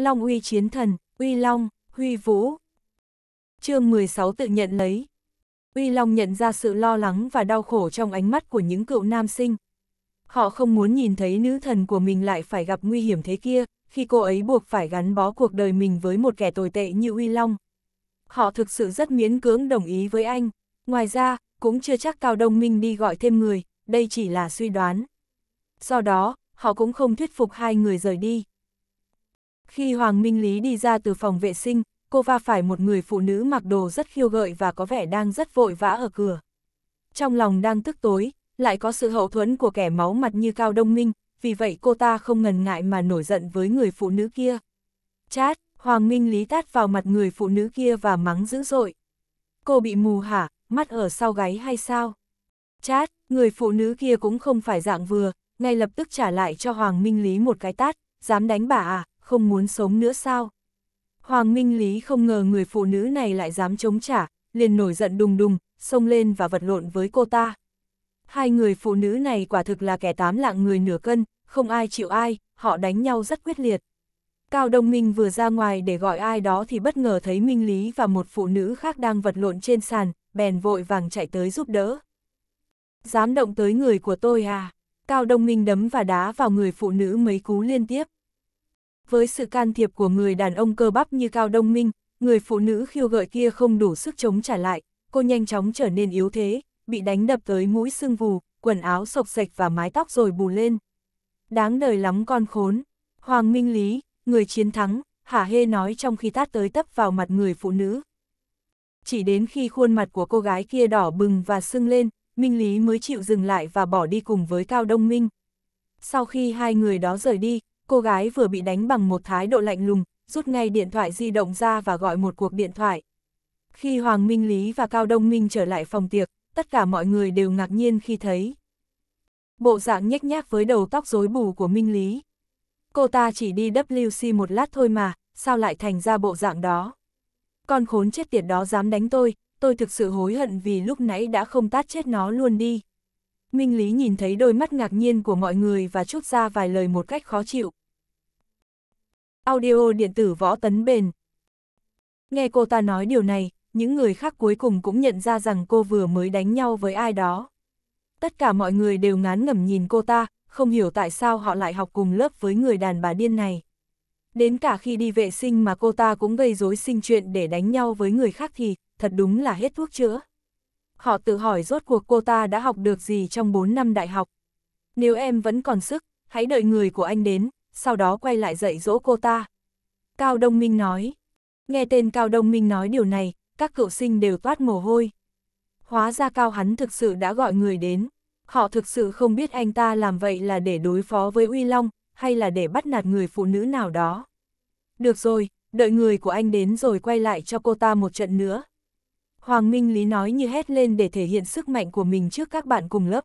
Long uy chiến thần, uy long, huy vũ. chương 16 tự nhận lấy. Uy long nhận ra sự lo lắng và đau khổ trong ánh mắt của những cựu nam sinh. Họ không muốn nhìn thấy nữ thần của mình lại phải gặp nguy hiểm thế kia, khi cô ấy buộc phải gắn bó cuộc đời mình với một kẻ tồi tệ như Uy Long. Họ thực sự rất miễn cưỡng đồng ý với anh. Ngoài ra, cũng chưa chắc Cao Đông Minh đi gọi thêm người, đây chỉ là suy đoán. Sau đó, họ cũng không thuyết phục hai người rời đi. Khi Hoàng Minh Lý đi ra từ phòng vệ sinh, cô va phải một người phụ nữ mặc đồ rất khiêu gợi và có vẻ đang rất vội vã ở cửa. Trong lòng đang tức tối, lại có sự hậu thuẫn của kẻ máu mặt như Cao Đông Minh, vì vậy cô ta không ngần ngại mà nổi giận với người phụ nữ kia. Chát, Hoàng Minh Lý tát vào mặt người phụ nữ kia và mắng dữ dội. Cô bị mù hả, mắt ở sau gáy hay sao? Chát, người phụ nữ kia cũng không phải dạng vừa, ngay lập tức trả lại cho Hoàng Minh Lý một cái tát, dám đánh bà à, không muốn sống nữa sao? Hoàng Minh Lý không ngờ người phụ nữ này lại dám chống trả, liền nổi giận đùng đùng, xông lên và vật lộn với cô ta. Hai người phụ nữ này quả thực là kẻ tám lạng người nửa cân, không ai chịu ai, họ đánh nhau rất quyết liệt. Cao Đông Minh vừa ra ngoài để gọi ai đó thì bất ngờ thấy Minh Lý và một phụ nữ khác đang vật lộn trên sàn, bèn vội vàng chạy tới giúp đỡ. Dám động tới người của tôi à? Cao Đông Minh đấm và đá vào người phụ nữ mấy cú liên tiếp với sự can thiệp của người đàn ông cơ bắp như Cao Đông Minh, người phụ nữ khiêu gợi kia không đủ sức chống trả lại, cô nhanh chóng trở nên yếu thế, bị đánh đập tới mũi xương vù, quần áo sộc sạch và mái tóc rồi bù lên. Đáng đời lắm con khốn. Hoàng Minh Lý, người chiến thắng, hả hê nói trong khi tát tới tấp vào mặt người phụ nữ. Chỉ đến khi khuôn mặt của cô gái kia đỏ bừng và sưng lên, Minh Lý mới chịu dừng lại và bỏ đi cùng với Cao Đông Minh. Sau khi hai người đó rời đi, Cô gái vừa bị đánh bằng một thái độ lạnh lùng, rút ngay điện thoại di động ra và gọi một cuộc điện thoại. Khi Hoàng Minh Lý và Cao Đông Minh trở lại phòng tiệc, tất cả mọi người đều ngạc nhiên khi thấy. Bộ dạng nhếch nhác với đầu tóc rối bù của Minh Lý. Cô ta chỉ đi WC một lát thôi mà, sao lại thành ra bộ dạng đó? Con khốn chết tiệt đó dám đánh tôi, tôi thực sự hối hận vì lúc nãy đã không tát chết nó luôn đi. Minh Lý nhìn thấy đôi mắt ngạc nhiên của mọi người và chút ra vài lời một cách khó chịu audio điện tử võ tấn bền. Nghe cô ta nói điều này, những người khác cuối cùng cũng nhận ra rằng cô vừa mới đánh nhau với ai đó. Tất cả mọi người đều ngán ngẩm nhìn cô ta, không hiểu tại sao họ lại học cùng lớp với người đàn bà điên này. Đến cả khi đi vệ sinh mà cô ta cũng gây rối sinh chuyện để đánh nhau với người khác thì, thật đúng là hết thuốc chữa. Họ tự hỏi rốt cuộc cô ta đã học được gì trong 4 năm đại học. Nếu em vẫn còn sức, hãy đợi người của anh đến, sau đó quay lại dạy dỗ cô ta. Cao Đông Minh nói. Nghe tên Cao Đông Minh nói điều này, các cựu sinh đều toát mồ hôi. Hóa ra Cao hắn thực sự đã gọi người đến. Họ thực sự không biết anh ta làm vậy là để đối phó với Uy Long, hay là để bắt nạt người phụ nữ nào đó. Được rồi, đợi người của anh đến rồi quay lại cho cô ta một trận nữa. Hoàng Minh Lý nói như hét lên để thể hiện sức mạnh của mình trước các bạn cùng lớp.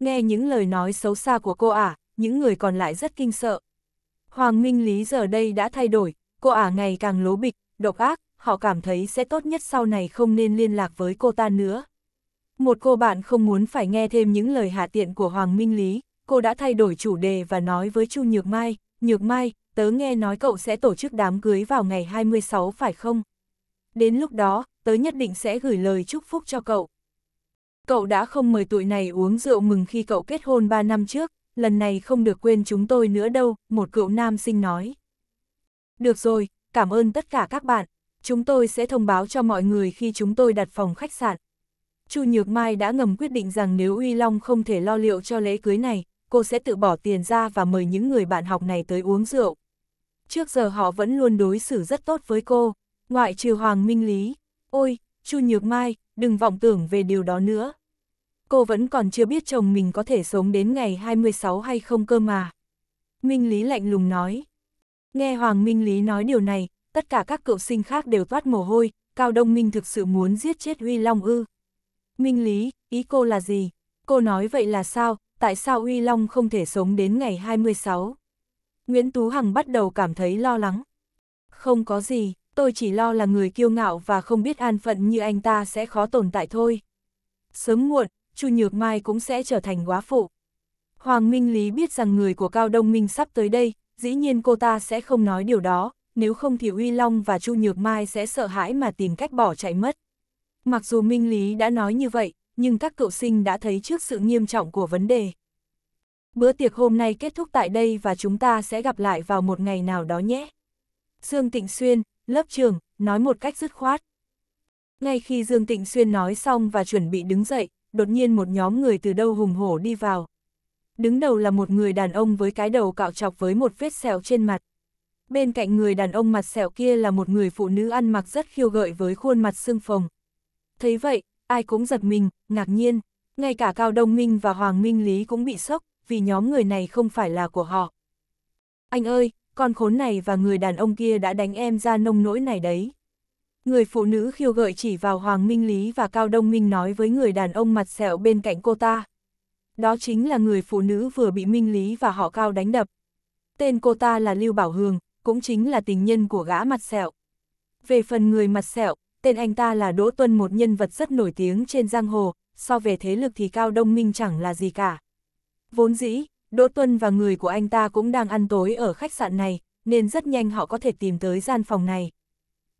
Nghe những lời nói xấu xa của cô ả, à, những người còn lại rất kinh sợ. Hoàng Minh Lý giờ đây đã thay đổi, cô ả ngày càng lố bịch, độc ác, họ cảm thấy sẽ tốt nhất sau này không nên liên lạc với cô ta nữa. Một cô bạn không muốn phải nghe thêm những lời hạ tiện của Hoàng Minh Lý, cô đã thay đổi chủ đề và nói với Chu Nhược Mai, Nhược Mai, tớ nghe nói cậu sẽ tổ chức đám cưới vào ngày 26 phải không? Đến lúc đó, tớ nhất định sẽ gửi lời chúc phúc cho cậu. Cậu đã không mời tụi này uống rượu mừng khi cậu kết hôn 3 năm trước, lần này không được quên chúng tôi nữa đâu, một cựu nam sinh nói. Được rồi, cảm ơn tất cả các bạn, chúng tôi sẽ thông báo cho mọi người khi chúng tôi đặt phòng khách sạn. Chu Nhược Mai đã ngầm quyết định rằng nếu Uy Long không thể lo liệu cho lễ cưới này, cô sẽ tự bỏ tiền ra và mời những người bạn học này tới uống rượu. Trước giờ họ vẫn luôn đối xử rất tốt với cô, ngoại trừ Hoàng Minh Lý. Ôi, Chu Nhược Mai, đừng vọng tưởng về điều đó nữa cô vẫn còn chưa biết chồng mình có thể sống đến ngày 26 hay không cơ mà. Minh Lý lạnh lùng nói. Nghe Hoàng Minh Lý nói điều này, tất cả các cựu sinh khác đều toát mồ hôi, Cao Đông Minh thực sự muốn giết chết Huy Long ư. Minh Lý, ý cô là gì? Cô nói vậy là sao? Tại sao Huy Long không thể sống đến ngày 26? Nguyễn Tú Hằng bắt đầu cảm thấy lo lắng. Không có gì, tôi chỉ lo là người kiêu ngạo và không biết an phận như anh ta sẽ khó tồn tại thôi. Sớm muộn, Chu Nhược Mai cũng sẽ trở thành quá phụ. Hoàng Minh Lý biết rằng người của Cao Đông Minh sắp tới đây, dĩ nhiên cô ta sẽ không nói điều đó, nếu không thì Uy Long và Chu Nhược Mai sẽ sợ hãi mà tìm cách bỏ chạy mất. Mặc dù Minh Lý đã nói như vậy, nhưng các cựu sinh đã thấy trước sự nghiêm trọng của vấn đề. Bữa tiệc hôm nay kết thúc tại đây và chúng ta sẽ gặp lại vào một ngày nào đó nhé. Dương Tịnh Xuyên, lớp trường, nói một cách dứt khoát. Ngay khi Dương Tịnh Xuyên nói xong và chuẩn bị đứng dậy, đột nhiên một nhóm người từ đâu hùng hổ đi vào. Đứng đầu là một người đàn ông với cái đầu cạo chọc với một vết sẹo trên mặt. Bên cạnh người đàn ông mặt sẹo kia là một người phụ nữ ăn mặc rất khiêu gợi với khuôn mặt xương phồng. Thấy vậy, ai cũng giật mình, ngạc nhiên, ngay cả Cao Đông Minh và Hoàng Minh Lý cũng bị sốc, vì nhóm người này không phải là của họ. Anh ơi, con khốn này và người đàn ông kia đã đánh em ra nông nỗi này đấy. Người phụ nữ khiêu gợi chỉ vào Hoàng Minh Lý và Cao Đông Minh nói với người đàn ông mặt sẹo bên cạnh cô ta. Đó chính là người phụ nữ vừa bị Minh Lý và họ Cao đánh đập. Tên cô ta là Lưu Bảo Hường, cũng chính là tình nhân của gã mặt sẹo. Về phần người mặt sẹo, tên anh ta là Đỗ Tuân một nhân vật rất nổi tiếng trên giang hồ, so về thế lực thì Cao Đông Minh chẳng là gì cả. Vốn dĩ, Đỗ Tuân và người của anh ta cũng đang ăn tối ở khách sạn này, nên rất nhanh họ có thể tìm tới gian phòng này.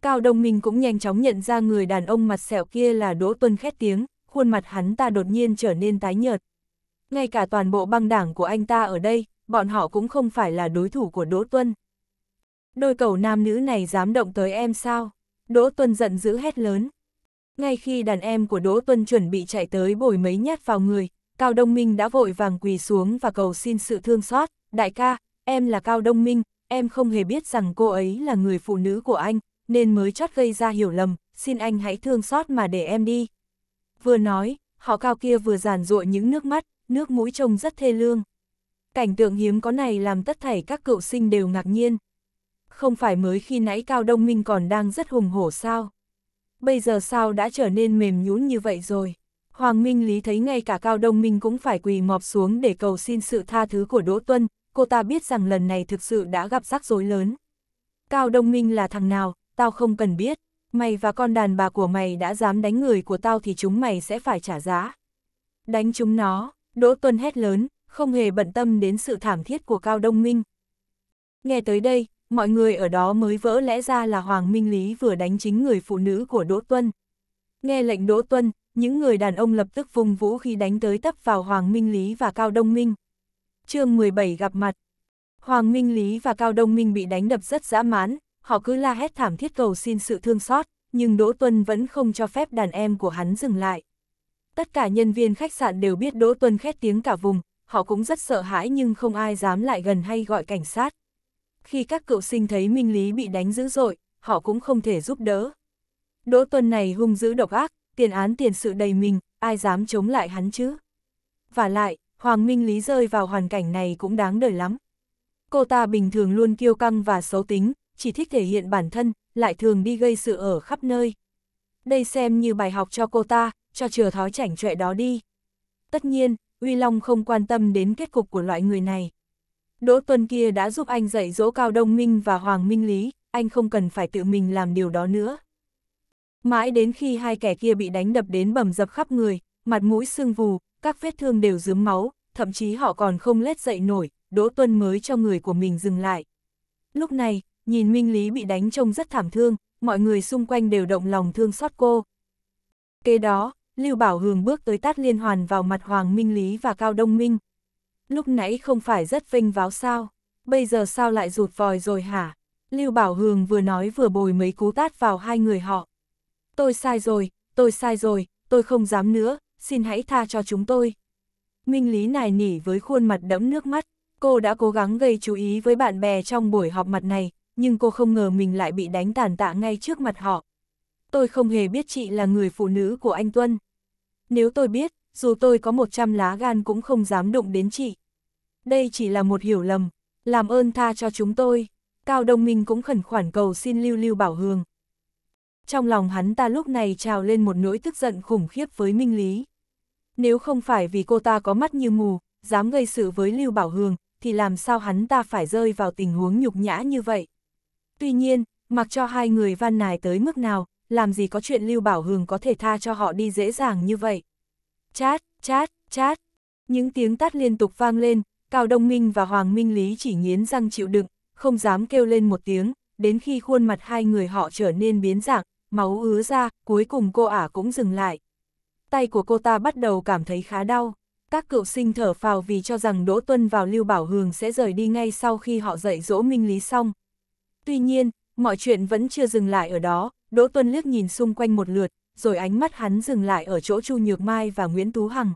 Cao Đông Minh cũng nhanh chóng nhận ra người đàn ông mặt sẹo kia là Đỗ Tuân khét tiếng, khuôn mặt hắn ta đột nhiên trở nên tái nhợt. Ngay cả toàn bộ băng đảng của anh ta ở đây, bọn họ cũng không phải là đối thủ của Đỗ Tuân. Đôi cầu nam nữ này dám động tới em sao? Đỗ Tuân giận dữ hét lớn. Ngay khi đàn em của Đỗ Tuân chuẩn bị chạy tới bồi mấy nhát vào người, Cao Đông Minh đã vội vàng quỳ xuống và cầu xin sự thương xót. Đại ca, em là Cao Đông Minh, em không hề biết rằng cô ấy là người phụ nữ của anh, nên mới chót gây ra hiểu lầm, xin anh hãy thương xót mà để em đi. Vừa nói, họ cao kia vừa giàn ruội những nước mắt, nước mũi trông rất thê lương. Cảnh tượng hiếm có này làm tất thảy các cựu sinh đều ngạc nhiên. Không phải mới khi nãy Cao Đông Minh còn đang rất hùng hổ sao? Bây giờ sao đã trở nên mềm nhũn như vậy rồi? Hoàng Minh Lý thấy ngay cả Cao Đông Minh cũng phải quỳ mọp xuống để cầu xin sự tha thứ của Đỗ Tuân, cô ta biết rằng lần này thực sự đã gặp rắc rối lớn. Cao Đông Minh là thằng nào, tao không cần biết, mày và con đàn bà của mày đã dám đánh người của tao thì chúng mày sẽ phải trả giá. Đánh chúng nó, Đỗ Tuân hét lớn, không hề bận tâm đến sự thảm thiết của Cao Đông Minh. Nghe tới đây, mọi người ở đó mới vỡ lẽ ra là Hoàng Minh Lý vừa đánh chính người phụ nữ của Đỗ Tuân. Nghe lệnh Đỗ Tuân, những người đàn ông lập tức vùng vũ khi đánh tới tấp vào Hoàng Minh Lý và Cao Đông Minh. chương 17 gặp mặt. Hoàng Minh Lý và Cao Đông Minh bị đánh đập rất dã mán, họ cứ la hét thảm thiết cầu xin sự thương xót, nhưng Đỗ Tuân vẫn không cho phép đàn em của hắn dừng lại. Tất cả nhân viên khách sạn đều biết Đỗ Tuân khét tiếng cả vùng, họ cũng rất sợ hãi nhưng không ai dám lại gần hay gọi cảnh sát. Khi các cựu sinh thấy Minh Lý bị đánh dữ dội, họ cũng không thể giúp đỡ. Đỗ Tuân này hung dữ độc ác, tiền án tiền sự đầy mình, ai dám chống lại hắn chứ? Và lại, Hoàng Minh Lý rơi vào hoàn cảnh này cũng đáng đời lắm. Cô ta bình thường luôn kiêu căng và xấu tính, chỉ thích thể hiện bản thân, lại thường đi gây sự ở khắp nơi. Đây xem như bài học cho cô ta, cho chừa thói chảnh chọe đó đi. Tất nhiên, Uy Long không quan tâm đến kết cục của loại người này. Đỗ Tuân kia đã giúp anh dạy dỗ Cao Đông Minh và Hoàng Minh Lý, anh không cần phải tự mình làm điều đó nữa. Mãi đến khi hai kẻ kia bị đánh đập đến bầm dập khắp người, mặt mũi sưng vù, các vết thương đều dướm máu, thậm chí họ còn không lết dậy nổi, Đỗ Tuân mới cho người của mình dừng lại. Lúc này, nhìn Minh Lý bị đánh trông rất thảm thương, mọi người xung quanh đều động lòng thương xót cô. Kế đó, Lưu Bảo Hường bước tới tát liên hoàn vào mặt Hoàng Minh Lý và Cao Đông Minh. Lúc nãy không phải rất vinh váo sao, bây giờ sao lại rụt vòi rồi hả? Lưu Bảo Hường vừa nói vừa bồi mấy cú tát vào hai người họ. Tôi sai rồi, tôi sai rồi, tôi không dám nữa, xin hãy tha cho chúng tôi. Minh Lý nài nỉ với khuôn mặt đẫm nước mắt, cô đã cố gắng gây chú ý với bạn bè trong buổi họp mặt này, nhưng cô không ngờ mình lại bị đánh tàn tạ ngay trước mặt họ. Tôi không hề biết chị là người phụ nữ của anh Tuân. Nếu tôi biết, dù tôi có 100 lá gan cũng không dám đụng đến chị. Đây chỉ là một hiểu lầm, làm ơn tha cho chúng tôi. Cao Đông Minh cũng khẩn khoản cầu xin Lưu Lưu Bảo Hương. Trong lòng hắn ta lúc này trào lên một nỗi tức giận khủng khiếp với Minh Lý. Nếu không phải vì cô ta có mắt như mù, dám gây sự với Lưu Bảo Hương, thì làm sao hắn ta phải rơi vào tình huống nhục nhã như vậy? Tuy nhiên, mặc cho hai người van nài tới mức nào, làm gì có chuyện Lưu Bảo Hường có thể tha cho họ đi dễ dàng như vậy. Chát, chát, chát. Những tiếng tát liên tục vang lên, Cao Đông Minh và Hoàng Minh Lý chỉ nghiến răng chịu đựng, không dám kêu lên một tiếng, đến khi khuôn mặt hai người họ trở nên biến dạng, máu ứa ra, cuối cùng cô ả cũng dừng lại. Tay của cô ta bắt đầu cảm thấy khá đau. Các cựu sinh thở phào vì cho rằng Đỗ Tuân vào Lưu Bảo Hường sẽ rời đi ngay sau khi họ dạy dỗ Minh Lý xong, Tuy nhiên, mọi chuyện vẫn chưa dừng lại ở đó, Đỗ Tuân liếc nhìn xung quanh một lượt, rồi ánh mắt hắn dừng lại ở chỗ Chu Nhược Mai và Nguyễn Tú Hằng.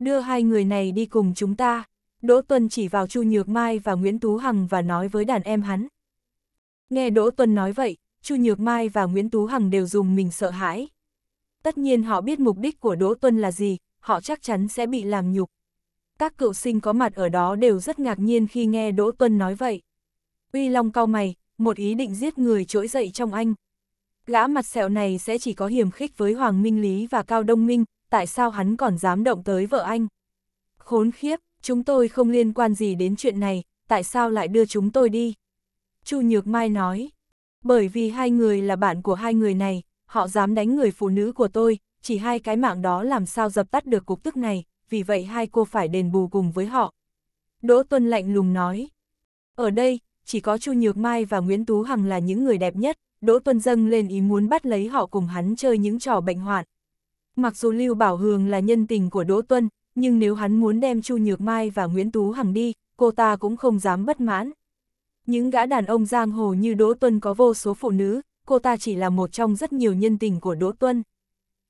Đưa hai người này đi cùng chúng ta. Đỗ Tuân chỉ vào Chu Nhược Mai và Nguyễn Tú Hằng và nói với đàn em hắn. Nghe Đỗ Tuân nói vậy, Chu Nhược Mai và Nguyễn Tú Hằng đều dùng mình sợ hãi. Tất nhiên họ biết mục đích của Đỗ Tuân là gì, họ chắc chắn sẽ bị làm nhục. Các cựu sinh có mặt ở đó đều rất ngạc nhiên khi nghe Đỗ Tuân nói vậy. Uy Long cau mày, một ý định giết người trỗi dậy trong anh. Gã mặt sẹo này sẽ chỉ có hiểm khích với Hoàng Minh Lý và Cao Đông Minh, tại sao hắn còn dám động tới vợ anh? Khốn khiếp, chúng tôi không liên quan gì đến chuyện này, tại sao lại đưa chúng tôi đi? Chu Nhược Mai nói, bởi vì hai người là bạn của hai người này, họ dám đánh người phụ nữ của tôi, chỉ hai cái mạng đó làm sao dập tắt được cục tức này, vì vậy hai cô phải đền bù cùng với họ. Đỗ Tuân lạnh lùng nói, ở đây, chỉ có Chu Nhược Mai và Nguyễn Tú Hằng là những người đẹp nhất, Đỗ Tuân dâng lên ý muốn bắt lấy họ cùng hắn chơi những trò bệnh hoạn. Mặc dù Lưu Bảo Hường là nhân tình của Đỗ Tuân, nhưng nếu hắn muốn đem Chu Nhược Mai và Nguyễn Tú Hằng đi, cô ta cũng không dám bất mãn. Những gã đàn ông giang hồ như Đỗ Tuân có vô số phụ nữ, cô ta chỉ là một trong rất nhiều nhân tình của Đỗ Tuân.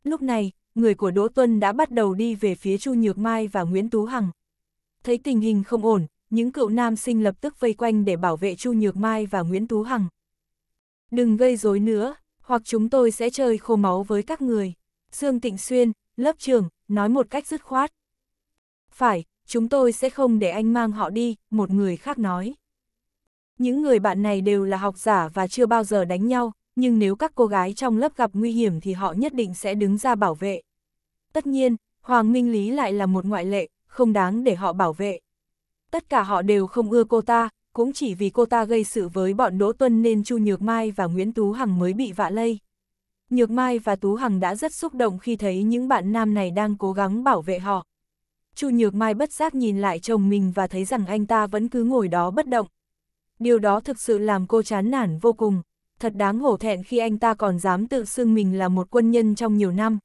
Lúc này, người của Đỗ Tuân đã bắt đầu đi về phía Chu Nhược Mai và Nguyễn Tú Hằng. Thấy tình hình không ổn, những cựu nam sinh lập tức vây quanh để bảo vệ Chu Nhược Mai và Nguyễn Tú Hằng. Đừng gây rối nữa, hoặc chúng tôi sẽ chơi khô máu với các người. Dương Tịnh Xuyên, lớp trưởng, nói một cách dứt khoát. Phải, chúng tôi sẽ không để anh mang họ đi, một người khác nói. Những người bạn này đều là học giả và chưa bao giờ đánh nhau, nhưng nếu các cô gái trong lớp gặp nguy hiểm thì họ nhất định sẽ đứng ra bảo vệ. Tất nhiên, Hoàng Minh Lý lại là một ngoại lệ, không đáng để họ bảo vệ. Tất cả họ đều không ưa cô ta, cũng chỉ vì cô ta gây sự với bọn Đỗ Tuân nên Chu Nhược Mai và Nguyễn Tú Hằng mới bị vạ lây. Nhược Mai và Tú Hằng đã rất xúc động khi thấy những bạn nam này đang cố gắng bảo vệ họ. Chu Nhược Mai bất giác nhìn lại chồng mình và thấy rằng anh ta vẫn cứ ngồi đó bất động. Điều đó thực sự làm cô chán nản vô cùng. Thật đáng hổ thẹn khi anh ta còn dám tự xưng mình là một quân nhân trong nhiều năm.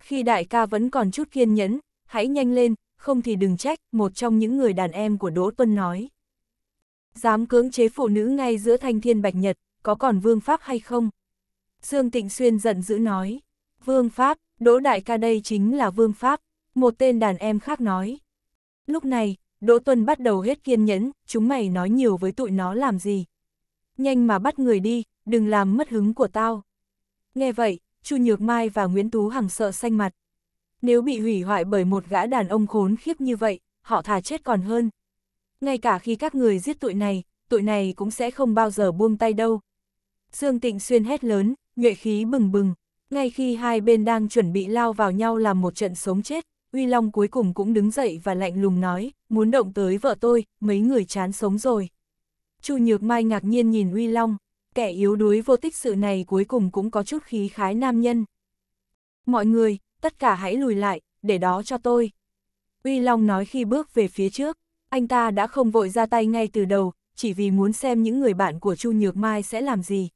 Khi đại ca vẫn còn chút kiên nhẫn, hãy nhanh lên, không thì đừng trách, một trong những người đàn em của Đỗ Tuân nói. Dám cưỡng chế phụ nữ ngay giữa thanh thiên bạch nhật, có còn vương pháp hay không? Dương Tịnh Xuyên giận dữ nói, vương pháp, Đỗ Đại ca đây chính là vương pháp, một tên đàn em khác nói. Lúc này, Đỗ Tuân bắt đầu hết kiên nhẫn, chúng mày nói nhiều với tụi nó làm gì. Nhanh mà bắt người đi, đừng làm mất hứng của tao. Nghe vậy, Chu Nhược Mai và Nguyễn Tú Hằng sợ xanh mặt. Nếu bị hủy hoại bởi một gã đàn ông khốn khiếp như vậy, họ thà chết còn hơn. Ngay cả khi các người giết tụi này, tụi này cũng sẽ không bao giờ buông tay đâu. Dương Tịnh Xuyên hét lớn, nhuệ khí bừng bừng. Ngay khi hai bên đang chuẩn bị lao vào nhau làm một trận sống chết, Uy Long cuối cùng cũng đứng dậy và lạnh lùng nói, muốn động tới vợ tôi, mấy người chán sống rồi. Chu Nhược Mai ngạc nhiên nhìn Uy Long, kẻ yếu đuối vô tích sự này cuối cùng cũng có chút khí khái nam nhân. Mọi người, tất cả hãy lùi lại, để đó cho tôi. Uy Long nói khi bước về phía trước, anh ta đã không vội ra tay ngay từ đầu, chỉ vì muốn xem những người bạn của Chu Nhược Mai sẽ làm gì.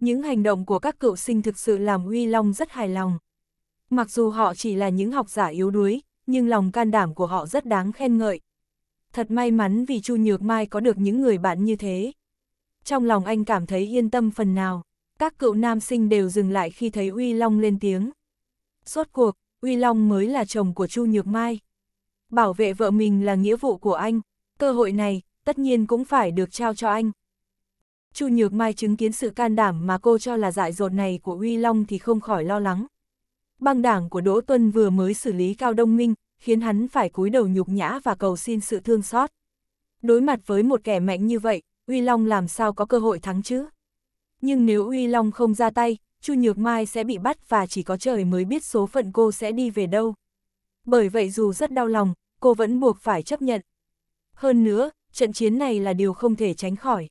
Những hành động của các cựu sinh thực sự làm Uy Long rất hài lòng. Mặc dù họ chỉ là những học giả yếu đuối, nhưng lòng can đảm của họ rất đáng khen ngợi. Thật may mắn vì Chu Nhược Mai có được những người bạn như thế. Trong lòng anh cảm thấy yên tâm phần nào, các cựu nam sinh đều dừng lại khi thấy Uy Long lên tiếng. Suốt cuộc, Uy Long mới là chồng của Chu Nhược Mai. Bảo vệ vợ mình là nghĩa vụ của anh, cơ hội này tất nhiên cũng phải được trao cho anh. Chu Nhược Mai chứng kiến sự can đảm mà cô cho là dại dột này của Uy Long thì không khỏi lo lắng. Băng đảng của Đỗ Tuân vừa mới xử lý Cao Đông Minh, khiến hắn phải cúi đầu nhục nhã và cầu xin sự thương xót. Đối mặt với một kẻ mạnh như vậy, Uy Long làm sao có cơ hội thắng chứ? Nhưng nếu Uy Long không ra tay, Chu Nhược Mai sẽ bị bắt và chỉ có trời mới biết số phận cô sẽ đi về đâu. Bởi vậy dù rất đau lòng, cô vẫn buộc phải chấp nhận. Hơn nữa, trận chiến này là điều không thể tránh khỏi.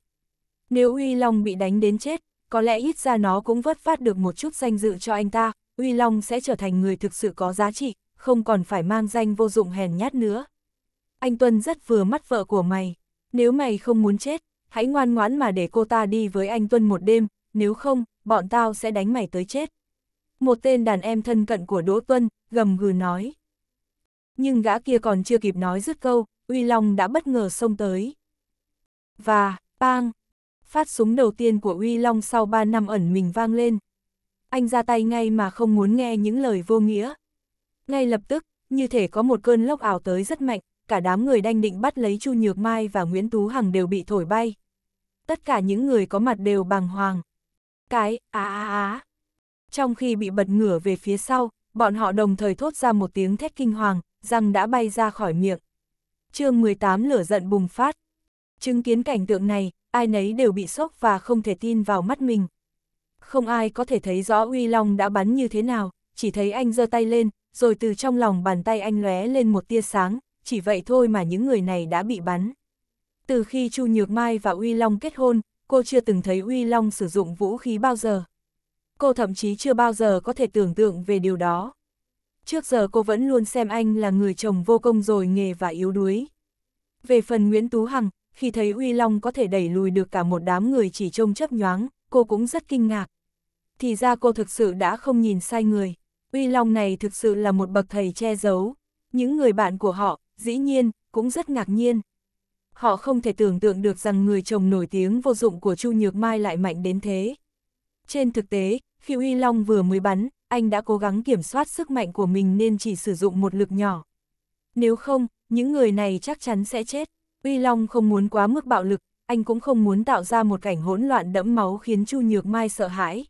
Nếu Uy Long bị đánh đến chết, có lẽ ít ra nó cũng vất phát được một chút danh dự cho anh ta, Uy Long sẽ trở thành người thực sự có giá trị, không còn phải mang danh vô dụng hèn nhát nữa. Anh Tuân rất vừa mắt vợ của mày, nếu mày không muốn chết, hãy ngoan ngoãn mà để cô ta đi với anh Tuân một đêm, nếu không, bọn tao sẽ đánh mày tới chết. Một tên đàn em thân cận của Đỗ Tuân, gầm gừ nói. Nhưng gã kia còn chưa kịp nói dứt câu, Uy Long đã bất ngờ xông tới. Và, bang, phát súng đầu tiên của Uy Long sau 3 năm ẩn mình vang lên. Anh ra tay ngay mà không muốn nghe những lời vô nghĩa. Ngay lập tức, như thể có một cơn lốc ảo tới rất mạnh, cả đám người đanh định bắt lấy Chu Nhược Mai và Nguyễn Tú Hằng đều bị thổi bay. Tất cả những người có mặt đều bàng hoàng cái, á á á. Trong khi bị bật ngửa về phía sau, bọn họ đồng thời thốt ra một tiếng thét kinh hoàng, răng đã bay ra khỏi miệng. chương 18 lửa giận bùng phát. Chứng kiến cảnh tượng này, ai nấy đều bị sốc và không thể tin vào mắt mình. Không ai có thể thấy rõ Uy Long đã bắn như thế nào, chỉ thấy anh giơ tay lên, rồi từ trong lòng bàn tay anh lóe lên một tia sáng, chỉ vậy thôi mà những người này đã bị bắn. Từ khi Chu Nhược Mai và Uy Long kết hôn, cô chưa từng thấy Uy Long sử dụng vũ khí bao giờ. Cô thậm chí chưa bao giờ có thể tưởng tượng về điều đó. Trước giờ cô vẫn luôn xem anh là người chồng vô công rồi nghề và yếu đuối. Về phần Nguyễn Tú Hằng, khi thấy Uy Long có thể đẩy lùi được cả một đám người chỉ trông chấp nhoáng, cô cũng rất kinh ngạc. Thì ra cô thực sự đã không nhìn sai người. Uy Long này thực sự là một bậc thầy che giấu. Những người bạn của họ, dĩ nhiên, cũng rất ngạc nhiên họ không thể tưởng tượng được rằng người chồng nổi tiếng vô dụng của Chu Nhược Mai lại mạnh đến thế. Trên thực tế, khi Uy Long vừa mới bắn, anh đã cố gắng kiểm soát sức mạnh của mình nên chỉ sử dụng một lực nhỏ. Nếu không, những người này chắc chắn sẽ chết. Uy Long không muốn quá mức bạo lực, anh cũng không muốn tạo ra một cảnh hỗn loạn đẫm máu khiến Chu Nhược Mai sợ hãi.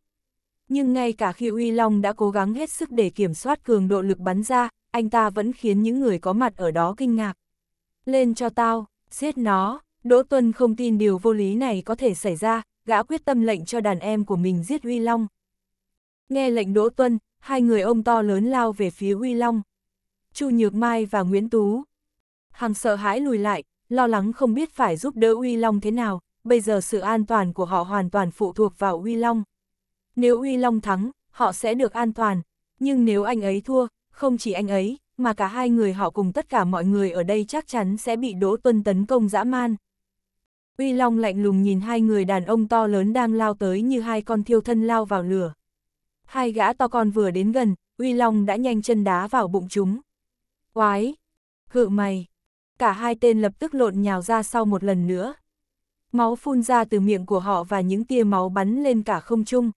Nhưng ngay cả khi Uy Long đã cố gắng hết sức để kiểm soát cường độ lực bắn ra, anh ta vẫn khiến những người có mặt ở đó kinh ngạc. Lên cho tao, Giết nó, Đỗ Tuân không tin điều vô lý này có thể xảy ra, gã quyết tâm lệnh cho đàn em của mình giết Huy Long. Nghe lệnh Đỗ Tuân, hai người ông to lớn lao về phía Huy Long. Chu Nhược Mai và Nguyễn Tú. Hằng sợ hãi lùi lại, lo lắng không biết phải giúp đỡ Huy Long thế nào, bây giờ sự an toàn của họ hoàn toàn phụ thuộc vào Huy Long. Nếu Huy Long thắng, họ sẽ được an toàn, nhưng nếu anh ấy thua, không chỉ anh ấy, mà cả hai người họ cùng tất cả mọi người ở đây chắc chắn sẽ bị Đỗ Tuân tấn công dã man. Uy Long lạnh lùng nhìn hai người đàn ông to lớn đang lao tới như hai con thiêu thân lao vào lửa. Hai gã to con vừa đến gần, Uy Long đã nhanh chân đá vào bụng chúng. Quái! Hự mày! Cả hai tên lập tức lộn nhào ra sau một lần nữa. Máu phun ra từ miệng của họ và những tia máu bắn lên cả không trung.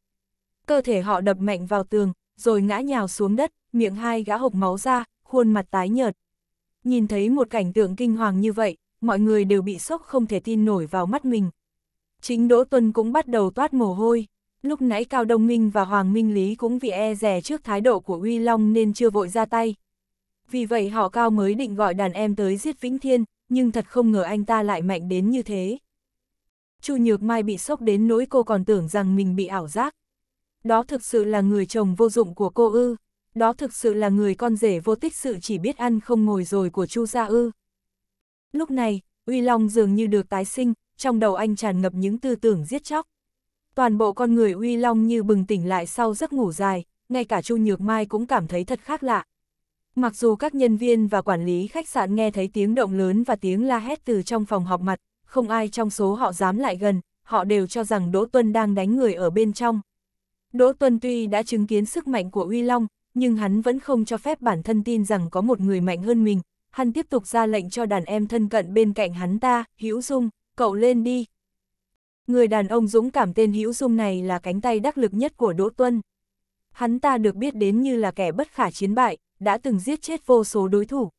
Cơ thể họ đập mạnh vào tường, rồi ngã nhào xuống đất, miệng hai gã hộc máu ra, khuôn mặt tái nhợt. Nhìn thấy một cảnh tượng kinh hoàng như vậy, mọi người đều bị sốc không thể tin nổi vào mắt mình. Chính Đỗ Tuân cũng bắt đầu toát mồ hôi. Lúc nãy Cao Đông Minh và Hoàng Minh Lý cũng vì e rè trước thái độ của Uy Long nên chưa vội ra tay. Vì vậy họ Cao mới định gọi đàn em tới giết Vĩnh Thiên, nhưng thật không ngờ anh ta lại mạnh đến như thế. Chu Nhược Mai bị sốc đến nỗi cô còn tưởng rằng mình bị ảo giác. Đó thực sự là người chồng vô dụng của cô ư đó thực sự là người con rể vô tích sự chỉ biết ăn không ngồi rồi của Chu Gia Ư. Lúc này, Uy Long dường như được tái sinh, trong đầu anh tràn ngập những tư tưởng giết chóc. Toàn bộ con người Uy Long như bừng tỉnh lại sau giấc ngủ dài, ngay cả Chu Nhược Mai cũng cảm thấy thật khác lạ. Mặc dù các nhân viên và quản lý khách sạn nghe thấy tiếng động lớn và tiếng la hét từ trong phòng họp mặt, không ai trong số họ dám lại gần, họ đều cho rằng Đỗ Tuân đang đánh người ở bên trong. Đỗ Tuân tuy đã chứng kiến sức mạnh của Uy Long, nhưng hắn vẫn không cho phép bản thân tin rằng có một người mạnh hơn mình, hắn tiếp tục ra lệnh cho đàn em thân cận bên cạnh hắn ta, Hữu Dung, cậu lên đi. Người đàn ông dũng cảm tên Hữu Dung này là cánh tay đắc lực nhất của Đỗ Tuân. Hắn ta được biết đến như là kẻ bất khả chiến bại, đã từng giết chết vô số đối thủ.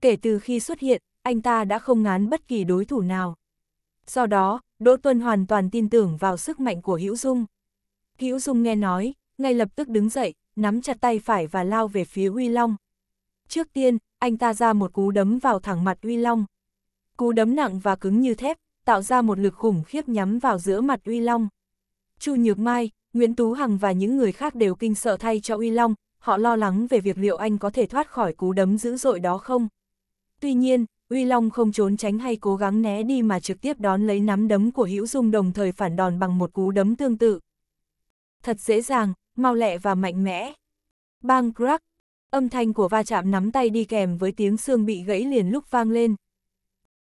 Kể từ khi xuất hiện, anh ta đã không ngán bất kỳ đối thủ nào. Do đó, Đỗ Tuân hoàn toàn tin tưởng vào sức mạnh của Hữu Dung. Hữu Dung nghe nói, ngay lập tức đứng dậy, nắm chặt tay phải và lao về phía Huy Long. Trước tiên, anh ta ra một cú đấm vào thẳng mặt Huy Long. Cú đấm nặng và cứng như thép, tạo ra một lực khủng khiếp nhắm vào giữa mặt Huy Long. Chu Nhược Mai, Nguyễn Tú Hằng và những người khác đều kinh sợ thay cho Huy Long, họ lo lắng về việc liệu anh có thể thoát khỏi cú đấm dữ dội đó không. Tuy nhiên, Huy Long không trốn tránh hay cố gắng né đi mà trực tiếp đón lấy nắm đấm của Hữu Dung đồng thời phản đòn bằng một cú đấm tương tự. Thật dễ dàng, mau lẹ và mạnh mẽ. Bang crack, âm thanh của va chạm nắm tay đi kèm với tiếng xương bị gãy liền lúc vang lên.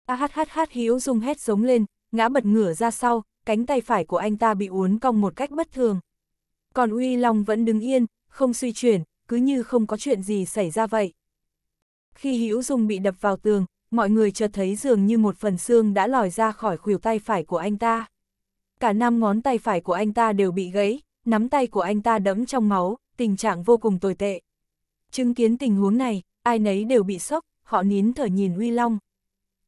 Ahhh hiếu dung hét giống lên, ngã bật ngửa ra sau, cánh tay phải của anh ta bị uốn cong một cách bất thường. Còn Uy Long vẫn đứng yên, không suy chuyển, cứ như không có chuyện gì xảy ra vậy. Khi Hữu Dung bị đập vào tường, mọi người chợt thấy dường như một phần xương đã lòi ra khỏi khuỷu tay phải của anh ta. Cả năm ngón tay phải của anh ta đều bị gãy, nắm tay của anh ta đẫm trong máu, tình trạng vô cùng tồi tệ. Chứng kiến tình huống này, ai nấy đều bị sốc, họ nín thở nhìn Uy Long.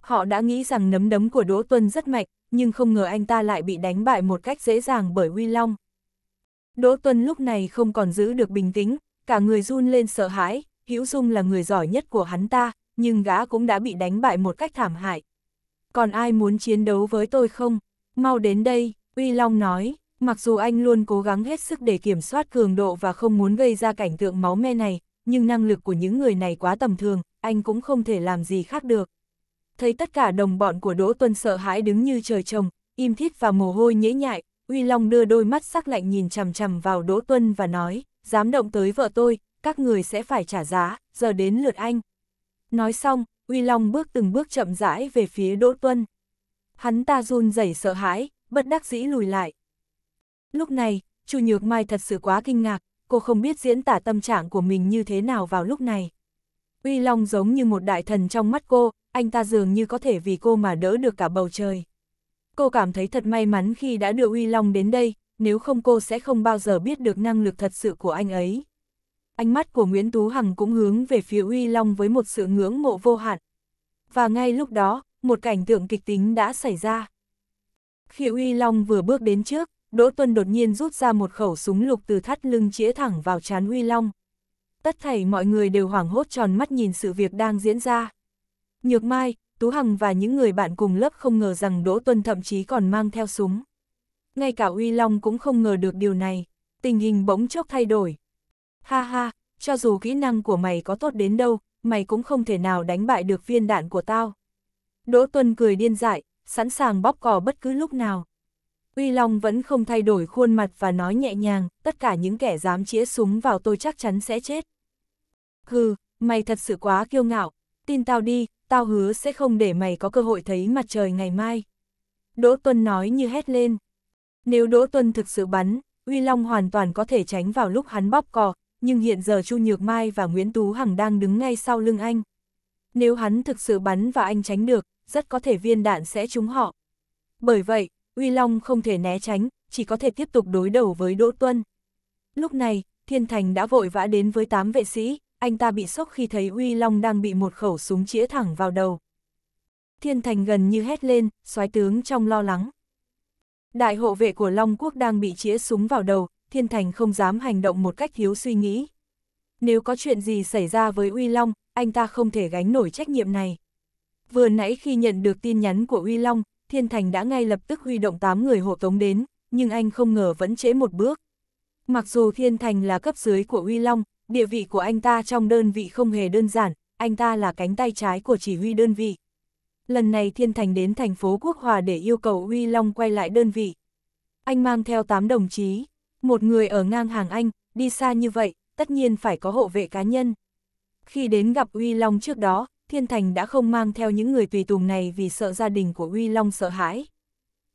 Họ đã nghĩ rằng nấm đấm của Đỗ Tuân rất mạnh, nhưng không ngờ anh ta lại bị đánh bại một cách dễ dàng bởi Uy Long. Đỗ Tuân lúc này không còn giữ được bình tĩnh, cả người run lên sợ hãi, Hữu Dung là người giỏi nhất của hắn ta, nhưng gã cũng đã bị đánh bại một cách thảm hại. Còn ai muốn chiến đấu với tôi không? Mau đến đây, Uy Long nói, Mặc dù anh luôn cố gắng hết sức để kiểm soát cường độ và không muốn gây ra cảnh tượng máu me này, nhưng năng lực của những người này quá tầm thường, anh cũng không thể làm gì khác được. Thấy tất cả đồng bọn của Đỗ Tuân sợ hãi đứng như trời trồng, im thít và mồ hôi nhễ nhại, Uy Long đưa đôi mắt sắc lạnh nhìn chằm chằm vào Đỗ Tuân và nói, dám động tới vợ tôi, các người sẽ phải trả giá, giờ đến lượt anh. Nói xong, Uy Long bước từng bước chậm rãi về phía Đỗ Tuân. Hắn ta run rẩy sợ hãi, bất đắc dĩ lùi lại, Lúc này, Chu Nhược Mai thật sự quá kinh ngạc, cô không biết diễn tả tâm trạng của mình như thế nào vào lúc này. Uy Long giống như một đại thần trong mắt cô, anh ta dường như có thể vì cô mà đỡ được cả bầu trời. Cô cảm thấy thật may mắn khi đã đưa Uy Long đến đây, nếu không cô sẽ không bao giờ biết được năng lực thật sự của anh ấy. Ánh mắt của Nguyễn Tú Hằng cũng hướng về phía Uy Long với một sự ngưỡng mộ vô hạn. Và ngay lúc đó, một cảnh tượng kịch tính đã xảy ra. Khi Uy Long vừa bước đến trước, Đỗ Tuân đột nhiên rút ra một khẩu súng lục từ thắt lưng chĩa thẳng vào chán Huy Long. Tất thảy mọi người đều hoảng hốt tròn mắt nhìn sự việc đang diễn ra. Nhược Mai, Tú Hằng và những người bạn cùng lớp không ngờ rằng Đỗ Tuân thậm chí còn mang theo súng. Ngay cả Uy Long cũng không ngờ được điều này, tình hình bỗng chốc thay đổi. Ha ha, cho dù kỹ năng của mày có tốt đến đâu, mày cũng không thể nào đánh bại được viên đạn của tao. Đỗ Tuân cười điên dại, sẵn sàng bóp cò bất cứ lúc nào. Uy Long vẫn không thay đổi khuôn mặt và nói nhẹ nhàng, tất cả những kẻ dám chĩa súng vào tôi chắc chắn sẽ chết. Hừ, mày thật sự quá kiêu ngạo, tin tao đi, tao hứa sẽ không để mày có cơ hội thấy mặt trời ngày mai. Đỗ Tuân nói như hét lên. Nếu Đỗ Tuân thực sự bắn, Uy Long hoàn toàn có thể tránh vào lúc hắn bóp cò, nhưng hiện giờ Chu Nhược Mai và Nguyễn Tú Hằng đang đứng ngay sau lưng anh. Nếu hắn thực sự bắn và anh tránh được, rất có thể viên đạn sẽ trúng họ. Bởi vậy, Uy Long không thể né tránh, chỉ có thể tiếp tục đối đầu với Đỗ Tuân. Lúc này, Thiên Thành đã vội vã đến với tám vệ sĩ, anh ta bị sốc khi thấy Uy Long đang bị một khẩu súng chĩa thẳng vào đầu. Thiên Thành gần như hét lên, soái tướng trong lo lắng. Đại hộ vệ của Long Quốc đang bị chĩa súng vào đầu, Thiên Thành không dám hành động một cách thiếu suy nghĩ. Nếu có chuyện gì xảy ra với Uy Long, anh ta không thể gánh nổi trách nhiệm này. Vừa nãy khi nhận được tin nhắn của Uy Long, Thiên Thành đã ngay lập tức huy động 8 người hộ tống đến, nhưng anh không ngờ vẫn trễ một bước. Mặc dù Thiên Thành là cấp dưới của Huy Long, địa vị của anh ta trong đơn vị không hề đơn giản, anh ta là cánh tay trái của chỉ huy đơn vị. Lần này Thiên Thành đến thành phố Quốc Hòa để yêu cầu Huy Long quay lại đơn vị. Anh mang theo 8 đồng chí, một người ở ngang hàng anh, đi xa như vậy, tất nhiên phải có hộ vệ cá nhân. Khi đến gặp Huy Long trước đó, Thiên Thành đã không mang theo những người tùy tùng này vì sợ gia đình của Uy Long sợ hãi.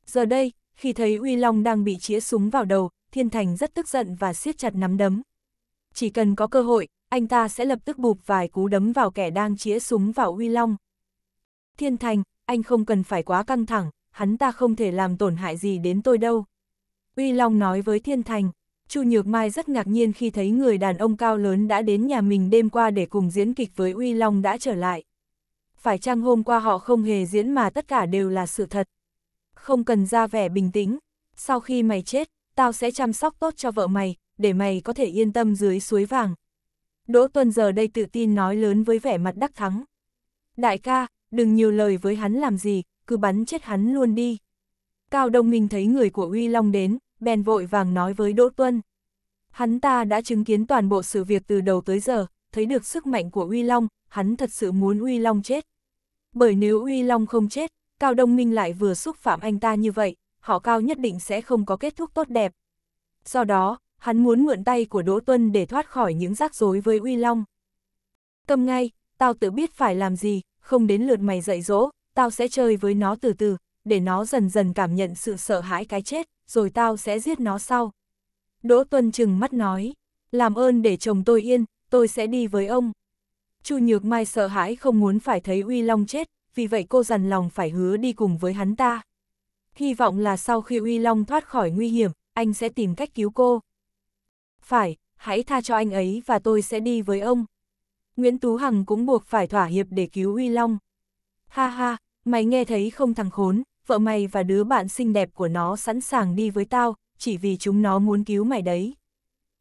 Giờ đây, khi thấy Uy Long đang bị chĩa súng vào đầu, Thiên Thành rất tức giận và siết chặt nắm đấm. Chỉ cần có cơ hội, anh ta sẽ lập tức bụp vài cú đấm vào kẻ đang chĩa súng vào Uy Long. Thiên Thành, anh không cần phải quá căng thẳng, hắn ta không thể làm tổn hại gì đến tôi đâu. Uy Long nói với Thiên Thành. Chu Nhược Mai rất ngạc nhiên khi thấy người đàn ông cao lớn đã đến nhà mình đêm qua để cùng diễn kịch với Uy Long đã trở lại. Phải chăng hôm qua họ không hề diễn mà tất cả đều là sự thật. Không cần ra vẻ bình tĩnh, sau khi mày chết, tao sẽ chăm sóc tốt cho vợ mày, để mày có thể yên tâm dưới suối vàng. Đỗ Tuân giờ đây tự tin nói lớn với vẻ mặt đắc thắng. Đại ca, đừng nhiều lời với hắn làm gì, cứ bắn chết hắn luôn đi. Cao Đông Minh thấy người của Uy Long đến, bèn vội vàng nói với Đỗ Tuân. Hắn ta đã chứng kiến toàn bộ sự việc từ đầu tới giờ, thấy được sức mạnh của Uy Long, hắn thật sự muốn Uy Long chết. Bởi nếu Uy Long không chết, Cao Đông Minh lại vừa xúc phạm anh ta như vậy, họ Cao nhất định sẽ không có kết thúc tốt đẹp. Do đó, hắn muốn mượn tay của Đỗ Tuân để thoát khỏi những rắc rối với Uy Long. Cầm ngay, tao tự biết phải làm gì, không đến lượt mày dạy dỗ, tao sẽ chơi với nó từ từ, để nó dần dần cảm nhận sự sợ hãi cái chết rồi tao sẽ giết nó sau. Đỗ Tuân chừng mắt nói, làm ơn để chồng tôi yên, tôi sẽ đi với ông. Chu Nhược Mai sợ hãi không muốn phải thấy Uy Long chết, vì vậy cô dằn lòng phải hứa đi cùng với hắn ta. Hy vọng là sau khi Uy Long thoát khỏi nguy hiểm, anh sẽ tìm cách cứu cô. Phải, hãy tha cho anh ấy và tôi sẽ đi với ông. Nguyễn Tú Hằng cũng buộc phải thỏa hiệp để cứu Uy Long. Ha ha, mày nghe thấy không thằng khốn, vợ mày và đứa bạn xinh đẹp của nó sẵn sàng đi với tao, chỉ vì chúng nó muốn cứu mày đấy.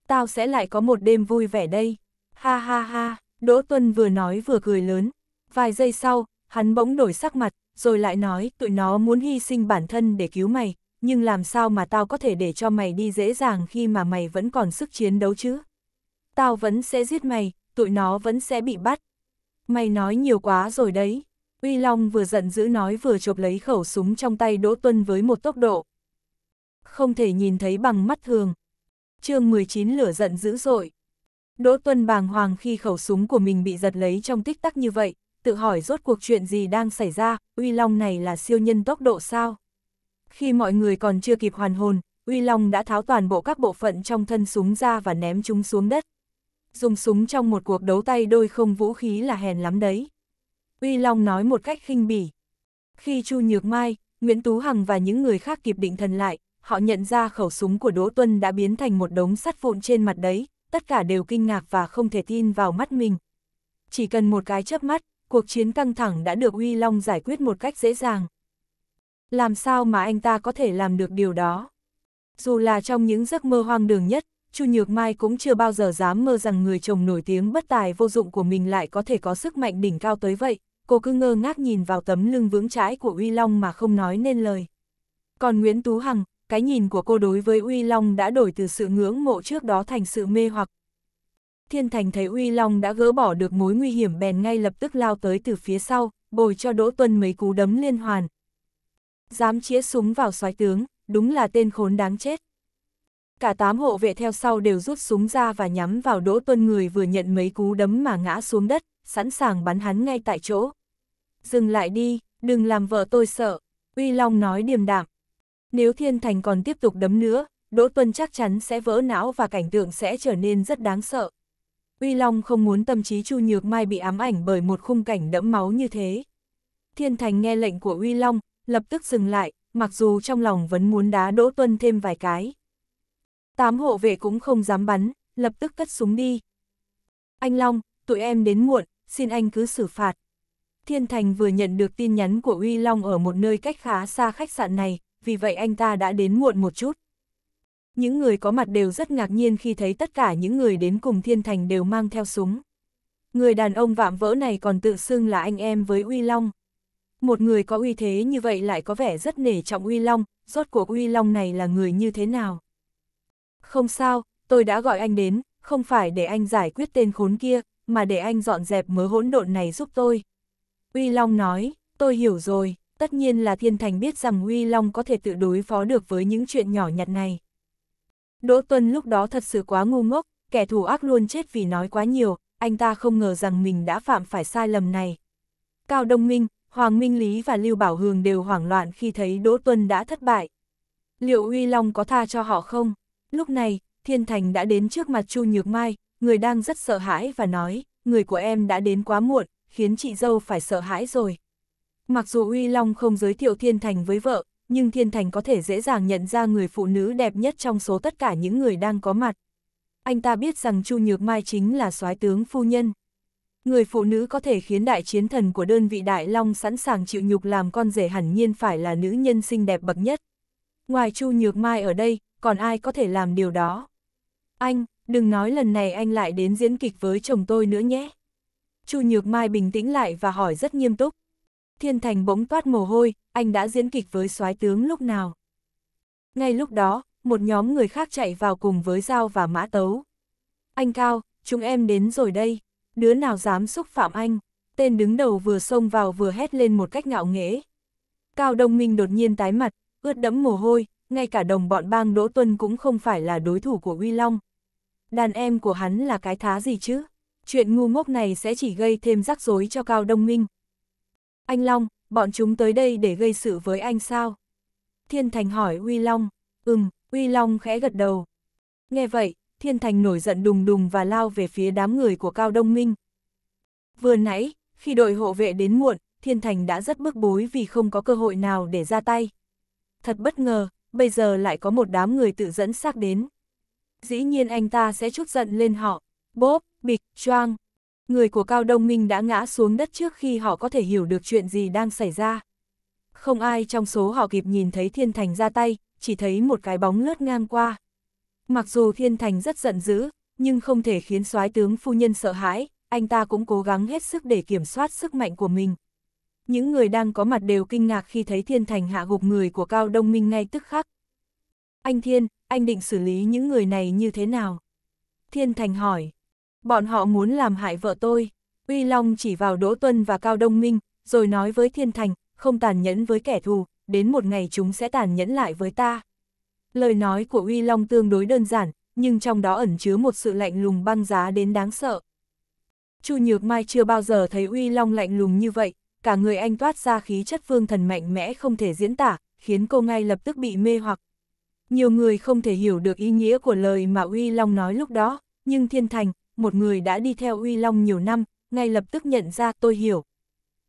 Tao sẽ lại có một đêm vui vẻ đây. Ha ha ha, Đỗ Tuân vừa nói vừa cười lớn. Vài giây sau, hắn bỗng đổi sắc mặt, rồi lại nói tụi nó muốn hy sinh bản thân để cứu mày, nhưng làm sao mà tao có thể để cho mày đi dễ dàng khi mà mày vẫn còn sức chiến đấu chứ? Tao vẫn sẽ giết mày, tụi nó vẫn sẽ bị bắt. Mày nói nhiều quá rồi đấy. Uy Long vừa giận dữ nói vừa chộp lấy khẩu súng trong tay Đỗ Tuân với một tốc độ. Không thể nhìn thấy bằng mắt thường. chương 19 lửa giận dữ dội. Đỗ Tuân bàng hoàng khi khẩu súng của mình bị giật lấy trong tích tắc như vậy, tự hỏi rốt cuộc chuyện gì đang xảy ra, Uy Long này là siêu nhân tốc độ sao? Khi mọi người còn chưa kịp hoàn hồn, Uy Long đã tháo toàn bộ các bộ phận trong thân súng ra và ném chúng xuống đất. Dùng súng trong một cuộc đấu tay đôi không vũ khí là hèn lắm đấy. Uy Long nói một cách khinh bỉ. Khi Chu Nhược Mai, Nguyễn Tú Hằng và những người khác kịp định thần lại, họ nhận ra khẩu súng của Đỗ Tuân đã biến thành một đống sắt vụn trên mặt đấy, tất cả đều kinh ngạc và không thể tin vào mắt mình. Chỉ cần một cái chớp mắt, cuộc chiến căng thẳng đã được Uy Long giải quyết một cách dễ dàng. Làm sao mà anh ta có thể làm được điều đó? Dù là trong những giấc mơ hoang đường nhất, Chu Nhược Mai cũng chưa bao giờ dám mơ rằng người chồng nổi tiếng bất tài vô dụng của mình lại có thể có sức mạnh đỉnh cao tới vậy cô cứ ngơ ngác nhìn vào tấm lưng vững chãi của Uy Long mà không nói nên lời. Còn Nguyễn Tú Hằng, cái nhìn của cô đối với Uy Long đã đổi từ sự ngưỡng mộ trước đó thành sự mê hoặc. Thiên Thành thấy Uy Long đã gỡ bỏ được mối nguy hiểm bèn ngay lập tức lao tới từ phía sau, bồi cho Đỗ Tuân mấy cú đấm liên hoàn. Dám chĩa súng vào soái tướng, đúng là tên khốn đáng chết. Cả tám hộ vệ theo sau đều rút súng ra và nhắm vào Đỗ Tuân người vừa nhận mấy cú đấm mà ngã xuống đất, sẵn sàng bắn hắn ngay tại chỗ dừng lại đi, đừng làm vợ tôi sợ, Uy Long nói điềm đạm. Nếu Thiên Thành còn tiếp tục đấm nữa, Đỗ Tuân chắc chắn sẽ vỡ não và cảnh tượng sẽ trở nên rất đáng sợ. Uy Long không muốn tâm trí Chu Nhược Mai bị ám ảnh bởi một khung cảnh đẫm máu như thế. Thiên Thành nghe lệnh của Uy Long, lập tức dừng lại, mặc dù trong lòng vẫn muốn đá Đỗ Tuân thêm vài cái. Tám hộ vệ cũng không dám bắn, lập tức cất súng đi. Anh Long, tụi em đến muộn, xin anh cứ xử phạt. Thiên Thành vừa nhận được tin nhắn của Uy Long ở một nơi cách khá xa khách sạn này, vì vậy anh ta đã đến muộn một chút. Những người có mặt đều rất ngạc nhiên khi thấy tất cả những người đến cùng Thiên Thành đều mang theo súng. Người đàn ông vạm vỡ này còn tự xưng là anh em với Uy Long. Một người có uy thế như vậy lại có vẻ rất nể trọng Uy Long, rốt cuộc Uy Long này là người như thế nào? Không sao, tôi đã gọi anh đến, không phải để anh giải quyết tên khốn kia, mà để anh dọn dẹp mớ hỗn độn này giúp tôi. Uy Long nói, tôi hiểu rồi, tất nhiên là Thiên Thành biết rằng Uy Long có thể tự đối phó được với những chuyện nhỏ nhặt này. Đỗ Tuân lúc đó thật sự quá ngu ngốc, kẻ thù ác luôn chết vì nói quá nhiều, anh ta không ngờ rằng mình đã phạm phải sai lầm này. Cao Đông Minh, Hoàng Minh Lý và Lưu Bảo Hường đều hoảng loạn khi thấy Đỗ Tuân đã thất bại. Liệu Uy Long có tha cho họ không? Lúc này, Thiên Thành đã đến trước mặt Chu Nhược Mai, người đang rất sợ hãi và nói, người của em đã đến quá muộn, khiến chị dâu phải sợ hãi rồi. Mặc dù Uy Long không giới thiệu Thiên Thành với vợ, nhưng Thiên Thành có thể dễ dàng nhận ra người phụ nữ đẹp nhất trong số tất cả những người đang có mặt. Anh ta biết rằng Chu Nhược Mai chính là soái tướng phu nhân. Người phụ nữ có thể khiến đại chiến thần của đơn vị Đại Long sẵn sàng chịu nhục làm con rể hẳn nhiên phải là nữ nhân xinh đẹp bậc nhất. Ngoài Chu Nhược Mai ở đây, còn ai có thể làm điều đó? Anh, đừng nói lần này anh lại đến diễn kịch với chồng tôi nữa nhé. Chu Nhược Mai bình tĩnh lại và hỏi rất nghiêm túc. Thiên Thành bỗng toát mồ hôi, anh đã diễn kịch với soái tướng lúc nào? Ngay lúc đó, một nhóm người khác chạy vào cùng với Giao và Mã Tấu. Anh Cao, chúng em đến rồi đây, đứa nào dám xúc phạm anh? Tên đứng đầu vừa xông vào vừa hét lên một cách ngạo nghễ. Cao Đông Minh đột nhiên tái mặt, ướt đẫm mồ hôi, ngay cả đồng bọn bang Đỗ Tuân cũng không phải là đối thủ của Uy Long. Đàn em của hắn là cái thá gì chứ? chuyện ngu ngốc này sẽ chỉ gây thêm rắc rối cho Cao Đông Minh. Anh Long, bọn chúng tới đây để gây sự với anh sao? Thiên Thành hỏi Uy Long, ừm, Uy Long khẽ gật đầu. Nghe vậy, Thiên Thành nổi giận đùng đùng và lao về phía đám người của Cao Đông Minh. Vừa nãy, khi đội hộ vệ đến muộn, Thiên Thành đã rất bức bối vì không có cơ hội nào để ra tay. Thật bất ngờ, bây giờ lại có một đám người tự dẫn xác đến. Dĩ nhiên anh ta sẽ chút giận lên họ. Bốp, bịch, choang. Người của Cao Đông Minh đã ngã xuống đất trước khi họ có thể hiểu được chuyện gì đang xảy ra. Không ai trong số họ kịp nhìn thấy Thiên Thành ra tay, chỉ thấy một cái bóng lướt ngang qua. Mặc dù Thiên Thành rất giận dữ, nhưng không thể khiến soái tướng phu nhân sợ hãi, anh ta cũng cố gắng hết sức để kiểm soát sức mạnh của mình. Những người đang có mặt đều kinh ngạc khi thấy Thiên Thành hạ gục người của Cao Đông Minh ngay tức khắc. Anh Thiên, anh định xử lý những người này như thế nào? Thiên Thành hỏi. Bọn họ muốn làm hại vợ tôi. Uy Long chỉ vào Đỗ Tuân và Cao Đông Minh, rồi nói với Thiên Thành, không tàn nhẫn với kẻ thù, đến một ngày chúng sẽ tàn nhẫn lại với ta. Lời nói của Uy Long tương đối đơn giản, nhưng trong đó ẩn chứa một sự lạnh lùng băng giá đến đáng sợ. Chu Nhược Mai chưa bao giờ thấy Uy Long lạnh lùng như vậy, cả người anh toát ra khí chất vương thần mạnh mẽ không thể diễn tả, khiến cô ngay lập tức bị mê hoặc. Nhiều người không thể hiểu được ý nghĩa của lời mà Uy Long nói lúc đó, nhưng Thiên Thành, một người đã đi theo Uy Long nhiều năm, ngay lập tức nhận ra tôi hiểu.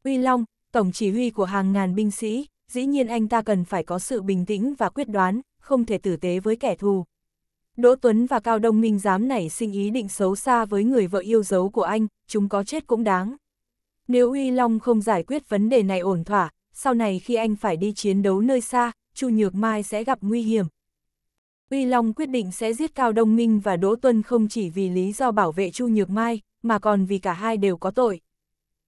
Uy Long, tổng chỉ huy của hàng ngàn binh sĩ, dĩ nhiên anh ta cần phải có sự bình tĩnh và quyết đoán, không thể tử tế với kẻ thù. Đỗ Tuấn và Cao Đông Minh dám nảy sinh ý định xấu xa với người vợ yêu dấu của anh, chúng có chết cũng đáng. Nếu Uy Long không giải quyết vấn đề này ổn thỏa, sau này khi anh phải đi chiến đấu nơi xa, Chu Nhược Mai sẽ gặp nguy hiểm, Uy Long quyết định sẽ giết Cao Đông Minh và Đỗ Tuân không chỉ vì lý do bảo vệ Chu Nhược Mai, mà còn vì cả hai đều có tội.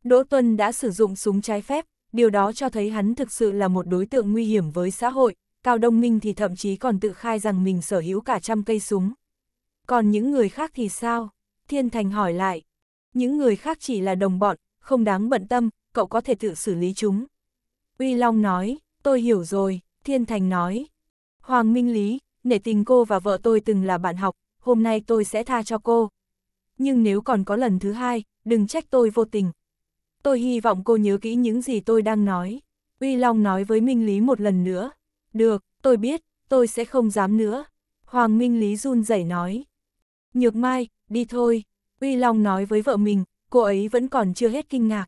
Đỗ Tuân đã sử dụng súng trái phép, điều đó cho thấy hắn thực sự là một đối tượng nguy hiểm với xã hội, Cao Đông Minh thì thậm chí còn tự khai rằng mình sở hữu cả trăm cây súng. Còn những người khác thì sao? Thiên Thành hỏi lại. Những người khác chỉ là đồng bọn, không đáng bận tâm, cậu có thể tự xử lý chúng. Uy Long nói, tôi hiểu rồi, Thiên Thành nói. Hoàng Minh Lý, nể tình cô và vợ tôi từng là bạn học, hôm nay tôi sẽ tha cho cô. Nhưng nếu còn có lần thứ hai, đừng trách tôi vô tình. Tôi hy vọng cô nhớ kỹ những gì tôi đang nói. Uy Long nói với Minh Lý một lần nữa. Được, tôi biết, tôi sẽ không dám nữa. Hoàng Minh Lý run rẩy nói. Nhược Mai, đi thôi. Uy Long nói với vợ mình, cô ấy vẫn còn chưa hết kinh ngạc.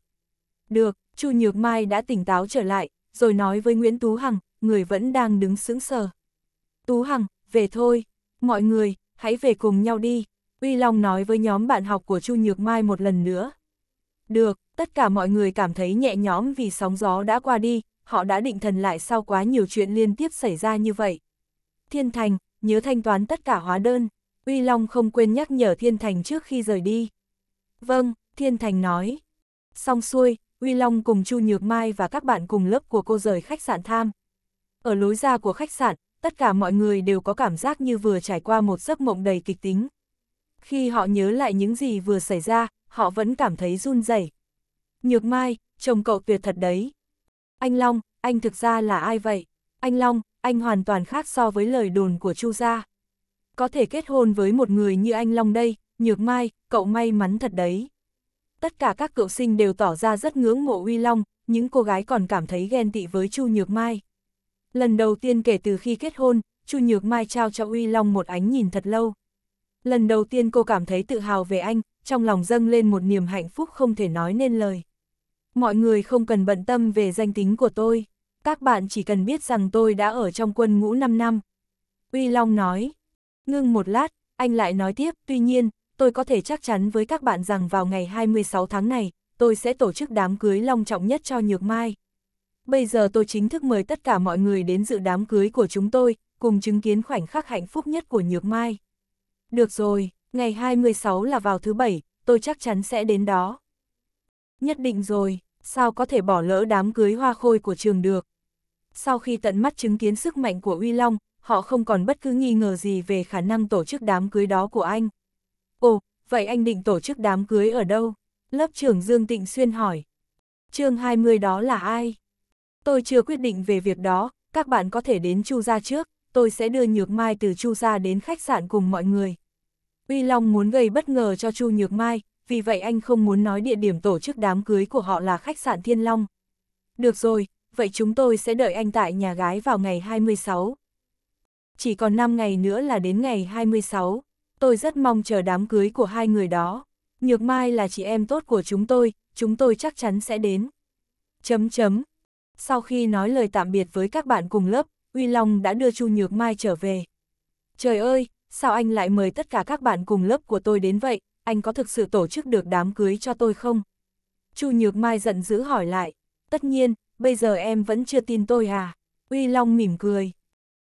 Được, Chu Nhược Mai đã tỉnh táo trở lại, rồi nói với Nguyễn Tú Hằng, người vẫn đang đứng sững sờ. Tú Hằng, về thôi, mọi người, hãy về cùng nhau đi, Uy Long nói với nhóm bạn học của Chu Nhược Mai một lần nữa. Được, tất cả mọi người cảm thấy nhẹ nhõm vì sóng gió đã qua đi, họ đã định thần lại sau quá nhiều chuyện liên tiếp xảy ra như vậy. Thiên Thành, nhớ thanh toán tất cả hóa đơn, Uy Long không quên nhắc nhở Thiên Thành trước khi rời đi. Vâng, Thiên Thành nói. Xong xuôi, Uy Long cùng Chu Nhược Mai và các bạn cùng lớp của cô rời khách sạn tham. Ở lối ra của khách sạn, tất cả mọi người đều có cảm giác như vừa trải qua một giấc mộng đầy kịch tính. Khi họ nhớ lại những gì vừa xảy ra, họ vẫn cảm thấy run rẩy. Nhược Mai, chồng cậu tuyệt thật đấy. Anh Long, anh thực ra là ai vậy? Anh Long, anh hoàn toàn khác so với lời đồn của Chu gia. Có thể kết hôn với một người như anh Long đây, Nhược Mai, cậu may mắn thật đấy. Tất cả các cựu sinh đều tỏ ra rất ngưỡng mộ Uy Long, những cô gái còn cảm thấy ghen tị với Chu Nhược Mai. Lần đầu tiên kể từ khi kết hôn, Chu Nhược Mai trao cho Uy Long một ánh nhìn thật lâu. Lần đầu tiên cô cảm thấy tự hào về anh, trong lòng dâng lên một niềm hạnh phúc không thể nói nên lời. Mọi người không cần bận tâm về danh tính của tôi, các bạn chỉ cần biết rằng tôi đã ở trong quân ngũ 5 năm. Uy Long nói, ngưng một lát, anh lại nói tiếp, tuy nhiên, tôi có thể chắc chắn với các bạn rằng vào ngày 26 tháng này, tôi sẽ tổ chức đám cưới long trọng nhất cho Nhược Mai bây giờ tôi chính thức mời tất cả mọi người đến dự đám cưới của chúng tôi, cùng chứng kiến khoảnh khắc hạnh phúc nhất của Nhược Mai. Được rồi, ngày 26 là vào thứ bảy, tôi chắc chắn sẽ đến đó. Nhất định rồi, sao có thể bỏ lỡ đám cưới hoa khôi của trường được. Sau khi tận mắt chứng kiến sức mạnh của Uy Long, họ không còn bất cứ nghi ngờ gì về khả năng tổ chức đám cưới đó của anh. Ồ, vậy anh định tổ chức đám cưới ở đâu? Lớp trưởng Dương Tịnh Xuyên hỏi. chương 20 đó là ai? tôi chưa quyết định về việc đó, các bạn có thể đến Chu gia trước, tôi sẽ đưa Nhược Mai từ Chu gia đến khách sạn cùng mọi người. Uy Long muốn gây bất ngờ cho Chu Nhược Mai, vì vậy anh không muốn nói địa điểm tổ chức đám cưới của họ là khách sạn Thiên Long. Được rồi, vậy chúng tôi sẽ đợi anh tại nhà gái vào ngày 26. Chỉ còn 5 ngày nữa là đến ngày 26, tôi rất mong chờ đám cưới của hai người đó. Nhược Mai là chị em tốt của chúng tôi, chúng tôi chắc chắn sẽ đến. Chấm chấm, sau khi nói lời tạm biệt với các bạn cùng lớp, Uy Long đã đưa Chu Nhược Mai trở về. Trời ơi, sao anh lại mời tất cả các bạn cùng lớp của tôi đến vậy, anh có thực sự tổ chức được đám cưới cho tôi không? Chu Nhược Mai giận dữ hỏi lại, tất nhiên, bây giờ em vẫn chưa tin tôi à? Uy Long mỉm cười.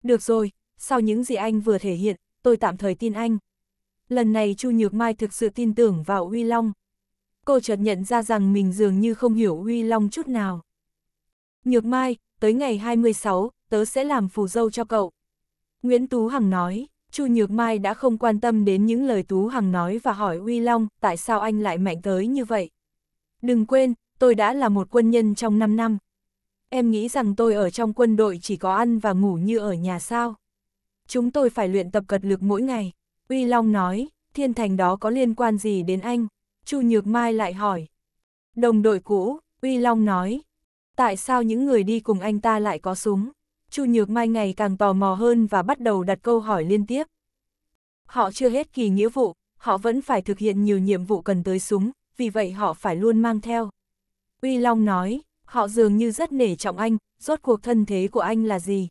Được rồi, sau những gì anh vừa thể hiện, tôi tạm thời tin anh. Lần này Chu Nhược Mai thực sự tin tưởng vào Uy Long. Cô chợt nhận ra rằng mình dường như không hiểu Uy Long chút nào. Nhược Mai, tới ngày 26, tớ sẽ làm phù dâu cho cậu. Nguyễn Tú Hằng nói, Chu Nhược Mai đã không quan tâm đến những lời Tú Hằng nói và hỏi Uy Long tại sao anh lại mạnh tới như vậy. Đừng quên, tôi đã là một quân nhân trong 5 năm. Em nghĩ rằng tôi ở trong quân đội chỉ có ăn và ngủ như ở nhà sao. Chúng tôi phải luyện tập cật lực mỗi ngày. Uy Long nói, thiên thành đó có liên quan gì đến anh? Chu Nhược Mai lại hỏi. Đồng đội cũ, Uy Long nói, Tại sao những người đi cùng anh ta lại có súng? Chu Nhược Mai ngày càng tò mò hơn và bắt đầu đặt câu hỏi liên tiếp. Họ chưa hết kỳ nghĩa vụ, họ vẫn phải thực hiện nhiều nhiệm vụ cần tới súng, vì vậy họ phải luôn mang theo. Uy Long nói, họ dường như rất nể trọng anh, rốt cuộc thân thế của anh là gì?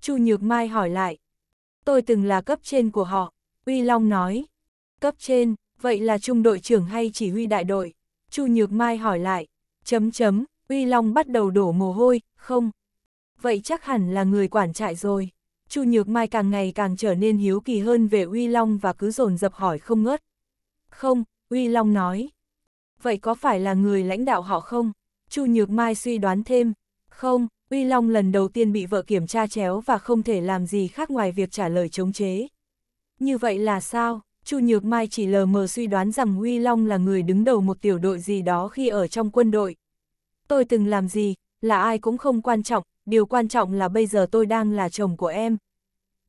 Chu Nhược Mai hỏi lại. Tôi từng là cấp trên của họ, Uy Long nói. Cấp trên, vậy là trung đội trưởng hay chỉ huy đại đội? Chu Nhược Mai hỏi lại. Chấm chấm, Uy Long bắt đầu đổ mồ hôi, không. Vậy chắc hẳn là người quản trại rồi. Chu Nhược Mai càng ngày càng trở nên hiếu kỳ hơn về Uy Long và cứ dồn dập hỏi không ngớt. Không, Uy Long nói. Vậy có phải là người lãnh đạo họ không? Chu Nhược Mai suy đoán thêm. Không, Uy Long lần đầu tiên bị vợ kiểm tra chéo và không thể làm gì khác ngoài việc trả lời chống chế. Như vậy là sao? Chu Nhược Mai chỉ lờ mờ suy đoán rằng Uy Long là người đứng đầu một tiểu đội gì đó khi ở trong quân đội, tôi từng làm gì, là ai cũng không quan trọng, điều quan trọng là bây giờ tôi đang là chồng của em.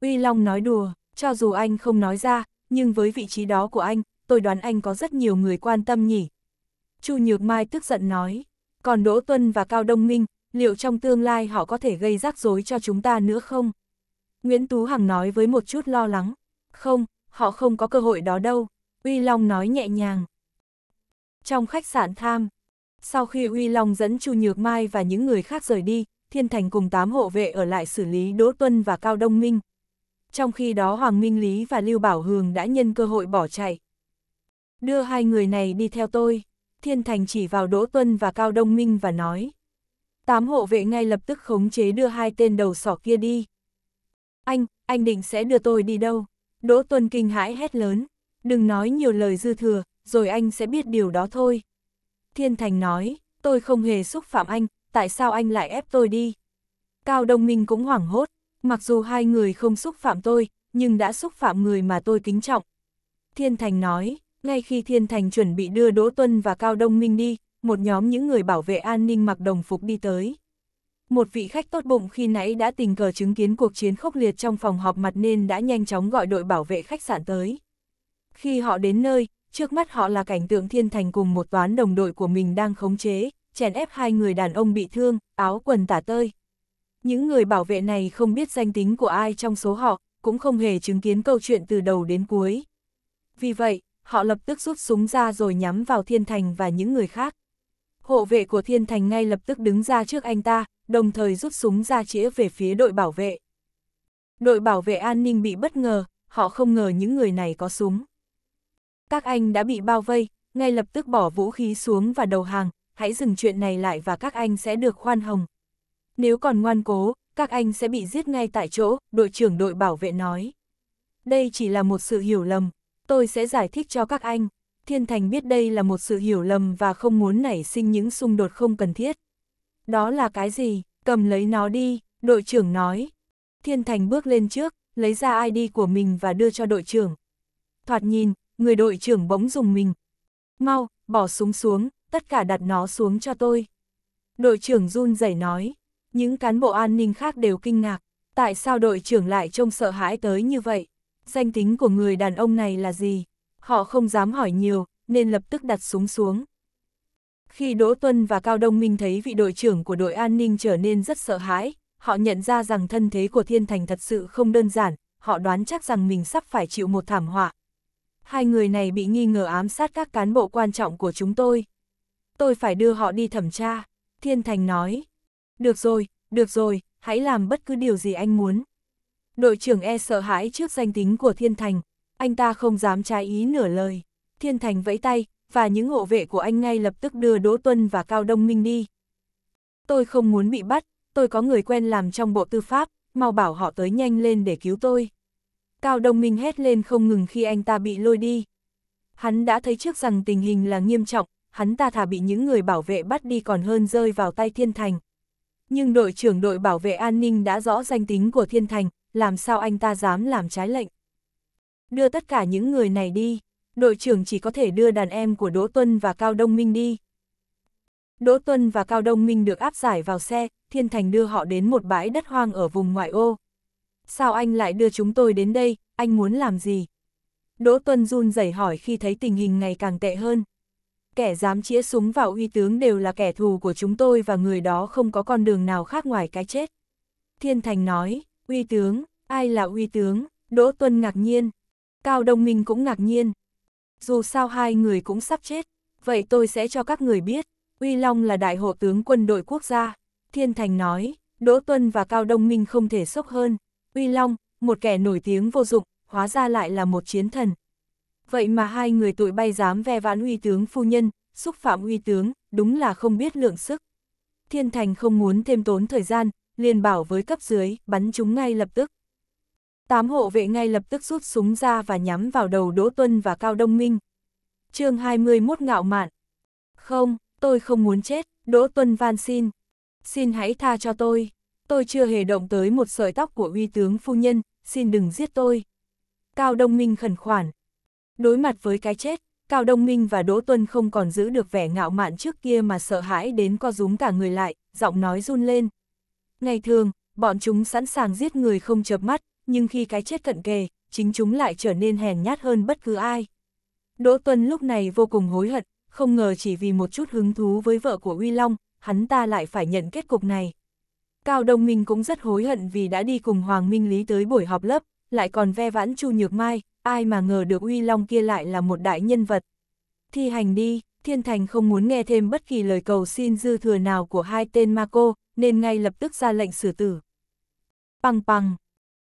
Uy Long nói đùa, cho dù anh không nói ra, nhưng với vị trí đó của anh, tôi đoán anh có rất nhiều người quan tâm nhỉ. Chu Nhược Mai tức giận nói, còn Đỗ Tuân và Cao Đông Minh, liệu trong tương lai họ có thể gây rắc rối cho chúng ta nữa không? Nguyễn Tú Hằng nói với một chút lo lắng, không, họ không có cơ hội đó đâu, Uy Long nói nhẹ nhàng. Trong khách sạn Tham, sau khi Uy Long dẫn Chu Nhược Mai và những người khác rời đi, Thiên Thành cùng tám hộ vệ ở lại xử lý Đỗ Tuân và Cao Đông Minh. Trong khi đó Hoàng Minh Lý và Lưu Bảo Hường đã nhân cơ hội bỏ chạy. Đưa hai người này đi theo tôi, Thiên Thành chỉ vào Đỗ Tuân và Cao Đông Minh và nói. Tám hộ vệ ngay lập tức khống chế đưa hai tên đầu sỏ kia đi. Anh, anh định sẽ đưa tôi đi đâu? Đỗ Tuân kinh hãi hét lớn. Đừng nói nhiều lời dư thừa, rồi anh sẽ biết điều đó thôi. Thiên Thành nói, tôi không hề xúc phạm anh, tại sao anh lại ép tôi đi? Cao Đông Minh cũng hoảng hốt, mặc dù hai người không xúc phạm tôi, nhưng đã xúc phạm người mà tôi kính trọng. Thiên Thành nói, ngay khi Thiên Thành chuẩn bị đưa Đỗ Tuân và Cao Đông Minh đi, một nhóm những người bảo vệ an ninh mặc đồng phục đi tới. Một vị khách tốt bụng khi nãy đã tình cờ chứng kiến cuộc chiến khốc liệt trong phòng họp mặt nên đã nhanh chóng gọi đội bảo vệ khách sạn tới. Khi họ đến nơi, Trước mắt họ là cảnh tượng thiên thành cùng một toán đồng đội của mình đang khống chế, chèn ép hai người đàn ông bị thương, áo quần tả tơi. Những người bảo vệ này không biết danh tính của ai trong số họ, cũng không hề chứng kiến câu chuyện từ đầu đến cuối. Vì vậy, họ lập tức rút súng ra rồi nhắm vào Thiên Thành và những người khác. Hộ vệ của Thiên Thành ngay lập tức đứng ra trước anh ta, đồng thời rút súng ra chĩa về phía đội bảo vệ. Đội bảo vệ an ninh bị bất ngờ, họ không ngờ những người này có súng. Các anh đã bị bao vây, ngay lập tức bỏ vũ khí xuống và đầu hàng, hãy dừng chuyện này lại và các anh sẽ được khoan hồng. Nếu còn ngoan cố, các anh sẽ bị giết ngay tại chỗ, đội trưởng đội bảo vệ nói. Đây chỉ là một sự hiểu lầm, tôi sẽ giải thích cho các anh. Thiên Thành biết đây là một sự hiểu lầm và không muốn nảy sinh những xung đột không cần thiết. Đó là cái gì, cầm lấy nó đi, đội trưởng nói. Thiên Thành bước lên trước, lấy ra ID của mình và đưa cho đội trưởng. Thoạt nhìn, người đội trưởng bỗng dùng mình. Mau, bỏ súng xuống, tất cả đặt nó xuống cho tôi. Đội trưởng run rẩy nói, những cán bộ an ninh khác đều kinh ngạc, tại sao đội trưởng lại trông sợ hãi tới như vậy? Danh tính của người đàn ông này là gì? Họ không dám hỏi nhiều, nên lập tức đặt súng xuống. Khi Đỗ Tuân và Cao Đông Minh thấy vị đội trưởng của đội an ninh trở nên rất sợ hãi, họ nhận ra rằng thân thế của Thiên Thành thật sự không đơn giản, họ đoán chắc rằng mình sắp phải chịu một thảm họa, hai người này bị nghi ngờ ám sát các cán bộ quan trọng của chúng tôi. Tôi phải đưa họ đi thẩm tra, Thiên Thành nói. Được rồi, được rồi, hãy làm bất cứ điều gì anh muốn. Đội trưởng e sợ hãi trước danh tính của Thiên Thành, anh ta không dám trái ý nửa lời. Thiên Thành vẫy tay, và những hộ vệ của anh ngay lập tức đưa Đỗ Tuân và Cao Đông Minh đi. Tôi không muốn bị bắt, tôi có người quen làm trong bộ tư pháp, mau bảo họ tới nhanh lên để cứu tôi. Cao Đông Minh hét lên không ngừng khi anh ta bị lôi đi. Hắn đã thấy trước rằng tình hình là nghiêm trọng, hắn ta thả bị những người bảo vệ bắt đi còn hơn rơi vào tay Thiên Thành. Nhưng đội trưởng đội bảo vệ an ninh đã rõ danh tính của Thiên Thành, làm sao anh ta dám làm trái lệnh. Đưa tất cả những người này đi, đội trưởng chỉ có thể đưa đàn em của Đỗ Tuân và Cao Đông Minh đi. Đỗ Tuân và Cao Đông Minh được áp giải vào xe, Thiên Thành đưa họ đến một bãi đất hoang ở vùng ngoại ô sao anh lại đưa chúng tôi đến đây, anh muốn làm gì? Đỗ Tuân run rẩy hỏi khi thấy tình hình ngày càng tệ hơn. Kẻ dám chĩa súng vào uy tướng đều là kẻ thù của chúng tôi và người đó không có con đường nào khác ngoài cái chết. Thiên Thành nói, uy tướng, ai là uy tướng? Đỗ Tuân ngạc nhiên. Cao Đông Minh cũng ngạc nhiên. Dù sao hai người cũng sắp chết, vậy tôi sẽ cho các người biết. Uy Long là đại hộ tướng quân đội quốc gia. Thiên Thành nói, Đỗ Tuân và Cao Đông Minh không thể sốc hơn. Uy Long, một kẻ nổi tiếng vô dụng, hóa ra lại là một chiến thần. Vậy mà hai người tụi bay dám ve vãn uy tướng phu nhân, xúc phạm uy tướng, đúng là không biết lượng sức. Thiên Thành không muốn thêm tốn thời gian, liền bảo với cấp dưới, bắn chúng ngay lập tức. Tám hộ vệ ngay lập tức rút súng ra và nhắm vào đầu Đỗ Tuân và Cao Đông Minh. chương 21 ngạo mạn. Không, tôi không muốn chết, Đỗ Tuân van xin. Xin hãy tha cho tôi tôi chưa hề động tới một sợi tóc của uy tướng phu nhân, xin đừng giết tôi. Cao Đông Minh khẩn khoản. Đối mặt với cái chết, Cao Đông Minh và Đỗ Tuân không còn giữ được vẻ ngạo mạn trước kia mà sợ hãi đến co rúm cả người lại, giọng nói run lên. Ngày thường, bọn chúng sẵn sàng giết người không chớp mắt, nhưng khi cái chết cận kề, chính chúng lại trở nên hèn nhát hơn bất cứ ai. Đỗ Tuân lúc này vô cùng hối hận, không ngờ chỉ vì một chút hứng thú với vợ của Uy Long, hắn ta lại phải nhận kết cục này. Cao Đông Minh cũng rất hối hận vì đã đi cùng Hoàng Minh Lý tới buổi họp lớp, lại còn ve vãn Chu Nhược Mai, ai mà ngờ được Uy Long kia lại là một đại nhân vật. Thi hành đi, Thiên Thành không muốn nghe thêm bất kỳ lời cầu xin dư thừa nào của hai tên ma cô, nên ngay lập tức ra lệnh xử tử. Păng păng,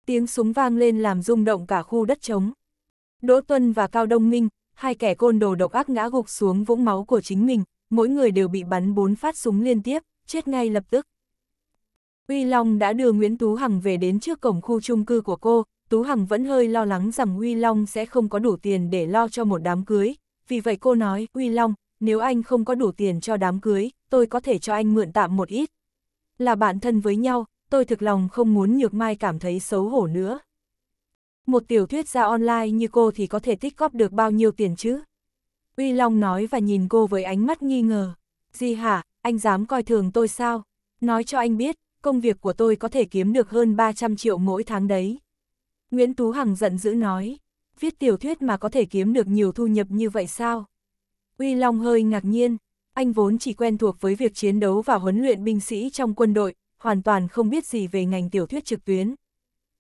tiếng súng vang lên làm rung động cả khu đất trống. Đỗ Tuân và Cao Đông Minh, hai kẻ côn đồ độc ác ngã gục xuống vũng máu của chính mình, mỗi người đều bị bắn bốn phát súng liên tiếp, chết ngay lập tức. Uy Long đã đưa Nguyễn Tú Hằng về đến trước cổng khu chung cư của cô, Tú Hằng vẫn hơi lo lắng rằng Uy Long sẽ không có đủ tiền để lo cho một đám cưới. Vì vậy cô nói, Uy Long, nếu anh không có đủ tiền cho đám cưới, tôi có thể cho anh mượn tạm một ít. Là bạn thân với nhau, tôi thực lòng không muốn Nhược Mai cảm thấy xấu hổ nữa. Một tiểu thuyết ra online như cô thì có thể tích góp được bao nhiêu tiền chứ? Uy Long nói và nhìn cô với ánh mắt nghi ngờ. Gì hả, anh dám coi thường tôi sao? Nói cho anh biết, công việc của tôi có thể kiếm được hơn 300 triệu mỗi tháng đấy. Nguyễn Tú Hằng giận dữ nói, viết tiểu thuyết mà có thể kiếm được nhiều thu nhập như vậy sao? Uy Long hơi ngạc nhiên, anh vốn chỉ quen thuộc với việc chiến đấu và huấn luyện binh sĩ trong quân đội, hoàn toàn không biết gì về ngành tiểu thuyết trực tuyến.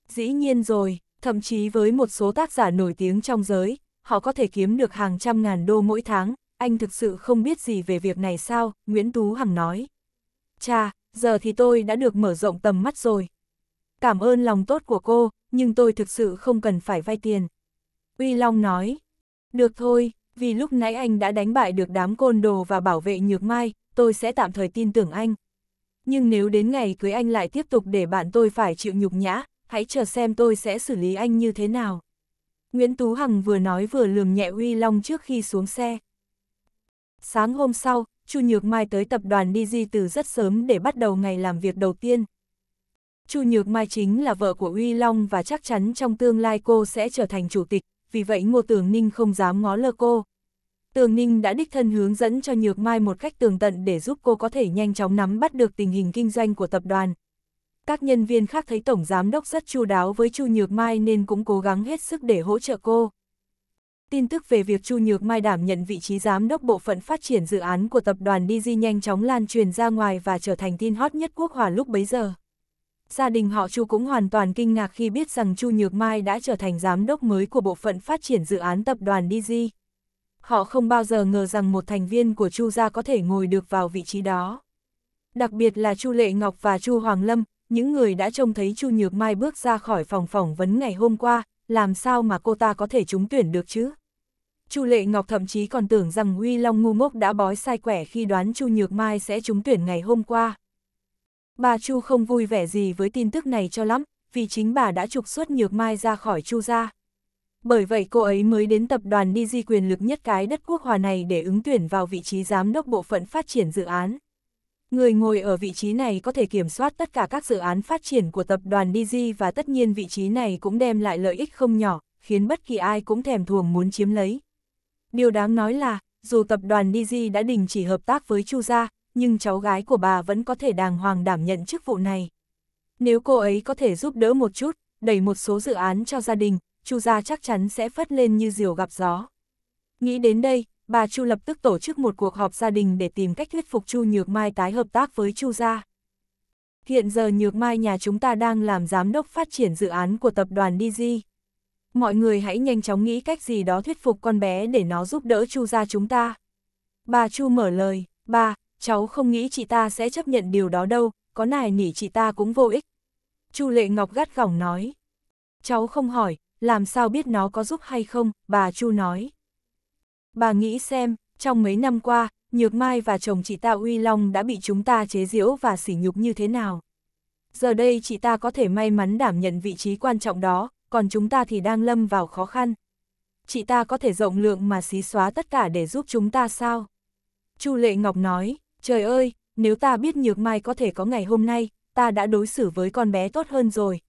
Dĩ nhiên rồi, thậm chí với một số tác giả nổi tiếng trong giới, họ có thể kiếm được hàng trăm ngàn đô mỗi tháng, anh thực sự không biết gì về việc này sao, Nguyễn Tú Hằng nói. Cha, giờ thì tôi đã được mở rộng tầm mắt rồi. Cảm ơn lòng tốt của cô, nhưng tôi thực sự không cần phải vay tiền. Uy Long nói, được thôi, vì lúc nãy anh đã đánh bại được đám côn đồ và bảo vệ nhược mai, tôi sẽ tạm thời tin tưởng anh. Nhưng nếu đến ngày cưới anh lại tiếp tục để bạn tôi phải chịu nhục nhã, hãy chờ xem tôi sẽ xử lý anh như thế nào. Nguyễn Tú Hằng vừa nói vừa lườm nhẹ Uy Long trước khi xuống xe. Sáng hôm sau, Chu Nhược Mai tới tập đoàn DG từ rất sớm để bắt đầu ngày làm việc đầu tiên. Chu Nhược Mai chính là vợ của Uy Long và chắc chắn trong tương lai cô sẽ trở thành chủ tịch, vì vậy Ngô Tường Ninh không dám ngó lơ cô. Tường Ninh đã đích thân hướng dẫn cho Nhược Mai một cách tường tận để giúp cô có thể nhanh chóng nắm bắt được tình hình kinh doanh của tập đoàn. Các nhân viên khác thấy Tổng Giám Đốc rất chu đáo với Chu Nhược Mai nên cũng cố gắng hết sức để hỗ trợ cô tin tức về việc Chu Nhược Mai đảm nhận vị trí giám đốc bộ phận phát triển dự án của tập đoàn Digi nhanh chóng lan truyền ra ngoài và trở thành tin hot nhất quốc hòa lúc bấy giờ. Gia đình họ Chu cũng hoàn toàn kinh ngạc khi biết rằng Chu Nhược Mai đã trở thành giám đốc mới của bộ phận phát triển dự án tập đoàn Digi. Họ không bao giờ ngờ rằng một thành viên của Chu gia có thể ngồi được vào vị trí đó. Đặc biệt là Chu Lệ Ngọc và Chu Hoàng Lâm, những người đã trông thấy Chu Nhược Mai bước ra khỏi phòng phỏng vấn ngày hôm qua, làm sao mà cô ta có thể trúng tuyển được chứ? Chu Lệ Ngọc thậm chí còn tưởng rằng Huy Long ngu ngốc đã bói sai quẻ khi đoán Chu Nhược Mai sẽ trúng tuyển ngày hôm qua. Bà Chu không vui vẻ gì với tin tức này cho lắm, vì chính bà đã trục xuất Nhược Mai ra khỏi Chu gia. Bởi vậy cô ấy mới đến tập đoàn đi di quyền lực nhất cái đất quốc hòa này để ứng tuyển vào vị trí giám đốc bộ phận phát triển dự án. Người ngồi ở vị trí này có thể kiểm soát tất cả các dự án phát triển của tập đoàn DG và tất nhiên vị trí này cũng đem lại lợi ích không nhỏ, khiến bất kỳ ai cũng thèm thuồng muốn chiếm lấy. Điều đáng nói là, dù tập đoàn DG đã đình chỉ hợp tác với Chu gia, nhưng cháu gái của bà vẫn có thể đàng hoàng đảm nhận chức vụ này. Nếu cô ấy có thể giúp đỡ một chút, đẩy một số dự án cho gia đình, Chu gia chắc chắn sẽ phất lên như diều gặp gió. Nghĩ đến đây, bà Chu lập tức tổ chức một cuộc họp gia đình để tìm cách thuyết phục Chu Nhược Mai tái hợp tác với Chu gia. Hiện giờ Nhược Mai nhà chúng ta đang làm giám đốc phát triển dự án của tập đoàn DG mọi người hãy nhanh chóng nghĩ cách gì đó thuyết phục con bé để nó giúp đỡ Chu gia chúng ta. Bà Chu mở lời, bà, cháu không nghĩ chị ta sẽ chấp nhận điều đó đâu, có nài nỉ chị ta cũng vô ích. Chu Lệ Ngọc gắt gỏng nói. Cháu không hỏi, làm sao biết nó có giúp hay không, bà Chu nói. Bà nghĩ xem, trong mấy năm qua, Nhược Mai và chồng chị ta Uy Long đã bị chúng ta chế giễu và sỉ nhục như thế nào. Giờ đây chị ta có thể may mắn đảm nhận vị trí quan trọng đó, còn chúng ta thì đang lâm vào khó khăn. Chị ta có thể rộng lượng mà xí xóa tất cả để giúp chúng ta sao? Chu Lệ Ngọc nói, trời ơi, nếu ta biết Nhược Mai có thể có ngày hôm nay, ta đã đối xử với con bé tốt hơn rồi.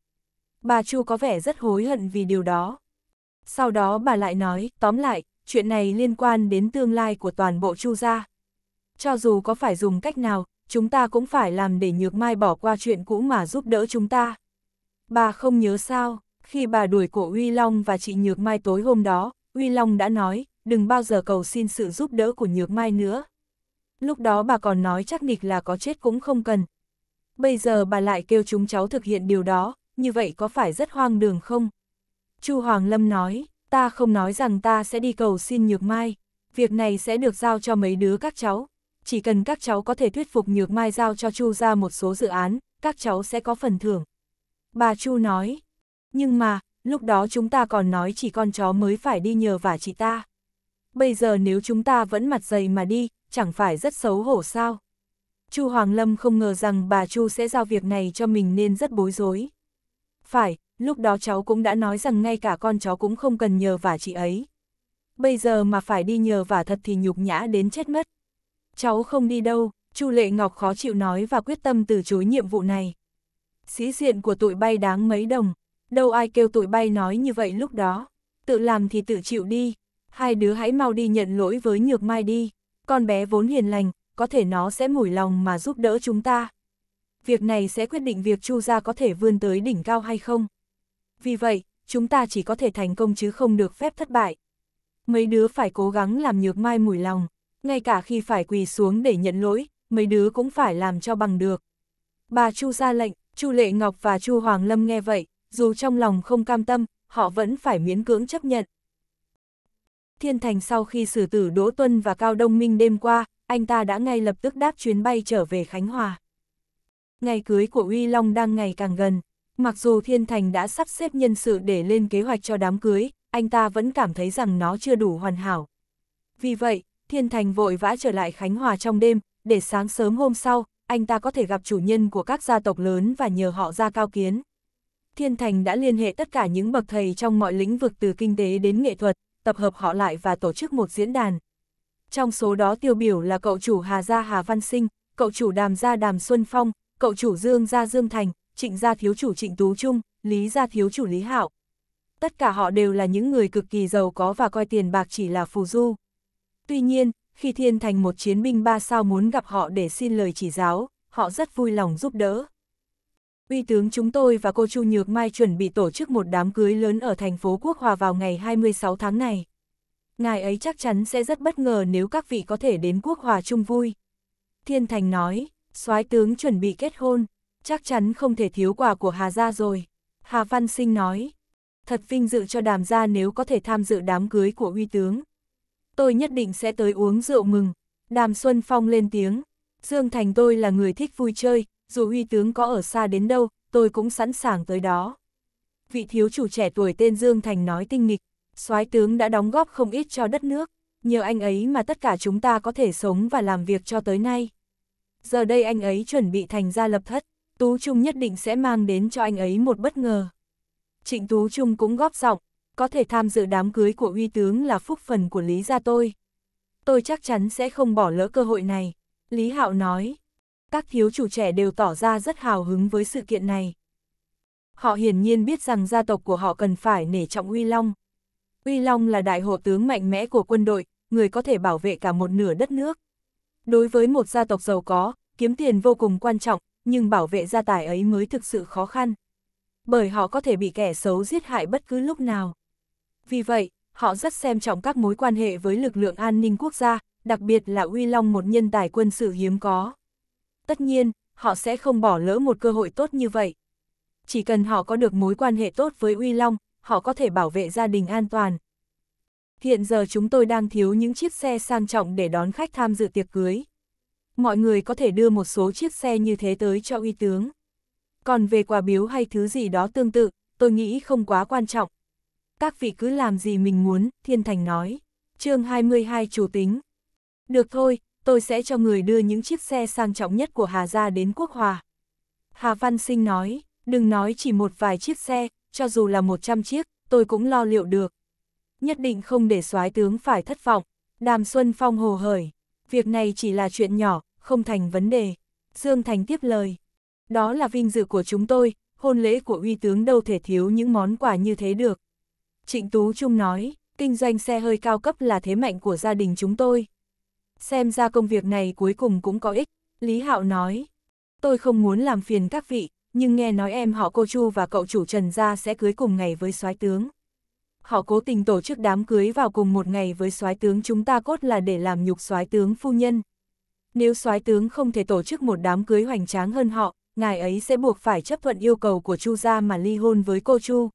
Bà Chu có vẻ rất hối hận vì điều đó. Sau đó bà lại nói, tóm lại, chuyện này liên quan đến tương lai của toàn bộ Chu gia. Cho dù có phải dùng cách nào, chúng ta cũng phải làm để Nhược Mai bỏ qua chuyện cũ mà giúp đỡ chúng ta. Bà không nhớ sao, khi bà đuổi cổ Uy Long và chị Nhược Mai tối hôm đó, Uy Long đã nói, đừng bao giờ cầu xin sự giúp đỡ của Nhược Mai nữa. Lúc đó bà còn nói chắc nghịch là có chết cũng không cần. Bây giờ bà lại kêu chúng cháu thực hiện điều đó, như vậy có phải rất hoang đường không? Chu Hoàng Lâm nói, ta không nói rằng ta sẽ đi cầu xin Nhược Mai, việc này sẽ được giao cho mấy đứa các cháu. Chỉ cần các cháu có thể thuyết phục Nhược Mai giao cho Chu ra một số dự án, các cháu sẽ có phần thưởng. Bà Chu nói, nhưng mà, lúc đó chúng ta còn nói chỉ con chó mới phải đi nhờ vả chị ta. Bây giờ nếu chúng ta vẫn mặt dày mà đi, chẳng phải rất xấu hổ sao? Chu Hoàng Lâm không ngờ rằng bà Chu sẽ giao việc này cho mình nên rất bối rối. Phải, lúc đó cháu cũng đã nói rằng ngay cả con chó cũng không cần nhờ vả chị ấy. Bây giờ mà phải đi nhờ vả thật thì nhục nhã đến chết mất. Cháu không đi đâu, Chu Lệ Ngọc khó chịu nói và quyết tâm từ chối nhiệm vụ này. Sĩ diện của tụi bay đáng mấy đồng, Đâu ai kêu tụi bay nói như vậy lúc đó. Tự làm thì tự chịu đi. Hai đứa hãy mau đi nhận lỗi với Nhược Mai đi. Con bé vốn hiền lành, có thể nó sẽ mủi lòng mà giúp đỡ chúng ta. Việc này sẽ quyết định việc Chu gia có thể vươn tới đỉnh cao hay không. Vì vậy, chúng ta chỉ có thể thành công chứ không được phép thất bại. Mấy đứa phải cố gắng làm Nhược Mai mủi lòng. Ngay cả khi phải quỳ xuống để nhận lỗi, mấy đứa cũng phải làm cho bằng được. Bà Chu ra lệnh, Chu Lệ Ngọc và Chu Hoàng Lâm nghe vậy, dù trong lòng không cam tâm, họ vẫn phải miễn cưỡng chấp nhận. Thiên Thành sau khi xử tử Đỗ Tuân và Cao Đông Minh đêm qua, anh ta đã ngay lập tức đáp chuyến bay trở về Khánh Hòa. Ngày cưới của Uy Long đang ngày càng gần. Mặc dù Thiên Thành đã sắp xếp nhân sự để lên kế hoạch cho đám cưới, anh ta vẫn cảm thấy rằng nó chưa đủ hoàn hảo. Vì vậy, Thiên Thành vội vã trở lại Khánh Hòa trong đêm, để sáng sớm hôm sau, anh ta có thể gặp chủ nhân của các gia tộc lớn và nhờ họ ra cao kiến. Thiên Thành đã liên hệ tất cả những bậc thầy trong mọi lĩnh vực từ kinh tế đến nghệ thuật, tập hợp họ lại và tổ chức một diễn đàn. Trong số đó tiêu biểu là cậu chủ Hà Gia Hà Văn Sinh, cậu chủ Đàm Gia Đàm Xuân Phong, cậu chủ Dương Gia Dương Thành, Trịnh Gia Thiếu chủ Trịnh Tú Trung, Lý Gia Thiếu chủ Lý Hạo. Tất cả họ đều là những người cực kỳ giàu có và coi tiền bạc chỉ là phù du. Tuy nhiên, khi Thiên Thành một chiến binh ba sao muốn gặp họ để xin lời chỉ giáo, họ rất vui lòng giúp đỡ. Uy tướng chúng tôi và cô Chu Nhược Mai chuẩn bị tổ chức một đám cưới lớn ở thành phố Quốc Hòa vào ngày 26 tháng này. Ngài ấy chắc chắn sẽ rất bất ngờ nếu các vị có thể đến Quốc Hòa chung vui. Thiên Thành nói, soái tướng chuẩn bị kết hôn, chắc chắn không thể thiếu quà của Hà Gia rồi. Hà Văn Sinh nói, thật vinh dự cho đàm gia nếu có thể tham dự đám cưới của uy tướng. Tôi nhất định sẽ tới uống rượu mừng. Đàm Xuân Phong lên tiếng, Dương Thành tôi là người thích vui chơi, dù huy tướng có ở xa đến đâu, tôi cũng sẵn sàng tới đó. Vị thiếu chủ trẻ tuổi tên Dương Thành nói tinh nghịch, soái tướng đã đóng góp không ít cho đất nước, nhờ anh ấy mà tất cả chúng ta có thể sống và làm việc cho tới nay. Giờ đây anh ấy chuẩn bị thành gia lập thất, Tú Trung nhất định sẽ mang đến cho anh ấy một bất ngờ. Trịnh Tú Trung cũng góp giọng, có thể tham dự đám cưới của huy tướng là phúc phần của Lý gia tôi. Tôi chắc chắn sẽ không bỏ lỡ cơ hội này, Lý Hạo nói, các thiếu chủ trẻ đều tỏ ra rất hào hứng với sự kiện này. Họ hiển nhiên biết rằng gia tộc của họ cần phải nể trọng Uy Long. Uy Long là đại hộ tướng mạnh mẽ của quân đội, người có thể bảo vệ cả một nửa đất nước. Đối với một gia tộc giàu có, kiếm tiền vô cùng quan trọng, nhưng bảo vệ gia tài ấy mới thực sự khó khăn. Bởi họ có thể bị kẻ xấu giết hại bất cứ lúc nào. Vì vậy, họ rất xem trọng các mối quan hệ với lực lượng an ninh quốc gia, đặc biệt là Uy Long một nhân tài quân sự hiếm có. Tất nhiên, họ sẽ không bỏ lỡ một cơ hội tốt như vậy. Chỉ cần họ có được mối quan hệ tốt với Uy Long, họ có thể bảo vệ gia đình an toàn. Hiện giờ chúng tôi đang thiếu những chiếc xe sang trọng để đón khách tham dự tiệc cưới. Mọi người có thể đưa một số chiếc xe như thế tới cho uy tướng. Còn về quà biếu hay thứ gì đó tương tự, tôi nghĩ không quá quan trọng. Các vị cứ làm gì mình muốn, Thiên Thành nói. chương 22 chủ tính. Được thôi, tôi sẽ cho người đưa những chiếc xe sang trọng nhất của Hà gia đến Quốc Hòa. Hà Văn Sinh nói, đừng nói chỉ một vài chiếc xe, cho dù là 100 chiếc, tôi cũng lo liệu được. Nhất định không để soái tướng phải thất vọng. Đàm Xuân Phong hồ hởi, việc này chỉ là chuyện nhỏ, không thành vấn đề. Dương Thành tiếp lời. Đó là vinh dự của chúng tôi, hôn lễ của uy tướng đâu thể thiếu những món quà như thế được. Trịnh Tú Trung nói, kinh doanh xe hơi cao cấp là thế mạnh của gia đình chúng tôi xem ra công việc này cuối cùng cũng có ích, Lý Hạo nói. Tôi không muốn làm phiền các vị, nhưng nghe nói em họ cô Chu và cậu chủ Trần Gia sẽ cưới cùng ngày với soái tướng. Họ cố tình tổ chức đám cưới vào cùng một ngày với soái tướng chúng ta cốt là để làm nhục soái tướng phu nhân. Nếu soái tướng không thể tổ chức một đám cưới hoành tráng hơn họ, ngài ấy sẽ buộc phải chấp thuận yêu cầu của Chu gia mà ly hôn với cô Chu.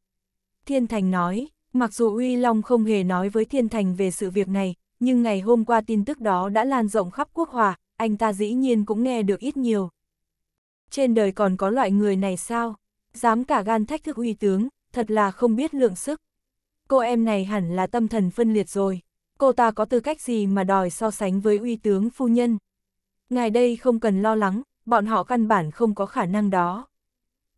Thiên Thành nói, mặc dù Uy Long không hề nói với Thiên Thành về sự việc này, nhưng ngày hôm qua tin tức đó đã lan rộng khắp quốc hòa, anh ta dĩ nhiên cũng nghe được ít nhiều. Trên đời còn có loại người này sao? Dám cả gan thách thức uy tướng, thật là không biết lượng sức. Cô em này hẳn là tâm thần phân liệt rồi. Cô ta có tư cách gì mà đòi so sánh với uy tướng phu nhân? Ngài đây không cần lo lắng, bọn họ căn bản không có khả năng đó.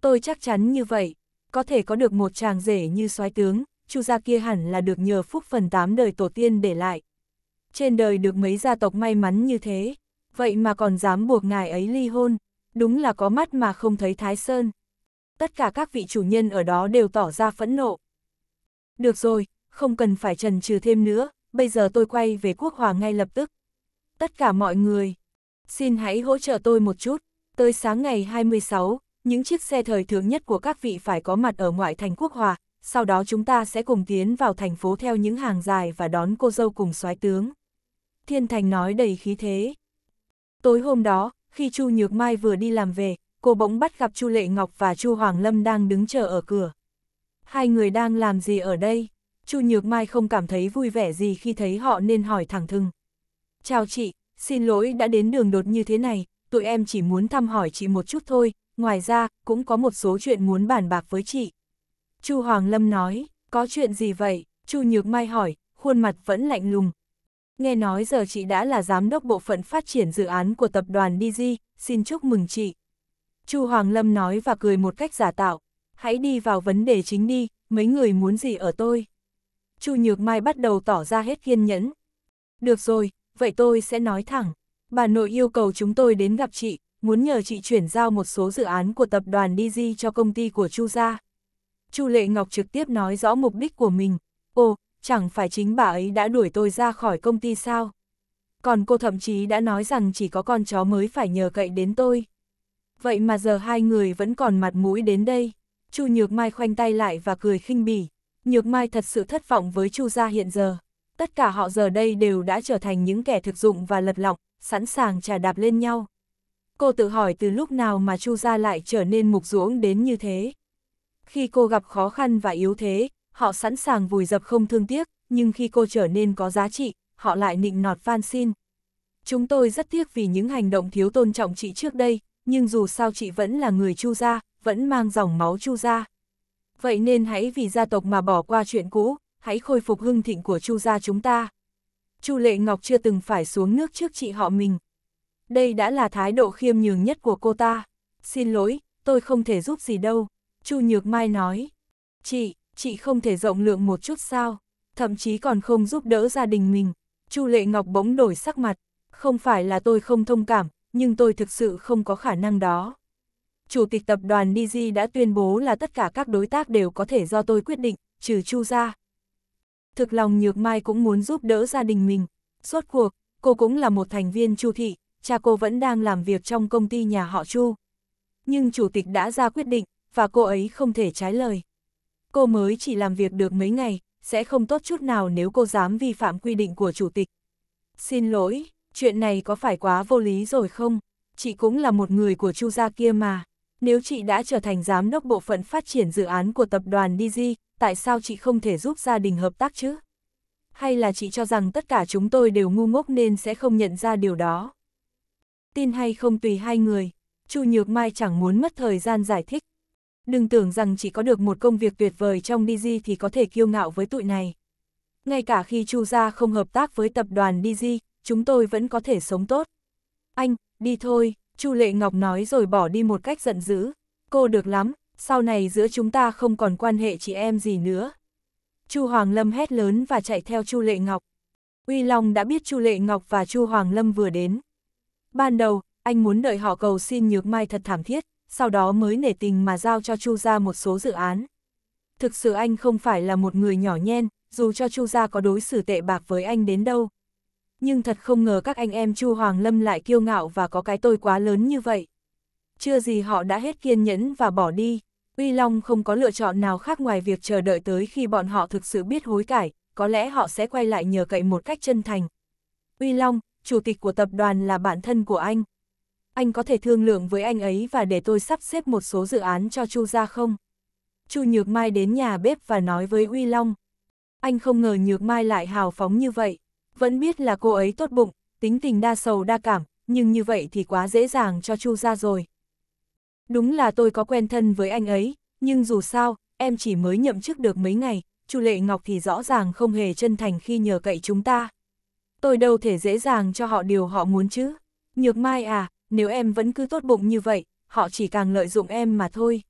Tôi chắc chắn như vậy, có thể có được một chàng rể như soái tướng, chu gia kia hẳn là được nhờ phúc phần tám đời tổ tiên để lại trên đời được mấy gia tộc may mắn như thế, vậy mà còn dám buộc ngài ấy ly hôn, đúng là có mắt mà không thấy Thái Sơn. Tất cả các vị chủ nhân ở đó đều tỏ ra phẫn nộ. Được rồi, không cần phải trần trừ thêm nữa, bây giờ tôi quay về quốc hòa ngay lập tức. Tất cả mọi người, xin hãy hỗ trợ tôi một chút, tới sáng ngày 26, những chiếc xe thời thượng nhất của các vị phải có mặt ở ngoại thành quốc hòa, sau đó chúng ta sẽ cùng tiến vào thành phố theo những hàng dài và đón cô dâu cùng soái tướng. Thiên Thành nói đầy khí thế. Tối hôm đó, khi Chu Nhược Mai vừa đi làm về, cô bỗng bắt gặp Chu Lệ Ngọc và Chu Hoàng Lâm đang đứng chờ ở cửa. Hai người đang làm gì ở đây? Chu Nhược Mai không cảm thấy vui vẻ gì khi thấy họ nên hỏi thẳng thừng. Chào chị, xin lỗi đã đến đường đột như thế này, tụi em chỉ muốn thăm hỏi chị một chút thôi, ngoài ra, cũng có một số chuyện muốn bàn bạc với chị. Chu Hoàng Lâm nói, có chuyện gì vậy? Chu Nhược Mai hỏi, khuôn mặt vẫn lạnh lùng, nghe nói giờ chị đã là giám đốc bộ phận phát triển dự án của tập đoàn DG, xin chúc mừng chị. Chu Hoàng Lâm nói và cười một cách giả tạo, hãy đi vào vấn đề chính đi, mấy người muốn gì ở tôi. Chu Nhược Mai bắt đầu tỏ ra hết kiên nhẫn. Được rồi, vậy tôi sẽ nói thẳng. Bà nội yêu cầu chúng tôi đến gặp chị, muốn nhờ chị chuyển giao một số dự án của tập đoàn DG cho công ty của Chu gia. Chu Lệ Ngọc trực tiếp nói rõ mục đích của mình. Ồ, chẳng phải chính bà ấy đã đuổi tôi ra khỏi công ty sao? Còn cô thậm chí đã nói rằng chỉ có con chó mới phải nhờ cậy đến tôi. Vậy mà giờ hai người vẫn còn mặt mũi đến đây. Chu Nhược Mai khoanh tay lại và cười khinh bỉ. Nhược Mai thật sự thất vọng với Chu gia hiện giờ. Tất cả họ giờ đây đều đã trở thành những kẻ thực dụng và lật lọng, sẵn sàng trà đạp lên nhau. Cô tự hỏi từ lúc nào mà Chu gia lại trở nên mục ruỗng đến như thế. Khi cô gặp khó khăn và yếu thế, họ sẵn sàng vùi dập không thương tiếc, nhưng khi cô trở nên có giá trị, họ lại nịnh nọt van xin. Chúng tôi rất tiếc vì những hành động thiếu tôn trọng chị trước đây, nhưng dù sao chị vẫn là người chu gia, vẫn mang dòng máu chu gia. Vậy nên hãy vì gia tộc mà bỏ qua chuyện cũ, hãy khôi phục hưng thịnh của chu gia chúng ta. Chu Lệ Ngọc chưa từng phải xuống nước trước chị họ mình. Đây đã là thái độ khiêm nhường nhất của cô ta. Xin lỗi, tôi không thể giúp gì đâu. Chu Nhược Mai nói. Chị, chị không thể rộng lượng một chút sao, thậm chí còn không giúp đỡ gia đình mình. Chu Lệ Ngọc bỗng đổi sắc mặt, không phải là tôi không thông cảm, nhưng tôi thực sự không có khả năng đó. Chủ tịch tập đoàn DG đã tuyên bố là tất cả các đối tác đều có thể do tôi quyết định, trừ Chu ra. Thực lòng Nhược Mai cũng muốn giúp đỡ gia đình mình. Suốt cuộc, cô cũng là một thành viên Chu thị, cha cô vẫn đang làm việc trong công ty nhà họ Chu. Nhưng chủ tịch đã ra quyết định, và cô ấy không thể trái lời cô mới chỉ làm việc được mấy ngày, sẽ không tốt chút nào nếu cô dám vi phạm quy định của chủ tịch. Xin lỗi, chuyện này có phải quá vô lý rồi không? Chị cũng là một người của Chu gia kia mà. Nếu chị đã trở thành giám đốc bộ phận phát triển dự án của tập đoàn DG, tại sao chị không thể giúp gia đình hợp tác chứ? Hay là chị cho rằng tất cả chúng tôi đều ngu ngốc nên sẽ không nhận ra điều đó? Tin hay không tùy hai người, Chu Nhược Mai chẳng muốn mất thời gian giải thích, Đừng tưởng rằng chỉ có được một công việc tuyệt vời trong DG thì có thể kiêu ngạo với tụi này. Ngay cả khi Chu gia không hợp tác với tập đoàn DG, chúng tôi vẫn có thể sống tốt. Anh, đi thôi, Chu Lệ Ngọc nói rồi bỏ đi một cách giận dữ. Cô được lắm, sau này giữa chúng ta không còn quan hệ chị em gì nữa. Chu Hoàng Lâm hét lớn và chạy theo Chu Lệ Ngọc. Uy Long đã biết Chu Lệ Ngọc và Chu Hoàng Lâm vừa đến. Ban đầu, anh muốn đợi họ cầu xin nhược mai thật thảm thiết, sau đó mới nể tình mà giao cho Chu gia một số dự án. Thực sự anh không phải là một người nhỏ nhen, dù cho Chu gia có đối xử tệ bạc với anh đến đâu. Nhưng thật không ngờ các anh em Chu Hoàng Lâm lại kiêu ngạo và có cái tôi quá lớn như vậy. Chưa gì họ đã hết kiên nhẫn và bỏ đi. Uy Long không có lựa chọn nào khác ngoài việc chờ đợi tới khi bọn họ thực sự biết hối cải, có lẽ họ sẽ quay lại nhờ cậy một cách chân thành. Uy Long, chủ tịch của tập đoàn là bạn thân của anh, anh có thể thương lượng với anh ấy và để tôi sắp xếp một số dự án cho Chu ra không? Chu Nhược Mai đến nhà bếp và nói với Uy Long. Anh không ngờ Nhược Mai lại hào phóng như vậy, vẫn biết là cô ấy tốt bụng, tính tình đa sầu đa cảm, nhưng như vậy thì quá dễ dàng cho Chu ra rồi. Đúng là tôi có quen thân với anh ấy, nhưng dù sao, em chỉ mới nhậm chức được mấy ngày, Chu Lệ Ngọc thì rõ ràng không hề chân thành khi nhờ cậy chúng ta. Tôi đâu thể dễ dàng cho họ điều họ muốn chứ. Nhược Mai à, nếu em vẫn cứ tốt bụng như vậy, họ chỉ càng lợi dụng em mà thôi.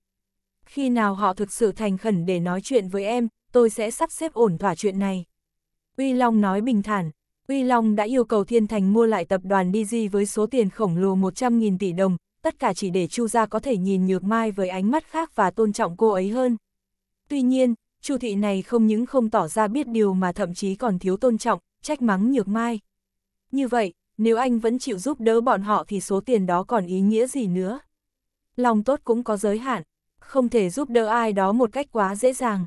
Khi nào họ thực sự thành khẩn để nói chuyện với em, tôi sẽ sắp xếp ổn thỏa chuyện này. Uy Long nói bình thản, Uy Long đã yêu cầu Thiên Thành mua lại tập đoàn DG với số tiền khổng lồ 100.000 tỷ đồng, tất cả chỉ để Chu gia có thể nhìn Nhược Mai với ánh mắt khác và tôn trọng cô ấy hơn. Tuy nhiên, Chu thị này không những không tỏ ra biết điều mà thậm chí còn thiếu tôn trọng, trách mắng Nhược Mai. Như vậy, nếu anh vẫn chịu giúp đỡ bọn họ thì số tiền đó còn ý nghĩa gì nữa. Lòng tốt cũng có giới hạn, không thể giúp đỡ ai đó một cách quá dễ dàng.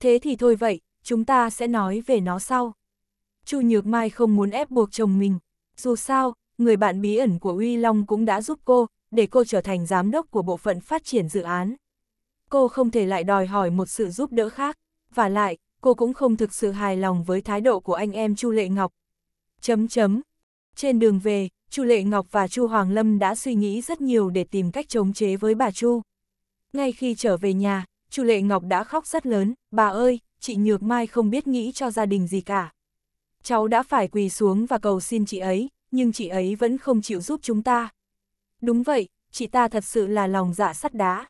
Thế thì thôi vậy, chúng ta sẽ nói về nó sau. Chu Nhược Mai không muốn ép buộc chồng mình, dù sao, người bạn bí ẩn của Uy Long cũng đã giúp cô, để cô trở thành giám đốc của bộ phận phát triển dự án. Cô không thể lại đòi hỏi một sự giúp đỡ khác, và lại, cô cũng không thực sự hài lòng với thái độ của anh em Chu Lệ Ngọc. Chấm chấm, trên đường về, Chu Lệ Ngọc và Chu Hoàng Lâm đã suy nghĩ rất nhiều để tìm cách chống chế với bà Chu. Ngay khi trở về nhà, Chu Lệ Ngọc đã khóc rất lớn, bà ơi, chị Nhược Mai không biết nghĩ cho gia đình gì cả. Cháu đã phải quỳ xuống và cầu xin chị ấy, nhưng chị ấy vẫn không chịu giúp chúng ta. Đúng vậy, chị ta thật sự là lòng dạ sắt đá.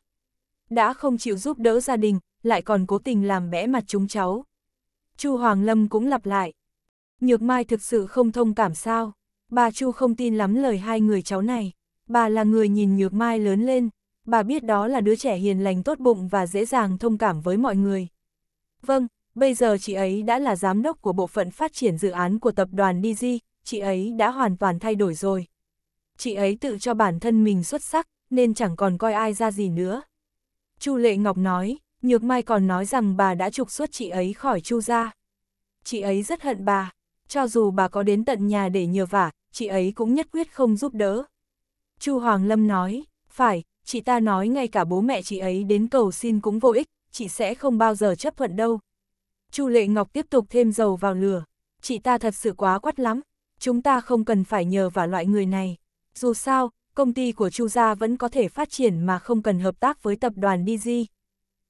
Đã không chịu giúp đỡ gia đình, lại còn cố tình làm bẽ mặt chúng cháu. Chu Hoàng Lâm cũng lặp lại. Nhược Mai thực sự không thông cảm sao. Bà Chu không tin lắm lời hai người cháu này. Bà là người nhìn Nhược Mai lớn lên, bà biết đó là đứa trẻ hiền lành tốt bụng và dễ dàng thông cảm với mọi người. Vâng, bây giờ chị ấy đã là giám đốc của bộ phận phát triển dự án của tập đoàn DG, chị ấy đã hoàn toàn thay đổi rồi. Chị ấy tự cho bản thân mình xuất sắc, nên chẳng còn coi ai ra gì nữa. Chu Lệ Ngọc nói, Nhược Mai còn nói rằng bà đã trục xuất chị ấy khỏi Chu gia. Chị ấy rất hận bà, cho dù bà có đến tận nhà để nhờ vả, chị ấy cũng nhất quyết không giúp đỡ. Chu Hoàng Lâm nói, phải, chị ta nói ngay cả bố mẹ chị ấy đến cầu xin cũng vô ích, chị sẽ không bao giờ chấp thuận đâu. Chu Lệ Ngọc tiếp tục thêm dầu vào lửa, chị ta thật sự quá quắt lắm, chúng ta không cần phải nhờ vào loại người này. Dù sao, công ty của Chu gia vẫn có thể phát triển mà không cần hợp tác với tập đoàn DG.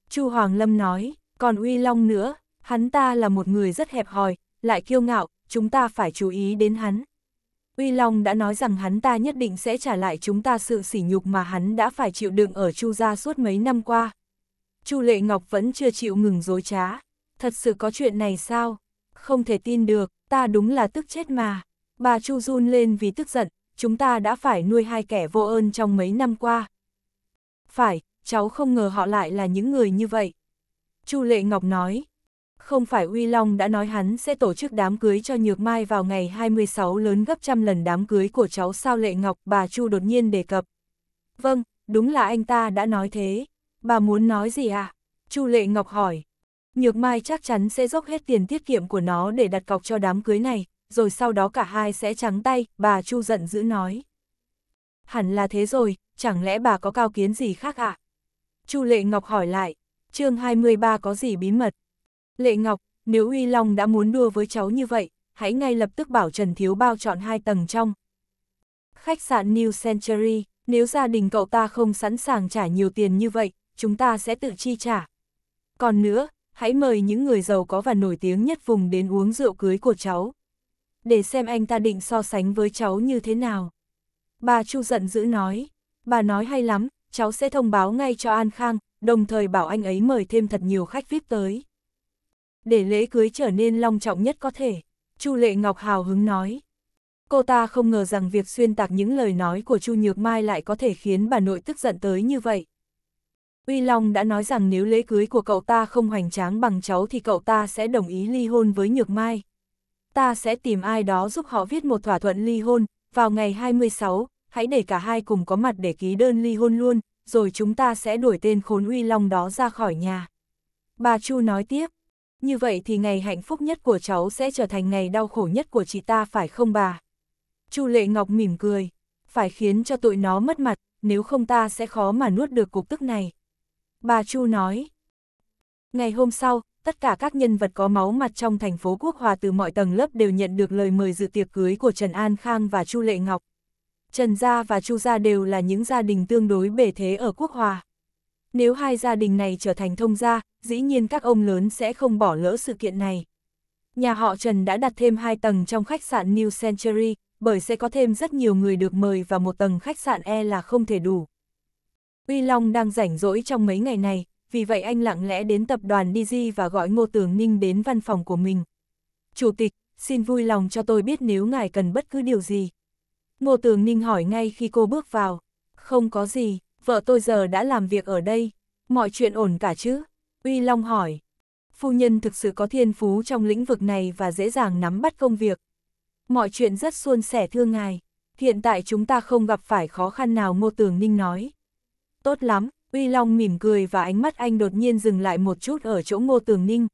Chu Hoàng Lâm nói, còn Uy Long nữa, hắn ta là một người rất hẹp hòi, lại kiêu ngạo, chúng ta phải chú ý đến hắn. Uy Long đã nói rằng hắn ta nhất định sẽ trả lại chúng ta sự sỉ nhục mà hắn đã phải chịu đựng ở Chu gia suốt mấy năm qua. Chu Lệ Ngọc vẫn chưa chịu ngừng dối trá. Thật sự có chuyện này sao? Không thể tin được, ta đúng là tức chết mà. Bà Chu run lên vì tức giận, chúng ta đã phải nuôi hai kẻ vô ơn trong mấy năm qua. Phải, cháu không ngờ họ lại là những người như vậy. Chu Lệ Ngọc nói, không phải uy Long đã nói hắn sẽ tổ chức đám cưới cho Nhược Mai vào ngày 26 lớn gấp trăm lần đám cưới của cháu sao Lệ Ngọc, bà Chu đột nhiên đề cập. Vâng, đúng là anh ta đã nói thế. Bà muốn nói gì à? Chu Lệ Ngọc hỏi. Nhược Mai chắc chắn sẽ dốc hết tiền tiết kiệm của nó để đặt cọc cho đám cưới này, rồi sau đó cả hai sẽ trắng tay, bà Chu giận dữ nói. Hẳn là thế rồi, chẳng lẽ bà có cao kiến gì khác ạ? À? Chu Lệ Ngọc hỏi lại, chương 23 có gì bí mật? Lệ Ngọc, nếu Uy Long đã muốn đua với cháu như vậy, hãy ngay lập tức bảo Trần Thiếu Bao chọn hai tầng trong. Khách sạn New Century, nếu gia đình cậu ta không sẵn sàng trả nhiều tiền như vậy, chúng ta sẽ tự chi trả. Còn nữa, hãy mời những người giàu có và nổi tiếng nhất vùng đến uống rượu cưới của cháu. Để xem anh ta định so sánh với cháu như thế nào. Bà Chu giận dữ nói, bà nói hay lắm, cháu sẽ thông báo ngay cho An Khang, đồng thời bảo anh ấy mời thêm thật nhiều khách VIP tới để lễ cưới trở nên long trọng nhất có thể, Chu Lệ Ngọc hào hứng nói. Cô ta không ngờ rằng việc xuyên tạc những lời nói của Chu Nhược Mai lại có thể khiến bà nội tức giận tới như vậy. Uy Long đã nói rằng nếu lễ cưới của cậu ta không hoành tráng bằng cháu thì cậu ta sẽ đồng ý ly hôn với Nhược Mai. Ta sẽ tìm ai đó giúp họ viết một thỏa thuận ly hôn, vào ngày 26, hãy để cả hai cùng có mặt để ký đơn ly hôn luôn, rồi chúng ta sẽ đuổi tên khốn Uy Long đó ra khỏi nhà. Bà Chu nói tiếp, như vậy thì ngày hạnh phúc nhất của cháu sẽ trở thành ngày đau khổ nhất của chị ta phải không bà? Chu Lệ Ngọc mỉm cười, phải khiến cho tụi nó mất mặt, nếu không ta sẽ khó mà nuốt được cục tức này. Bà Chu nói. Ngày hôm sau, tất cả các nhân vật có máu mặt trong thành phố Quốc Hòa từ mọi tầng lớp đều nhận được lời mời dự tiệc cưới của Trần An Khang và Chu Lệ Ngọc. Trần Gia và Chu Gia đều là những gia đình tương đối bề thế ở Quốc Hòa nếu hai gia đình này trở thành thông gia, dĩ nhiên các ông lớn sẽ không bỏ lỡ sự kiện này. Nhà họ Trần đã đặt thêm hai tầng trong khách sạn New Century, bởi sẽ có thêm rất nhiều người được mời và một tầng khách sạn e là không thể đủ. Uy Long đang rảnh rỗi trong mấy ngày này, vì vậy anh lặng lẽ đến tập đoàn Digi và gọi Ngô Tường Ninh đến văn phòng của mình. Chủ tịch, xin vui lòng cho tôi biết nếu ngài cần bất cứ điều gì. Ngô Tường Ninh hỏi ngay khi cô bước vào. Không có gì, vợ tôi giờ đã làm việc ở đây, mọi chuyện ổn cả chứ? Uy Long hỏi. Phu nhân thực sự có thiên phú trong lĩnh vực này và dễ dàng nắm bắt công việc. Mọi chuyện rất suôn sẻ thưa ngài, hiện tại chúng ta không gặp phải khó khăn nào Ngô Tường Ninh nói. Tốt lắm, Uy Long mỉm cười và ánh mắt anh đột nhiên dừng lại một chút ở chỗ Ngô Tường Ninh.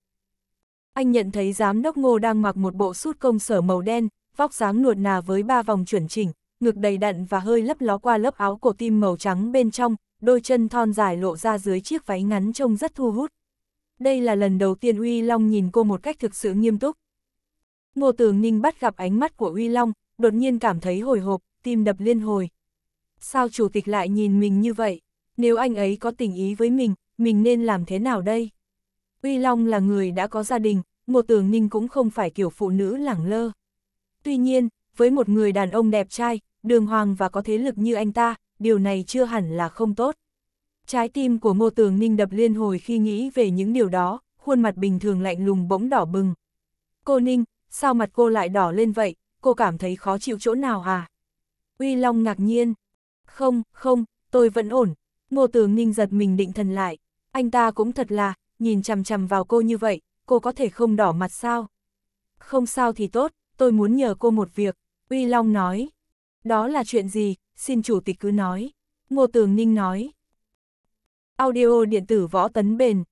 Anh nhận thấy giám đốc Ngô đang mặc một bộ suit công sở màu đen, vóc dáng nuột nà với ba vòng chuẩn chỉnh, ngực đầy đặn và hơi lấp ló qua lớp áo cổ tim màu trắng bên trong, đôi chân thon dài lộ ra dưới chiếc váy ngắn trông rất thu hút. Đây là lần đầu tiên Uy Long nhìn cô một cách thực sự nghiêm túc. Ngô Tường Ninh bắt gặp ánh mắt của Uy Long, đột nhiên cảm thấy hồi hộp, tim đập liên hồi. Sao chủ tịch lại nhìn mình như vậy? Nếu anh ấy có tình ý với mình, mình nên làm thế nào đây? Uy Long là người đã có gia đình, Ngô Tường Ninh cũng không phải kiểu phụ nữ lẳng lơ. Tuy nhiên, với một người đàn ông đẹp trai, đường hoàng và có thế lực như anh ta, điều này chưa hẳn là không tốt. Trái tim của Ngô Tường Ninh đập liên hồi khi nghĩ về những điều đó, khuôn mặt bình thường lạnh lùng bỗng đỏ bừng. Cô Ninh, sao mặt cô lại đỏ lên vậy, cô cảm thấy khó chịu chỗ nào à? Uy Long ngạc nhiên. Không, không, tôi vẫn ổn. Ngô Tường Ninh giật mình định thần lại. Anh ta cũng thật là, nhìn chằm chằm vào cô như vậy, cô có thể không đỏ mặt sao? Không sao thì tốt, tôi muốn nhờ cô một việc. Uy Long nói. Đó là chuyện gì, xin chủ tịch cứ nói. Ngô Tường Ninh nói. Audio điện tử võ tấn bền.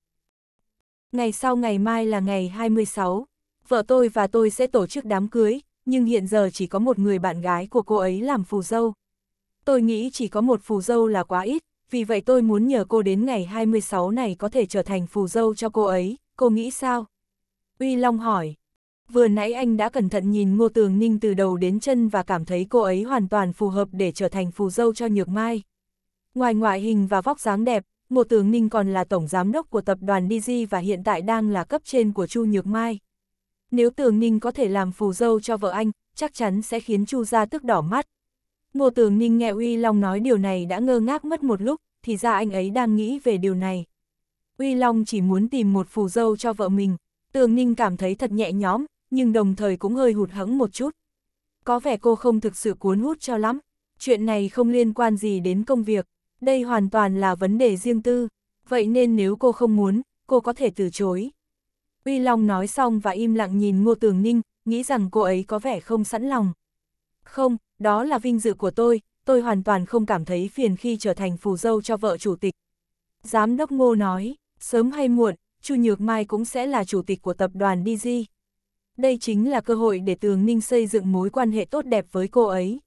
Ngày sau ngày mai là ngày 26, vợ tôi và tôi sẽ tổ chức đám cưới, nhưng hiện giờ chỉ có một người bạn gái của cô ấy làm phù dâu. Tôi nghĩ chỉ có một phù dâu là quá ít, vì vậy tôi muốn nhờ cô đến ngày 26 này có thể trở thành phù dâu cho cô ấy, cô nghĩ sao? Uy Long hỏi vừa nãy anh đã cẩn thận nhìn Ngô Tường Ninh từ đầu đến chân và cảm thấy cô ấy hoàn toàn phù hợp để trở thành phù dâu cho Nhược Mai. Ngoài ngoại hình và vóc dáng đẹp, Ngô Tường Ninh còn là tổng giám đốc của tập đoàn DG và hiện tại đang là cấp trên của Chu Nhược Mai. Nếu Tường Ninh có thể làm phù dâu cho vợ anh, chắc chắn sẽ khiến Chu gia tức đỏ mắt. Ngô Tường Ninh nghe Uy Long nói điều này đã ngơ ngác mất một lúc, thì ra anh ấy đang nghĩ về điều này. Uy Long chỉ muốn tìm một phù dâu cho vợ mình, Tường Ninh cảm thấy thật nhẹ nhõm, nhưng đồng thời cũng hơi hụt hẫng một chút. Có vẻ cô không thực sự cuốn hút cho lắm, chuyện này không liên quan gì đến công việc, đây hoàn toàn là vấn đề riêng tư, vậy nên nếu cô không muốn, cô có thể từ chối. Uy Long nói xong và im lặng nhìn Ngô Tường Ninh, nghĩ rằng cô ấy có vẻ không sẵn lòng. Không, đó là vinh dự của tôi, tôi hoàn toàn không cảm thấy phiền khi trở thành phù dâu cho vợ chủ tịch. Giám đốc Ngô nói, sớm hay muộn, Chu Nhược Mai cũng sẽ là chủ tịch của tập đoàn DG. Đây chính là cơ hội để Tường Ninh xây dựng mối quan hệ tốt đẹp với cô ấy.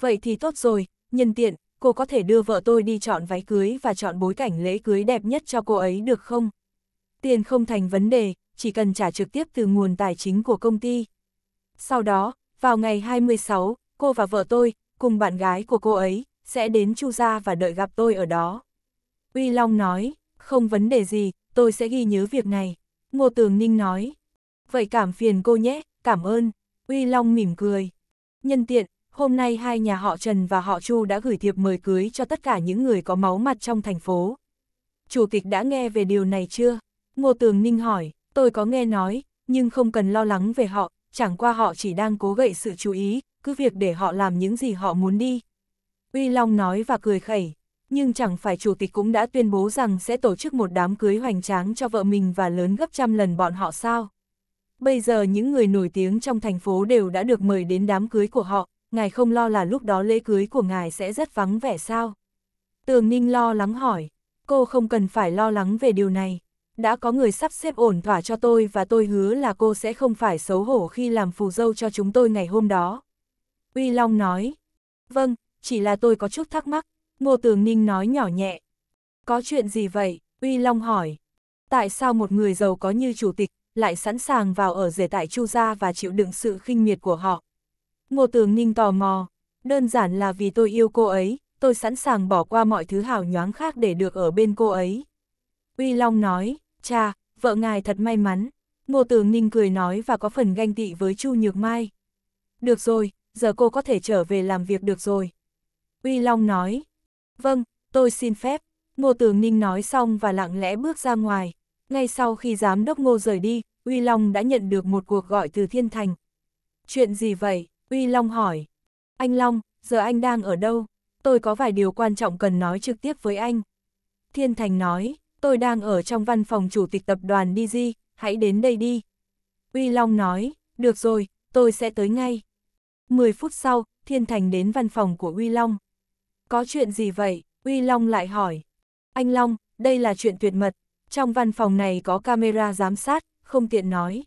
Vậy thì tốt rồi, nhân tiện, cô có thể đưa vợ tôi đi chọn váy cưới và chọn bối cảnh lễ cưới đẹp nhất cho cô ấy được không? Tiền không thành vấn đề, chỉ cần trả trực tiếp từ nguồn tài chính của công ty. Sau đó, vào ngày 26, cô và vợ tôi, cùng bạn gái của cô ấy, sẽ đến Chu Gia và đợi gặp tôi ở đó. Uy Long nói, không vấn đề gì, tôi sẽ ghi nhớ việc này. Ngô Tường Ninh nói, vậy cảm phiền cô nhé, cảm ơn, Uy Long mỉm cười. Nhân tiện, hôm nay hai nhà họ Trần và họ Chu đã gửi thiệp mời cưới cho tất cả những người có máu mặt trong thành phố. Chủ tịch đã nghe về điều này chưa? Ngô Tường Ninh hỏi, tôi có nghe nói, nhưng không cần lo lắng về họ, chẳng qua họ chỉ đang cố gậy sự chú ý, cứ việc để họ làm những gì họ muốn đi. Uy Long nói và cười khẩy, nhưng chẳng phải chủ tịch cũng đã tuyên bố rằng sẽ tổ chức một đám cưới hoành tráng cho vợ mình và lớn gấp trăm lần bọn họ sao? bây giờ những người nổi tiếng trong thành phố đều đã được mời đến đám cưới của họ, ngài không lo là lúc đó lễ cưới của ngài sẽ rất vắng vẻ sao? Tường Ninh lo lắng hỏi, cô không cần phải lo lắng về điều này. Đã có người sắp xếp ổn thỏa cho tôi và tôi hứa là cô sẽ không phải xấu hổ khi làm phù dâu cho chúng tôi ngày hôm đó. Uy Long nói, vâng, chỉ là tôi có chút thắc mắc, Ngô Tường Ninh nói nhỏ nhẹ. Có chuyện gì vậy? Uy Long hỏi. Tại sao một người giàu có như chủ tịch lại sẵn sàng vào ở rể tại Chu Gia và chịu đựng sự khinh miệt của họ. Ngô Tường Ninh tò mò, đơn giản là vì tôi yêu cô ấy, tôi sẵn sàng bỏ qua mọi thứ hào nhoáng khác để được ở bên cô ấy. Uy Long nói, cha, vợ ngài thật may mắn. Ngô Tường Ninh cười nói và có phần ganh tị với Chu Nhược Mai. Được rồi, giờ cô có thể trở về làm việc được rồi. Uy Long nói, vâng, tôi xin phép. Ngô Tường Ninh nói xong và lặng lẽ bước ra ngoài. Ngay sau khi giám đốc ngô rời đi, Uy Long đã nhận được một cuộc gọi từ Thiên Thành. Chuyện gì vậy? Uy Long hỏi. Anh Long, giờ anh đang ở đâu? Tôi có vài điều quan trọng cần nói trực tiếp với anh. Thiên Thành nói, tôi đang ở trong văn phòng chủ tịch tập đoàn DG, hãy đến đây đi. Uy Long nói, được rồi, tôi sẽ tới ngay. 10 phút sau, Thiên Thành đến văn phòng của Uy Long. Có chuyện gì vậy? Uy Long lại hỏi. Anh Long, đây là chuyện tuyệt mật, trong văn phòng này có camera giám sát, không tiện nói.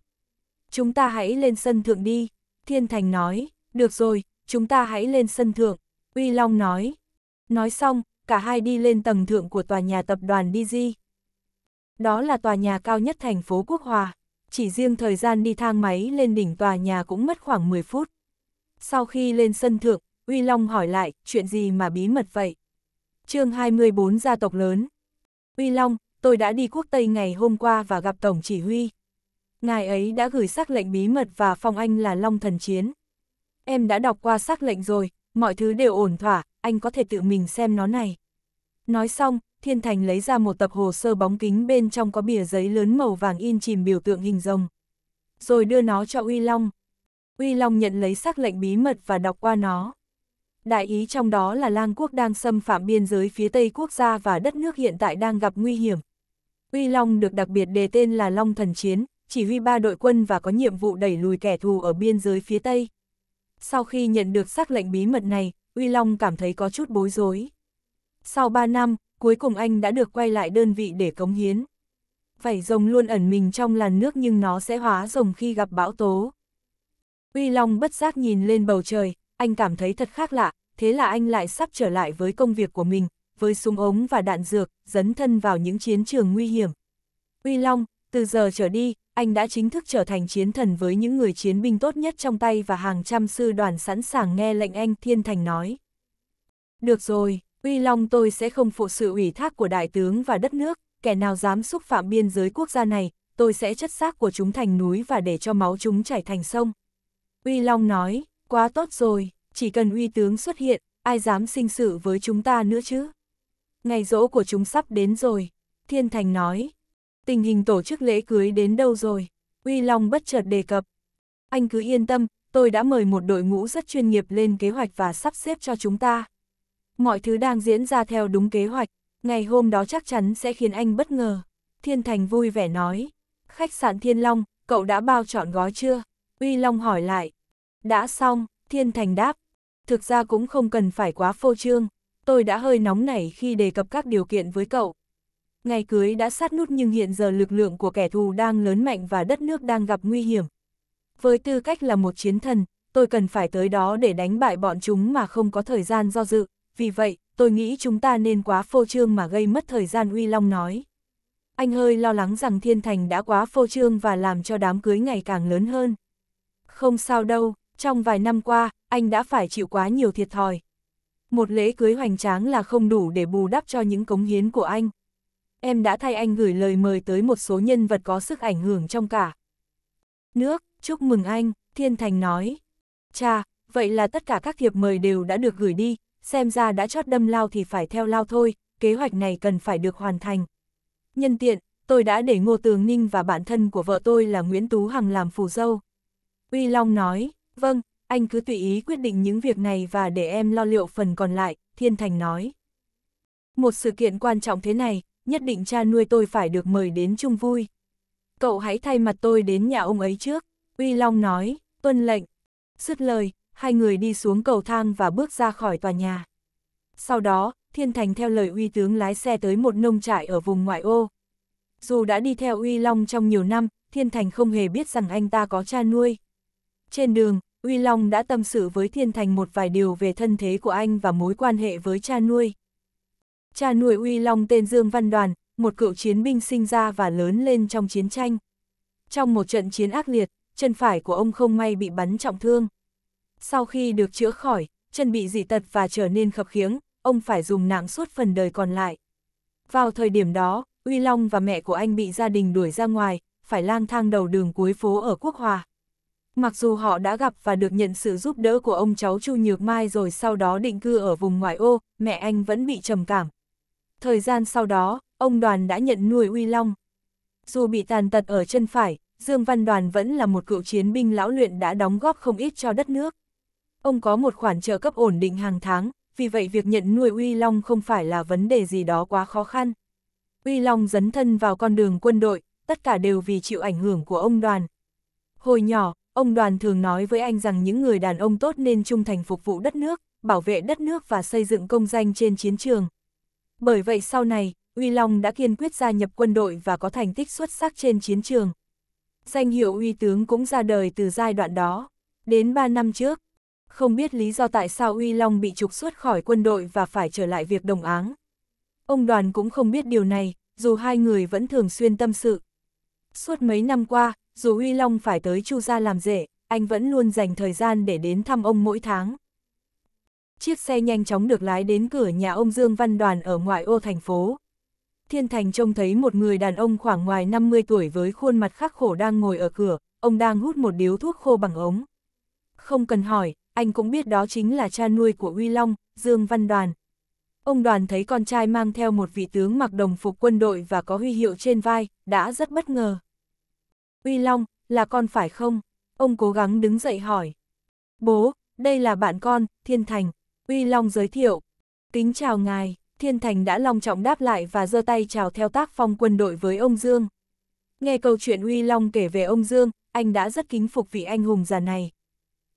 Chúng ta hãy lên sân thượng đi, Thiên Thành nói, được rồi, chúng ta hãy lên sân thượng, Uy Long nói. Nói xong, cả hai đi lên tầng thượng của tòa nhà tập đoàn DG. Đó là tòa nhà cao nhất thành phố Quốc Hòa, chỉ riêng thời gian đi thang máy lên đỉnh tòa nhà cũng mất khoảng 10 phút. Sau khi lên sân thượng, Uy Long hỏi lại, chuyện gì mà bí mật vậy? chương 24 gia tộc lớn. Uy Long, tôi đã đi quốc Tây ngày hôm qua và gặp Tổng Chỉ huy. Ngài ấy đã gửi xác lệnh bí mật và phong anh là Long Thần Chiến. Em đã đọc qua xác lệnh rồi, mọi thứ đều ổn thỏa, anh có thể tự mình xem nó này. Nói xong, Thiên Thành lấy ra một tập hồ sơ bóng kính bên trong có bìa giấy lớn màu vàng in chìm biểu tượng hình rồng. Rồi đưa nó cho Uy Long. Uy Long nhận lấy xác lệnh bí mật và đọc qua nó. Đại ý trong đó là lang quốc đang xâm phạm biên giới phía Tây quốc gia và đất nước hiện tại đang gặp nguy hiểm, Uy Long được đặc biệt đề tên là Long Thần Chiến, chỉ huy ba đội quân và có nhiệm vụ đẩy lùi kẻ thù ở biên giới phía Tây. Sau khi nhận được xác lệnh bí mật này, Uy Long cảm thấy có chút bối rối. Sau 3 năm, cuối cùng anh đã được quay lại đơn vị để cống hiến. Vảy rồng luôn ẩn mình trong làn nước nhưng nó sẽ hóa rồng khi gặp bão tố. Uy Long bất giác nhìn lên bầu trời, anh cảm thấy thật khác lạ, thế là anh lại sắp trở lại với công việc của mình, với súng ống và đạn dược, dấn thân vào những chiến trường nguy hiểm. Uy Long, từ giờ trở đi, anh đã chính thức trở thành chiến thần với những người chiến binh tốt nhất trong tay và hàng trăm sư đoàn sẵn sàng nghe lệnh anh, Thiên Thành nói. Được rồi, Uy Long tôi sẽ không phụ sự ủy thác của đại tướng và đất nước, kẻ nào dám xúc phạm biên giới quốc gia này, tôi sẽ chất xác của chúng thành núi và để cho máu chúng chảy thành sông. Uy Long nói, quá tốt rồi, chỉ cần uy tướng xuất hiện, ai dám sinh sự với chúng ta nữa chứ? ngày dỗ của chúng sắp đến rồi, Thiên Thành nói. Tình hình tổ chức lễ cưới đến đâu rồi? Uy Long bất chợt đề cập. Anh cứ yên tâm, tôi đã mời một đội ngũ rất chuyên nghiệp lên kế hoạch và sắp xếp cho chúng ta. Mọi thứ đang diễn ra theo đúng kế hoạch, ngày hôm đó chắc chắn sẽ khiến anh bất ngờ. Thiên Thành vui vẻ nói. Khách sạn Thiên Long, cậu đã bao chọn gói chưa? Uy Long hỏi lại. Đã xong, Thiên Thành đáp. Thực ra cũng không cần phải quá phô trương, tôi đã hơi nóng nảy khi đề cập các điều kiện với cậu. Ngày cưới đã sát nút nhưng hiện giờ lực lượng của kẻ thù đang lớn mạnh và đất nước đang gặp nguy hiểm. Với tư cách là một chiến thần, tôi cần phải tới đó để đánh bại bọn chúng mà không có thời gian do dự, vì vậy, tôi nghĩ chúng ta nên quá phô trương mà gây mất thời gian Uy Long nói. Anh hơi lo lắng rằng Thiên Thành đã quá phô trương và làm cho đám cưới ngày càng lớn hơn. Không sao đâu, trong vài năm qua, anh đã phải chịu quá nhiều thiệt thòi một lễ cưới hoành tráng là không đủ để bù đắp cho những cống hiến của anh. Em đã thay anh gửi lời mời tới một số nhân vật có sức ảnh hưởng trong cả. Nước, chúc mừng anh, Thiên Thành nói. Cha, vậy là tất cả các thiệp mời đều đã được gửi đi, xem ra đã chót đâm lao thì phải theo lao thôi, kế hoạch này cần phải được hoàn thành. Nhân tiện, tôi đã để Ngô Tường Ninh và bản thân của vợ tôi là Nguyễn Tú Hằng làm phù dâu. Uy Long nói, vâng, anh cứ tùy ý quyết định những việc này và để em lo liệu phần còn lại, Thiên Thành nói. Một sự kiện quan trọng thế này, nhất định cha nuôi tôi phải được mời đến chung vui. Cậu hãy thay mặt tôi đến nhà ông ấy trước, Uy Long nói, tuân lệnh. Dứt lời, hai người đi xuống cầu thang và bước ra khỏi tòa nhà. Sau đó, Thiên Thành theo lời Uy Tướng lái xe tới một nông trại ở vùng ngoại ô. Dù đã đi theo Uy Long trong nhiều năm, Thiên Thành không hề biết rằng anh ta có cha nuôi. Trên đường, Uy Long đã tâm sự với Thiên Thành một vài điều về thân thế của anh và mối quan hệ với cha nuôi. Cha nuôi Uy Long tên Dương Văn Đoàn, một cựu chiến binh sinh ra và lớn lên trong chiến tranh. Trong một trận chiến ác liệt, chân phải của ông không may bị bắn trọng thương. Sau khi được chữa khỏi, chân bị dị tật và trở nên khập khiếng, ông phải dùng nạng suốt phần đời còn lại. Vào thời điểm đó, Uy Long và mẹ của anh bị gia đình đuổi ra ngoài, phải lang thang đầu đường cuối phố ở Quốc Hòa. Mặc dù họ đã gặp và được nhận sự giúp đỡ của ông cháu Chu Nhược Mai rồi sau đó định cư ở vùng ngoại ô, mẹ anh vẫn bị trầm cảm. Thời gian sau đó, ông Đoàn đã nhận nuôi Uy Long. Dù bị tàn tật ở chân phải, Dương Văn Đoàn vẫn là một cựu chiến binh lão luyện đã đóng góp không ít cho đất nước. Ông có một khoản trợ cấp ổn định hàng tháng, vì vậy việc nhận nuôi Uy Long không phải là vấn đề gì đó quá khó khăn. Uy Long dấn thân vào con đường quân đội, tất cả đều vì chịu ảnh hưởng của ông Đoàn. Hồi nhỏ, Ông đoàn thường nói với anh rằng những người đàn ông tốt nên trung thành phục vụ đất nước, bảo vệ đất nước và xây dựng công danh trên chiến trường. Bởi vậy sau này, Uy Long đã kiên quyết gia nhập quân đội và có thành tích xuất sắc trên chiến trường. Danh hiệu Uy Tướng cũng ra đời từ giai đoạn đó. Đến 3 năm trước, không biết lý do tại sao Uy Long bị trục xuất khỏi quân đội và phải trở lại việc đồng áng. Ông đoàn cũng không biết điều này, dù hai người vẫn thường xuyên tâm sự. Suốt mấy năm qua, dù Huy Long phải tới Chu Gia làm rể, anh vẫn luôn dành thời gian để đến thăm ông mỗi tháng. Chiếc xe nhanh chóng được lái đến cửa nhà ông Dương Văn Đoàn ở ngoại ô thành phố. Thiên Thành trông thấy một người đàn ông khoảng ngoài 50 tuổi với khuôn mặt khắc khổ đang ngồi ở cửa, ông đang hút một điếu thuốc khô bằng ống. Không cần hỏi, anh cũng biết đó chính là cha nuôi của Huy Long, Dương Văn Đoàn. Ông Đoàn thấy con trai mang theo một vị tướng mặc đồng phục quân đội và có huy hiệu trên vai, đã rất bất ngờ. Uy Long, là con phải không? Ông cố gắng đứng dậy hỏi. Bố, đây là bạn con, Thiên Thành. Uy Long giới thiệu. Kính chào ngài, Thiên Thành đã long trọng đáp lại và giơ tay chào theo tác phong quân đội với ông Dương. Nghe câu chuyện Uy Long kể về ông Dương, anh đã rất kính phục vị anh hùng già này.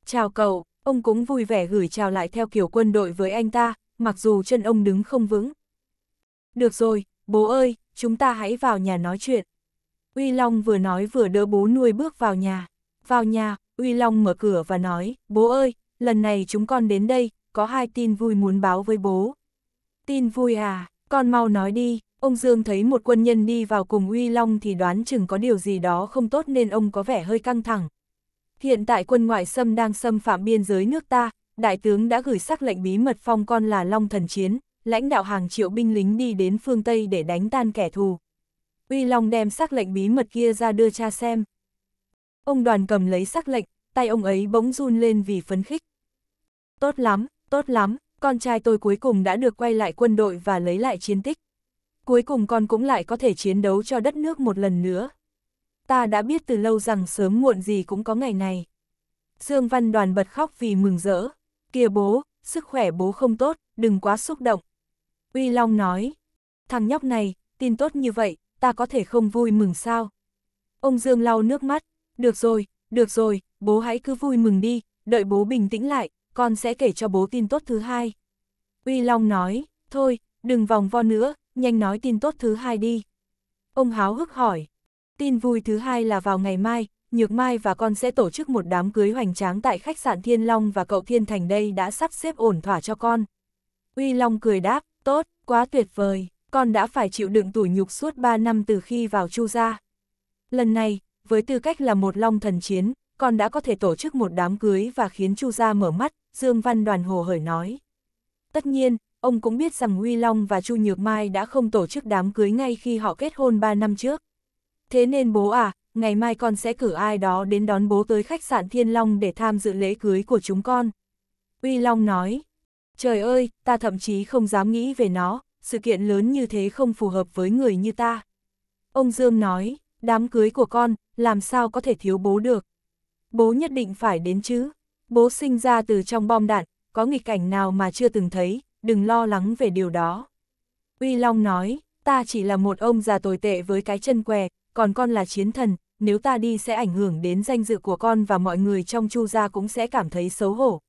Chào cậu, ông cũng vui vẻ gửi chào lại theo kiểu quân đội với anh ta, mặc dù chân ông đứng không vững. Được rồi, bố ơi, chúng ta hãy vào nhà nói chuyện. Uy Long vừa nói vừa đỡ bố nuôi bước vào nhà. Vào nhà, Uy Long mở cửa và nói, bố ơi, lần này chúng con đến đây, có hai tin vui muốn báo với bố. Tin vui à, con mau nói đi, ông Dương thấy một quân nhân đi vào cùng Uy Long thì đoán chừng có điều gì đó không tốt nên ông có vẻ hơi căng thẳng. Hiện tại quân ngoại xâm đang xâm phạm biên giới nước ta, đại tướng đã gửi sắc lệnh bí mật phong con là Long Thần Chiến, lãnh đạo hàng triệu binh lính đi đến phương Tây để đánh tan kẻ thù, Uy Long đem sắc lệnh bí mật kia ra đưa cha xem. Ông đoàn cầm lấy sắc lệnh, tay ông ấy bỗng run lên vì phấn khích. Tốt lắm, tốt lắm, con trai tôi cuối cùng đã được quay lại quân đội và lấy lại chiến tích. Cuối cùng con cũng lại có thể chiến đấu cho đất nước một lần nữa. Ta đã biết từ lâu rằng sớm muộn gì cũng có ngày này. Dương Văn Đoàn bật khóc vì mừng rỡ. Kìa bố, sức khỏe bố không tốt, đừng quá xúc động. Uy Long nói, thằng nhóc này, tin tốt như vậy, ta có thể không vui mừng sao? Ông Dương lau nước mắt, được rồi, được rồi, bố hãy cứ vui mừng đi, đợi bố bình tĩnh lại, con sẽ kể cho bố tin tốt thứ hai. Uy Long nói, thôi, đừng vòng vo nữa, nhanh nói tin tốt thứ hai đi. Ông háo hức hỏi, tin vui thứ hai là vào ngày mai, Nhược Mai và con sẽ tổ chức một đám cưới hoành tráng tại khách sạn Thiên Long và cậu Thiên Thành đây đã sắp xếp ổn thỏa cho con. Uy Long cười đáp, tốt, quá tuyệt vời con đã phải chịu đựng tủi nhục suốt 3 năm từ khi vào Chu gia. Lần này, với tư cách là một long thần chiến, con đã có thể tổ chức một đám cưới và khiến Chu gia mở mắt, Dương Văn Đoàn hồ hởi nói. Tất nhiên, ông cũng biết rằng Huy Long và Chu Nhược Mai đã không tổ chức đám cưới ngay khi họ kết hôn 3 năm trước. Thế nên bố à, ngày mai con sẽ cử ai đó đến đón bố tới khách sạn Thiên Long để tham dự lễ cưới của chúng con. Uy Long nói, trời ơi, ta thậm chí không dám nghĩ về nó, sự kiện lớn như thế không phù hợp với người như ta. Ông Dương nói, đám cưới của con, làm sao có thể thiếu bố được. Bố nhất định phải đến chứ. Bố sinh ra từ trong bom đạn, có nghịch cảnh nào mà chưa từng thấy, đừng lo lắng về điều đó. Uy Long nói, ta chỉ là một ông già tồi tệ với cái chân què, còn con là chiến thần, nếu ta đi sẽ ảnh hưởng đến danh dự của con và mọi người trong chu gia cũng sẽ cảm thấy xấu hổ.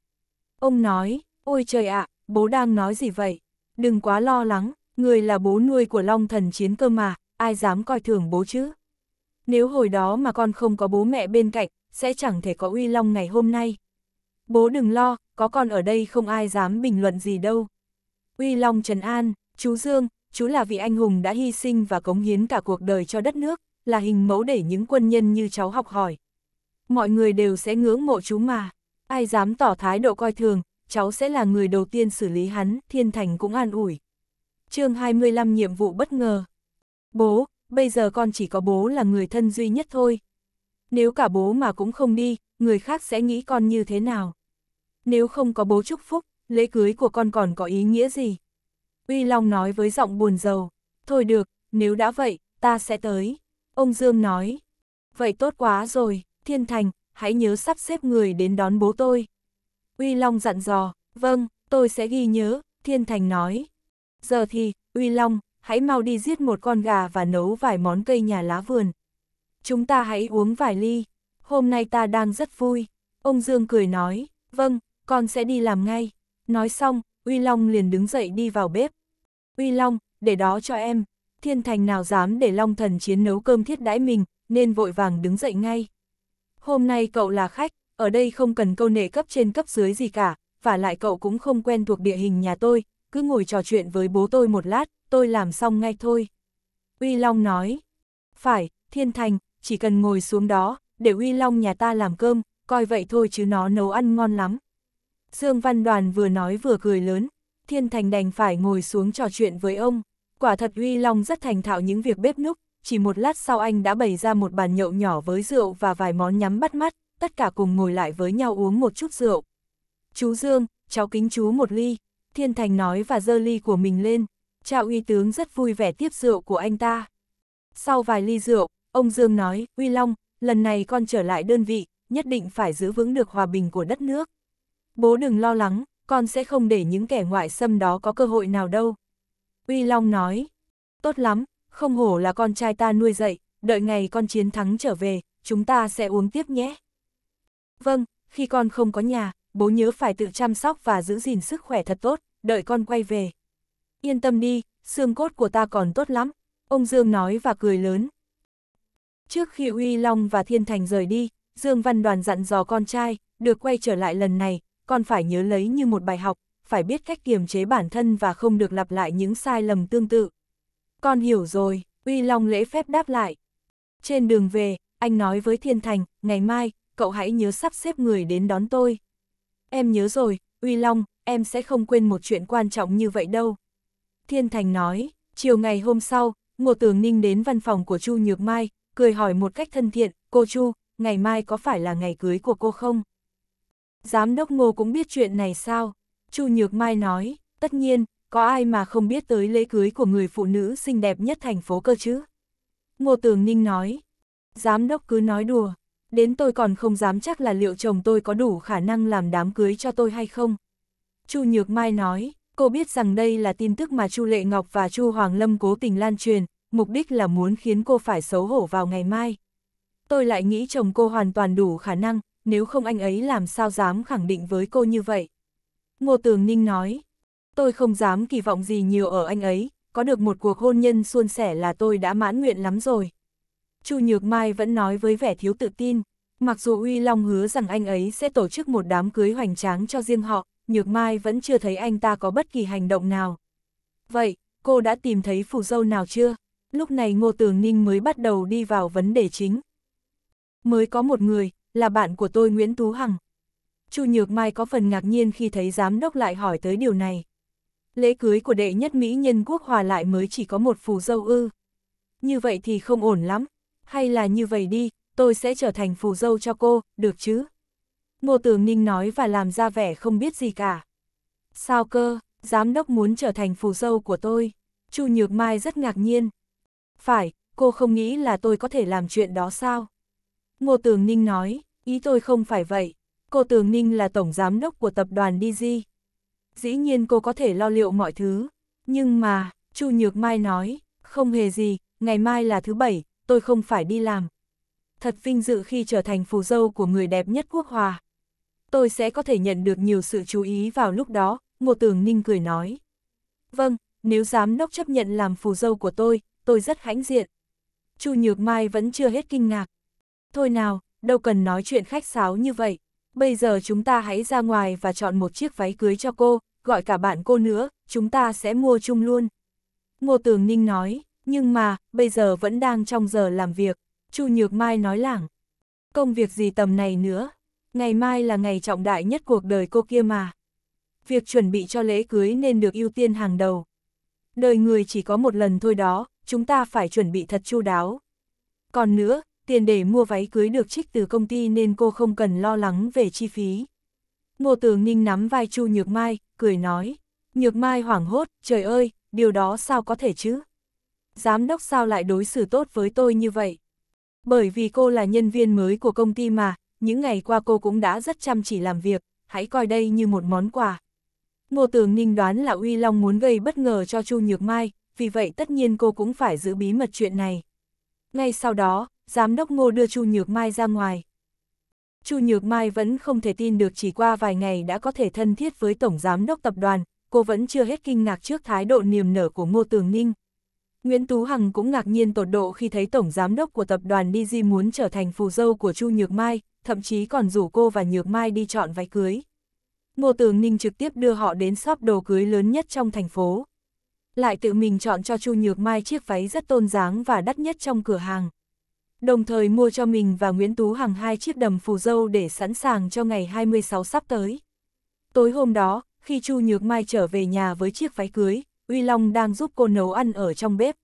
Ông nói, ôi trời ạ, bố đang nói gì vậy? Đừng quá lo lắng, người là bố nuôi của long thần chiến cơ mà, ai dám coi thường bố chứ. Nếu hồi đó mà con không có bố mẹ bên cạnh, sẽ chẳng thể có uy long ngày hôm nay. Bố đừng lo, có con ở đây không ai dám bình luận gì đâu. Uy long Trần An, chú Dương, chú là vị anh hùng đã hy sinh và cống hiến cả cuộc đời cho đất nước, là hình mẫu để những quân nhân như cháu học hỏi. Mọi người đều sẽ ngưỡng mộ chú mà, ai dám tỏ thái độ coi thường, cháu sẽ là người đầu tiên xử lý hắn, Thiên Thành cũng an ủi. chương 25 nhiệm vụ bất ngờ. Bố, bây giờ con chỉ có bố là người thân duy nhất thôi. Nếu cả bố mà cũng không đi, người khác sẽ nghĩ con như thế nào? Nếu không có bố chúc phúc, lễ cưới của con còn có ý nghĩa gì? Uy Long nói với giọng buồn rầu. Thôi được, nếu đã vậy, ta sẽ tới. Ông Dương nói. Vậy tốt quá rồi, Thiên Thành, hãy nhớ sắp xếp người đến đón bố tôi. Uy Long dặn dò, vâng, tôi sẽ ghi nhớ, Thiên Thành nói. Giờ thì, Uy Long, hãy mau đi giết một con gà và nấu vài món cây nhà lá vườn. Chúng ta hãy uống vài ly, hôm nay ta đang rất vui. Ông Dương cười nói, vâng, con sẽ đi làm ngay. Nói xong, Uy Long liền đứng dậy đi vào bếp. Uy Long, để đó cho em. Thiên Thành nào dám để Long Thần chiến nấu cơm thiết đãi mình, nên vội vàng đứng dậy ngay. Hôm nay cậu là khách, ở đây không cần câu nệ cấp trên cấp dưới gì cả, và lại cậu cũng không quen thuộc địa hình nhà tôi, cứ ngồi trò chuyện với bố tôi một lát, tôi làm xong ngay thôi. Uy Long nói, phải, Thiên Thành, chỉ cần ngồi xuống đó, để Uy Long nhà ta làm cơm, coi vậy thôi chứ nó nấu ăn ngon lắm. Dương Văn Đoàn vừa nói vừa cười lớn, Thiên Thành đành phải ngồi xuống trò chuyện với ông. Quả thật Uy Long rất thành thạo những việc bếp núc, chỉ một lát sau anh đã bày ra một bàn nhậu nhỏ với rượu và vài món nhắm bắt mắt, tất cả cùng ngồi lại với nhau uống một chút rượu. Chú Dương, cháu kính chú một ly, Thiên Thành nói và dơ ly của mình lên, chào uy tướng rất vui vẻ tiếp rượu của anh ta. Sau vài ly rượu, ông Dương nói, uy long, lần này con trở lại đơn vị, nhất định phải giữ vững được hòa bình của đất nước. Bố đừng lo lắng, con sẽ không để những kẻ ngoại xâm đó có cơ hội nào đâu. Uy Long nói, tốt lắm, không hổ là con trai ta nuôi dạy, đợi ngày con chiến thắng trở về, chúng ta sẽ uống tiếp nhé. Vâng, khi con không có nhà, bố nhớ phải tự chăm sóc và giữ gìn sức khỏe thật tốt, đợi con quay về. Yên tâm đi, xương cốt của ta còn tốt lắm, ông Dương nói và cười lớn. Trước khi Uy Long và Thiên Thành rời đi, Dương Văn Đoàn dặn dò con trai, được quay trở lại lần này, con phải nhớ lấy như một bài học, phải biết cách kiềm chế bản thân và không được lặp lại những sai lầm tương tự. Con hiểu rồi, Uy Long lễ phép đáp lại. Trên đường về, anh nói với Thiên Thành, ngày mai, cậu hãy nhớ sắp xếp người đến đón tôi. Em nhớ rồi, Uy Long, em sẽ không quên một chuyện quan trọng như vậy đâu. Thiên Thành nói, chiều ngày hôm sau, Ngô Tường Ninh đến văn phòng của Chu Nhược Mai, cười hỏi một cách thân thiện, cô Chu, ngày mai có phải là ngày cưới của cô không? Giám đốc Ngô cũng biết chuyện này sao? Chu Nhược Mai nói, tất nhiên, có ai mà không biết tới lễ cưới của người phụ nữ xinh đẹp nhất thành phố cơ chứ? Ngô Tường Ninh nói, giám đốc cứ nói đùa, đến tôi còn không dám chắc là liệu chồng tôi có đủ khả năng làm đám cưới cho tôi hay không. Chu Nhược Mai nói, cô biết rằng đây là tin tức mà Chu Lệ Ngọc và Chu Hoàng Lâm cố tình lan truyền, mục đích là muốn khiến cô phải xấu hổ vào ngày mai. Tôi lại nghĩ chồng cô hoàn toàn đủ khả năng, nếu không anh ấy làm sao dám khẳng định với cô như vậy. Ngô Tường Ninh nói, tôi không dám kỳ vọng gì nhiều ở anh ấy, có được một cuộc hôn nhân suôn sẻ là tôi đã mãn nguyện lắm rồi. Chu Nhược Mai vẫn nói với vẻ thiếu tự tin, mặc dù Uy Long hứa rằng anh ấy sẽ tổ chức một đám cưới hoành tráng cho riêng họ, Nhược Mai vẫn chưa thấy anh ta có bất kỳ hành động nào. Vậy, cô đã tìm thấy phù dâu nào chưa? Lúc này Ngô Tường Ninh mới bắt đầu đi vào vấn đề chính. Mới có một người, là bạn của tôi Nguyễn Tú Hằng. Chu Nhược Mai có phần ngạc nhiên khi thấy giám đốc lại hỏi tới điều này. Lễ cưới của đệ nhất Mỹ nhân quốc hòa lại mới chỉ có một phù dâu ư. Như vậy thì không ổn lắm, hay là như vậy đi, tôi sẽ trở thành phù dâu cho cô, được chứ? Ngô Tường Ninh nói và làm ra vẻ không biết gì cả. Sao cơ, giám đốc muốn trở thành phù dâu của tôi? Chu Nhược Mai rất ngạc nhiên. Phải, cô không nghĩ là tôi có thể làm chuyện đó sao? Ngô Tường Ninh nói, ý tôi không phải vậy. Cô Tường Ninh là tổng giám đốc của tập đoàn DG. Dĩ nhiên cô có thể lo liệu mọi thứ. Nhưng mà, Chu Nhược Mai nói, không hề gì, ngày mai là thứ bảy, tôi không phải đi làm. Thật vinh dự khi trở thành phù dâu của người đẹp nhất quốc hòa. Tôi sẽ có thể nhận được nhiều sự chú ý vào lúc đó, Ngô Tường Ninh cười nói. Vâng, nếu giám đốc chấp nhận làm phù dâu của tôi, tôi rất hãnh diện. Chu Nhược Mai vẫn chưa hết kinh ngạc. Thôi nào, đâu cần nói chuyện khách sáo như vậy. Bây giờ chúng ta hãy ra ngoài và chọn một chiếc váy cưới cho cô, gọi cả bạn cô nữa, chúng ta sẽ mua chung luôn. Ngô Tường Ninh nói. Nhưng mà, bây giờ vẫn đang trong giờ làm việc, Chu Nhược Mai nói lảng. Công việc gì tầm này nữa, ngày mai là ngày trọng đại nhất cuộc đời cô kia mà. Việc chuẩn bị cho lễ cưới nên được ưu tiên hàng đầu. Đời người chỉ có một lần thôi đó, chúng ta phải chuẩn bị thật chu đáo. Còn nữa, tiền để mua váy cưới được trích từ công ty nên cô không cần lo lắng về chi phí. Ngô Tường Ninh nắm vai Chu Nhược Mai, cười nói. Nhược Mai hoảng hốt, trời ơi, điều đó sao có thể chứ? giám đốc sao lại đối xử tốt với tôi như vậy? Bởi vì cô là nhân viên mới của công ty mà, những ngày qua cô cũng đã rất chăm chỉ làm việc, hãy coi đây như một món quà. Ngô Tường Ninh đoán là Uy Long muốn gây bất ngờ cho Chu Nhược Mai, vì vậy tất nhiên cô cũng phải giữ bí mật chuyện này. Ngay sau đó, giám đốc Ngô đưa Chu Nhược Mai ra ngoài. Chu Nhược Mai vẫn không thể tin được chỉ qua vài ngày đã có thể thân thiết với Tổng Giám đốc Tập đoàn, cô vẫn chưa hết kinh ngạc trước thái độ niềm nở của Ngô Tường Ninh. Nguyễn Tú Hằng cũng ngạc nhiên tột độ khi thấy Tổng Giám đốc của tập đoàn Digi muốn trở thành phù dâu của Chu Nhược Mai, thậm chí còn rủ cô và Nhược Mai đi chọn váy cưới. Ngô Tường Ninh trực tiếp đưa họ đến shop đồ cưới lớn nhất trong thành phố. Lại tự mình chọn cho Chu Nhược Mai chiếc váy rất tôn dáng và đắt nhất trong cửa hàng. Đồng thời mua cho mình và Nguyễn Tú Hằng hai chiếc đầm phù dâu để sẵn sàng cho ngày 26 sắp tới. Tối hôm đó, khi Chu Nhược Mai trở về nhà với chiếc váy cưới, Uy Long đang giúp cô nấu ăn ở trong bếp.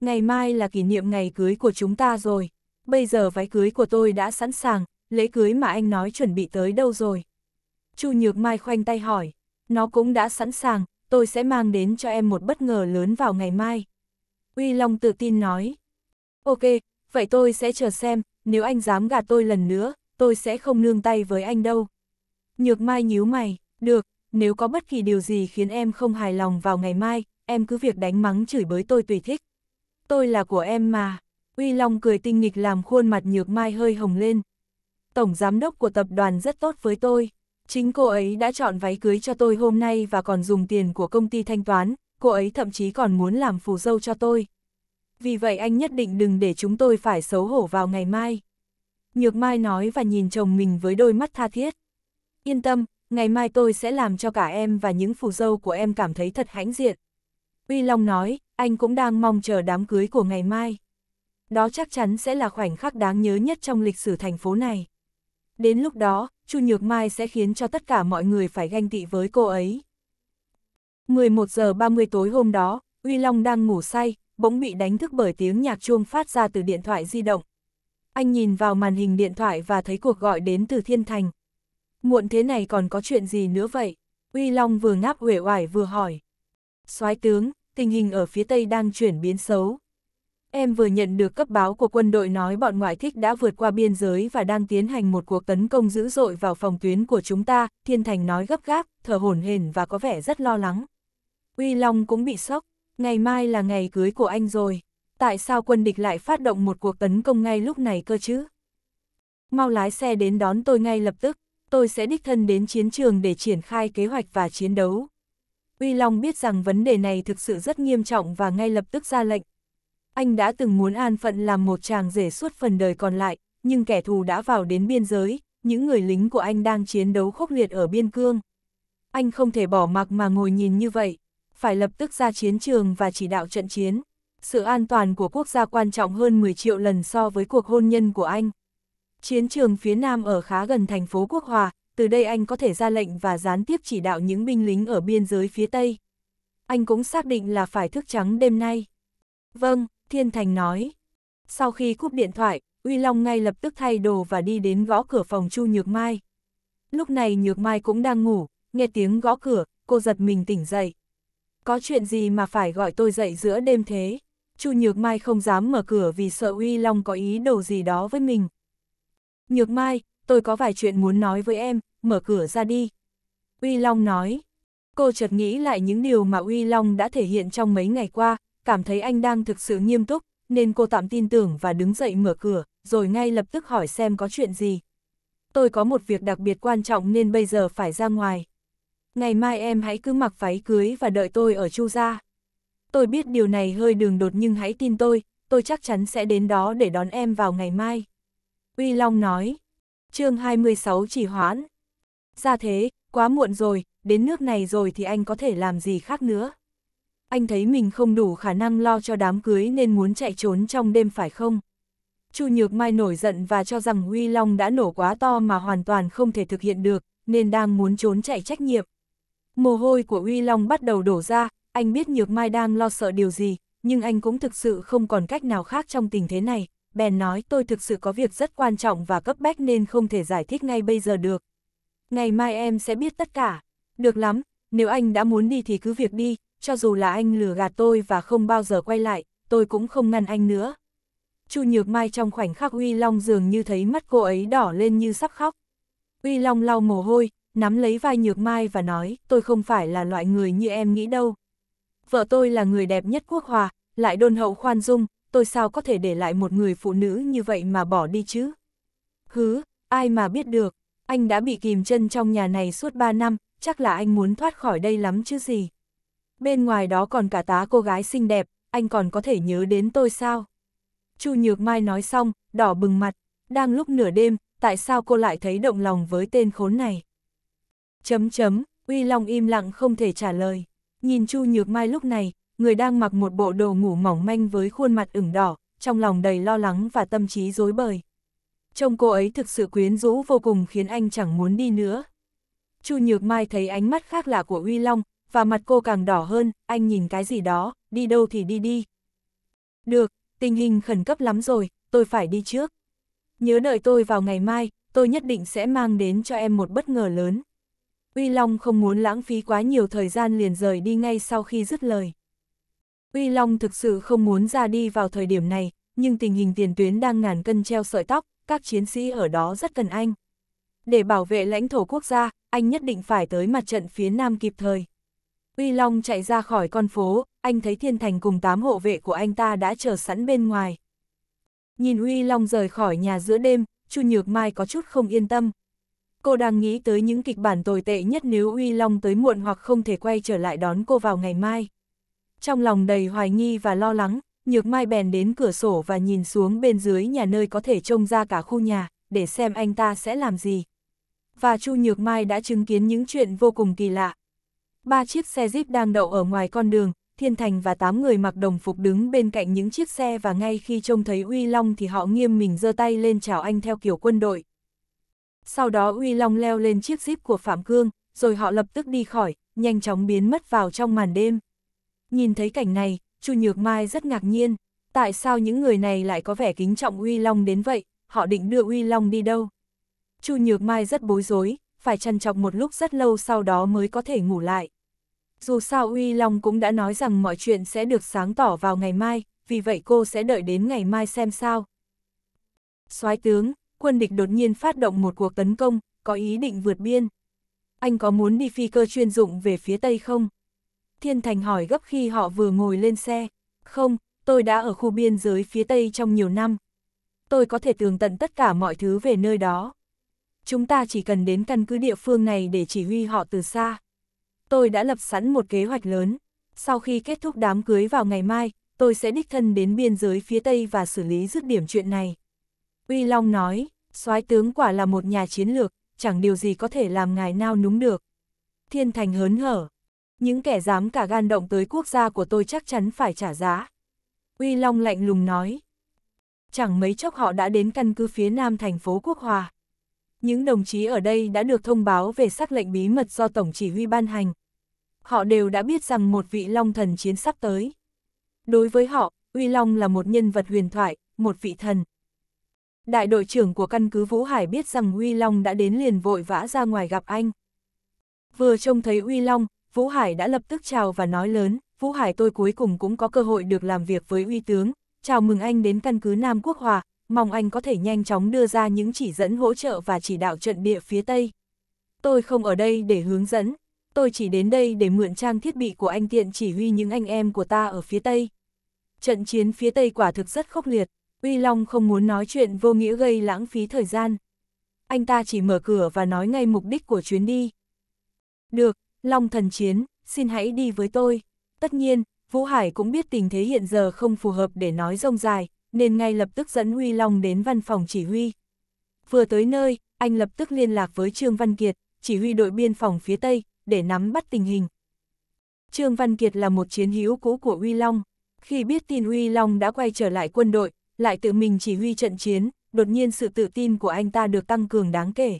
Ngày mai là kỷ niệm ngày cưới của chúng ta rồi. Bây giờ váy cưới của tôi đã sẵn sàng, lễ cưới mà anh nói chuẩn bị tới đâu rồi? Chu Nhược Mai khoanh tay hỏi. Nó cũng đã sẵn sàng, tôi sẽ mang đến cho em một bất ngờ lớn vào ngày mai. Uy Long tự tin nói. Ok, vậy tôi sẽ chờ xem, nếu anh dám gạt tôi lần nữa, tôi sẽ không nương tay với anh đâu. Nhược Mai nhíu mày, được, nếu có bất kỳ điều gì khiến em không hài lòng vào ngày mai, em cứ việc đánh mắng chửi bới tôi tùy thích. Tôi là của em mà. Uy Long cười tinh nghịch làm khuôn mặt nhược mai hơi hồng lên. Tổng giám đốc của tập đoàn rất tốt với tôi. Chính cô ấy đã chọn váy cưới cho tôi hôm nay và còn dùng tiền của công ty thanh toán, cô ấy thậm chí còn muốn làm phù dâu cho tôi. Vì vậy anh nhất định đừng để chúng tôi phải xấu hổ vào ngày mai. Nhược Mai nói và nhìn chồng mình với đôi mắt tha thiết. Yên tâm, ngày mai tôi sẽ làm cho cả em và những phù dâu của em cảm thấy thật hãnh diện. Uy Long nói, anh cũng đang mong chờ đám cưới của ngày mai. Đó chắc chắn sẽ là khoảnh khắc đáng nhớ nhất trong lịch sử thành phố này. Đến lúc đó, Chu Nhược Mai sẽ khiến cho tất cả mọi người phải ganh tị với cô ấy. 11 giờ 30 tối hôm đó, Uy Long đang ngủ say, bỗng bị đánh thức bởi tiếng nhạc chuông phát ra từ điện thoại di động. Anh nhìn vào màn hình điện thoại và thấy cuộc gọi đến từ Thiên Thành. Muộn thế này còn có chuyện gì nữa vậy? Uy Long vừa ngáp uể oải vừa hỏi. soái tướng, tình hình ở phía Tây đang chuyển biến xấu. Em vừa nhận được cấp báo của quân đội nói bọn ngoại thích đã vượt qua biên giới và đang tiến hành một cuộc tấn công dữ dội vào phòng tuyến của chúng ta, Thiên Thành nói gấp gáp, thở hổn hển và có vẻ rất lo lắng. Uy Long cũng bị sốc, ngày mai là ngày cưới của anh rồi, tại sao quân địch lại phát động một cuộc tấn công ngay lúc này cơ chứ? Mau lái xe đến đón tôi ngay lập tức tôi sẽ đích thân đến chiến trường để triển khai kế hoạch và chiến đấu. Uy Long biết rằng vấn đề này thực sự rất nghiêm trọng và ngay lập tức ra lệnh. Anh đã từng muốn an phận làm một chàng rể suốt phần đời còn lại, nhưng kẻ thù đã vào đến biên giới, những người lính của anh đang chiến đấu khốc liệt ở biên cương. Anh không thể bỏ mặc mà ngồi nhìn như vậy, phải lập tức ra chiến trường và chỉ đạo trận chiến. Sự an toàn của quốc gia quan trọng hơn 10 triệu lần so với cuộc hôn nhân của anh. Chiến trường phía Nam ở khá gần thành phố Quốc Hòa, từ đây anh có thể ra lệnh và gián tiếp chỉ đạo những binh lính ở biên giới phía Tây. Anh cũng xác định là phải thức trắng đêm nay. Vâng, Thiên Thành nói. Sau khi cúp điện thoại, Uy Long ngay lập tức thay đồ và đi đến gõ cửa phòng Chu Nhược Mai. Lúc này Nhược Mai cũng đang ngủ, nghe tiếng gõ cửa, cô giật mình tỉnh dậy. Có chuyện gì mà phải gọi tôi dậy giữa đêm thế? Chu Nhược Mai không dám mở cửa vì sợ Uy Long có ý đồ gì đó với mình, Nhược Mai, tôi có vài chuyện muốn nói với em, mở cửa ra đi. Uy Long nói. Cô chợt nghĩ lại những điều mà Uy Long đã thể hiện trong mấy ngày qua, cảm thấy anh đang thực sự nghiêm túc, nên cô tạm tin tưởng và đứng dậy mở cửa, rồi ngay lập tức hỏi xem có chuyện gì. Tôi có một việc đặc biệt quan trọng nên bây giờ phải ra ngoài. Ngày mai em hãy cứ mặc váy cưới và đợi tôi ở Chu Gia. Tôi biết điều này hơi đường đột nhưng hãy tin tôi, tôi chắc chắn sẽ đến đó để đón em vào ngày mai. Uy Long nói. chương 26 chỉ hoãn. Ra thế, quá muộn rồi, đến nước này rồi thì anh có thể làm gì khác nữa. Anh thấy mình không đủ khả năng lo cho đám cưới nên muốn chạy trốn trong đêm phải không? Chu Nhược Mai nổi giận và cho rằng Huy Long đã nổ quá to mà hoàn toàn không thể thực hiện được, nên đang muốn trốn chạy trách nhiệm. Mồ hôi của Huy Long bắt đầu đổ ra, anh biết Nhược Mai đang lo sợ điều gì, nhưng anh cũng thực sự không còn cách nào khác trong tình thế này, bèn nói tôi thực sự có việc rất quan trọng và cấp bách nên không thể giải thích ngay bây giờ được. Ngày mai em sẽ biết tất cả. Được lắm, nếu anh đã muốn đi thì cứ việc đi, cho dù là anh lừa gạt tôi và không bao giờ quay lại, tôi cũng không ngăn anh nữa. Chu Nhược Mai trong khoảnh khắc Uy Long dường như thấy mắt cô ấy đỏ lên như sắp khóc. Uy Long lau mồ hôi, nắm lấy vai Nhược Mai và nói, tôi không phải là loại người như em nghĩ đâu. Vợ tôi là người đẹp nhất quốc hòa, lại đôn hậu khoan dung, tôi sao có thể để lại một người phụ nữ như vậy mà bỏ đi chứ? Hứ, ai mà biết được, anh đã bị kìm chân trong nhà này suốt 3 năm, chắc là anh muốn thoát khỏi đây lắm chứ gì. Bên ngoài đó còn cả tá cô gái xinh đẹp, anh còn có thể nhớ đến tôi sao? Chu Nhược Mai nói xong, đỏ bừng mặt, đang lúc nửa đêm, tại sao cô lại thấy động lòng với tên khốn này? Chấm chấm, Uy Long im lặng không thể trả lời. Nhìn Chu Nhược Mai lúc này, người đang mặc một bộ đồ ngủ mỏng manh với khuôn mặt ửng đỏ, trong lòng đầy lo lắng và tâm trí rối bời. Trông cô ấy thực sự quyến rũ vô cùng khiến anh chẳng muốn đi nữa. Chu Nhược Mai thấy ánh mắt khác lạ của Uy Long, và mặt cô càng đỏ hơn, anh nhìn cái gì đó, đi đâu thì đi đi. Được, tình hình khẩn cấp lắm rồi, tôi phải đi trước. Nhớ đợi tôi vào ngày mai, tôi nhất định sẽ mang đến cho em một bất ngờ lớn. Uy Long không muốn lãng phí quá nhiều thời gian liền rời đi ngay sau khi dứt lời. Uy Long thực sự không muốn ra đi vào thời điểm này, nhưng tình hình tiền tuyến đang ngàn cân treo sợi tóc, các chiến sĩ ở đó rất cần anh. Để bảo vệ lãnh thổ quốc gia, anh nhất định phải tới mặt trận phía Nam kịp thời. Uy Long chạy ra khỏi con phố, anh thấy Thiên Thành cùng tám hộ vệ của anh ta đã chờ sẵn bên ngoài. Nhìn Uy Long rời khỏi nhà giữa đêm, Chu Nhược Mai có chút không yên tâm. Cô đang nghĩ tới những kịch bản tồi tệ nhất nếu Uy Long tới muộn hoặc không thể quay trở lại đón cô vào ngày mai trong lòng đầy hoài nghi và lo lắng, Nhược Mai bèn đến cửa sổ và nhìn xuống bên dưới nhà nơi có thể trông ra cả khu nhà, để xem anh ta sẽ làm gì. Và Chu Nhược Mai đã chứng kiến những chuyện vô cùng kỳ lạ. Ba chiếc xe Jeep đang đậu ở ngoài con đường, Thiên Thành và tám người mặc đồng phục đứng bên cạnh những chiếc xe và ngay khi trông thấy Uy Long thì họ nghiêm mình giơ tay lên chào anh theo kiểu quân đội. Sau đó Uy Long leo lên chiếc Jeep của Phạm Cương, rồi họ lập tức đi khỏi, nhanh chóng biến mất vào trong màn đêm. Nhìn thấy cảnh này, Chu Nhược Mai rất ngạc nhiên, tại sao những người này lại có vẻ kính trọng Uy Long đến vậy, họ định đưa Uy Long đi đâu? Chu Nhược Mai rất bối rối, phải chăn trọc một lúc rất lâu sau đó mới có thể ngủ lại. Dù sao Uy Long cũng đã nói rằng mọi chuyện sẽ được sáng tỏ vào ngày mai, vì vậy cô sẽ đợi đến ngày mai xem sao. soái tướng, quân địch đột nhiên phát động một cuộc tấn công, có ý định vượt biên. Anh có muốn đi phi cơ chuyên dụng về phía Tây không? Thiên Thành hỏi gấp khi họ vừa ngồi lên xe. Không, tôi đã ở khu biên giới phía Tây trong nhiều năm. Tôi có thể tường tận tất cả mọi thứ về nơi đó. Chúng ta chỉ cần đến căn cứ địa phương này để chỉ huy họ từ xa. Tôi đã lập sẵn một kế hoạch lớn. Sau khi kết thúc đám cưới vào ngày mai, tôi sẽ đích thân đến biên giới phía Tây và xử lý dứt điểm chuyện này. Uy Long nói, soái tướng quả là một nhà chiến lược, chẳng điều gì có thể làm ngài nao núng được. Thiên Thành hớn hở, những kẻ dám cả gan động tới quốc gia của tôi chắc chắn phải trả giá. Uy Long lạnh lùng nói. Chẳng mấy chốc họ đã đến căn cứ phía nam thành phố Quốc Hòa. Những đồng chí ở đây đã được thông báo về sắc lệnh bí mật do Tổng chỉ huy ban hành. Họ đều đã biết rằng một vị Long thần chiến sắp tới. Đối với họ, Uy Long là một nhân vật huyền thoại, một vị thần. Đại đội trưởng của căn cứ Vũ Hải biết rằng Uy Long đã đến liền vội vã ra ngoài gặp anh. Vừa trông thấy Uy Long, Vũ Hải đã lập tức chào và nói lớn, Vũ Hải tôi cuối cùng cũng có cơ hội được làm việc với uy tướng, chào mừng anh đến căn cứ Nam Quốc Hòa, mong anh có thể nhanh chóng đưa ra những chỉ dẫn hỗ trợ và chỉ đạo trận địa phía Tây. Tôi không ở đây để hướng dẫn, tôi chỉ đến đây để mượn trang thiết bị của anh tiện chỉ huy những anh em của ta ở phía Tây. Trận chiến phía Tây quả thực rất khốc liệt, Uy Long không muốn nói chuyện vô nghĩa gây lãng phí thời gian. Anh ta chỉ mở cửa và nói ngay mục đích của chuyến đi. Được, Long thần chiến, xin hãy đi với tôi. Tất nhiên, Vũ Hải cũng biết tình thế hiện giờ không phù hợp để nói rông dài, nên ngay lập tức dẫn Huy Long đến văn phòng chỉ huy. Vừa tới nơi, anh lập tức liên lạc với Trương Văn Kiệt, chỉ huy đội biên phòng phía Tây, để nắm bắt tình hình. Trương Văn Kiệt là một chiến hữu cũ của Huy Long. Khi biết tin Huy Long đã quay trở lại quân đội, lại tự mình chỉ huy trận chiến, đột nhiên sự tự tin của anh ta được tăng cường đáng kể.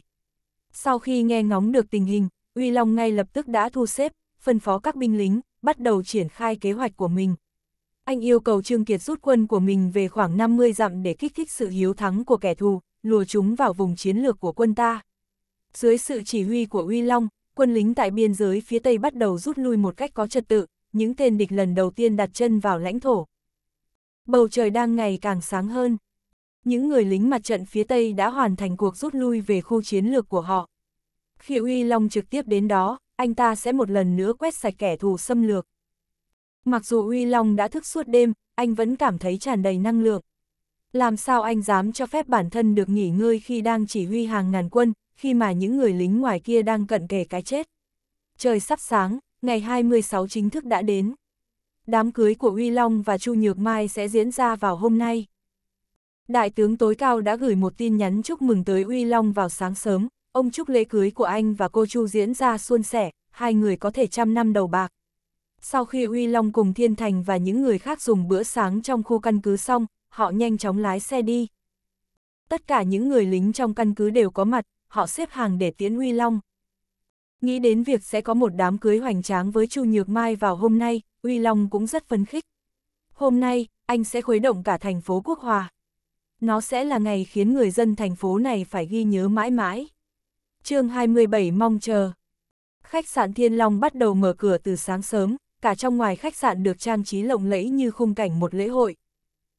Sau khi nghe ngóng được tình hình, Uy Long ngay lập tức đã thu xếp, phân phó các binh lính, bắt đầu triển khai kế hoạch của mình. Anh yêu cầu Trương Kiệt rút quân của mình về khoảng 50 dặm để kích thích sự hiếu thắng của kẻ thù, lùa chúng vào vùng chiến lược của quân ta. Dưới sự chỉ huy của Uy Long, quân lính tại biên giới phía Tây bắt đầu rút lui một cách có trật tự, những tên địch lần đầu tiên đặt chân vào lãnh thổ. Bầu trời đang ngày càng sáng hơn. Những người lính mặt trận phía Tây đã hoàn thành cuộc rút lui về khu chiến lược của họ. Khi Uy Long trực tiếp đến đó, anh ta sẽ một lần nữa quét sạch kẻ thù xâm lược. Mặc dù Uy Long đã thức suốt đêm, anh vẫn cảm thấy tràn đầy năng lượng. Làm sao anh dám cho phép bản thân được nghỉ ngơi khi đang chỉ huy hàng ngàn quân, khi mà những người lính ngoài kia đang cận kề cái chết. Trời sắp sáng, ngày 26 chính thức đã đến. Đám cưới của Uy Long và Chu Nhược Mai sẽ diễn ra vào hôm nay. Đại tướng tối cao đã gửi một tin nhắn chúc mừng tới Uy Long vào sáng sớm, ông chúc lễ cưới của anh và cô Chu diễn ra suôn sẻ, hai người có thể trăm năm đầu bạc. Sau khi Uy Long cùng Thiên Thành và những người khác dùng bữa sáng trong khu căn cứ xong, họ nhanh chóng lái xe đi. Tất cả những người lính trong căn cứ đều có mặt, họ xếp hàng để tiễn Uy Long. Nghĩ đến việc sẽ có một đám cưới hoành tráng với Chu Nhược Mai vào hôm nay, Uy Long cũng rất phấn khích. Hôm nay, anh sẽ khuấy động cả thành phố Quốc Hòa. Nó sẽ là ngày khiến người dân thành phố này phải ghi nhớ mãi mãi chương 27 mong chờ. Khách sạn Thiên Long bắt đầu mở cửa từ sáng sớm, cả trong ngoài khách sạn được trang trí lộng lẫy như khung cảnh một lễ hội.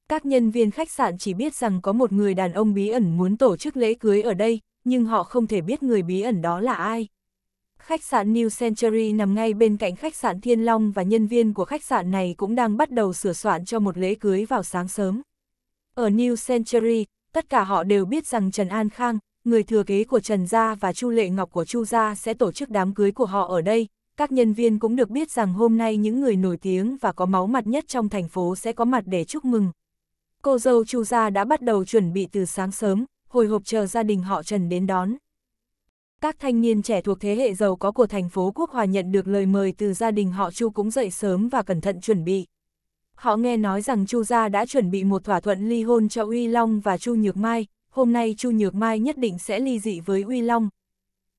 Các nhân viên khách sạn chỉ biết rằng có một người đàn ông bí ẩn muốn tổ chức lễ cưới ở đây, nhưng họ không thể biết người bí ẩn đó là ai. Khách sạn New Century nằm ngay bên cạnh khách sạn Thiên Long và nhân viên của khách sạn này cũng đang bắt đầu sửa soạn cho một lễ cưới vào sáng sớm. Ở New Century, tất cả họ đều biết rằng Trần An Khang, người thừa kế của Trần Gia và Chu Lệ Ngọc của Chu Gia sẽ tổ chức đám cưới của họ ở đây. Các nhân viên cũng được biết rằng hôm nay những người nổi tiếng và có máu mặt nhất trong thành phố sẽ có mặt để chúc mừng. Cô dâu Chu Gia đã bắt đầu chuẩn bị từ sáng sớm, hồi hộp chờ gia đình họ Trần đến đón. Các thanh niên trẻ thuộc thế hệ giàu có của thành phố Quốc Hòa nhận được lời mời từ gia đình họ Chu cũng dậy sớm và cẩn thận chuẩn bị. Họ nghe nói rằng Chu Gia đã chuẩn bị một thỏa thuận ly hôn cho Uy Long và Chu Nhược Mai, hôm nay Chu Nhược Mai nhất định sẽ ly dị với Uy Long.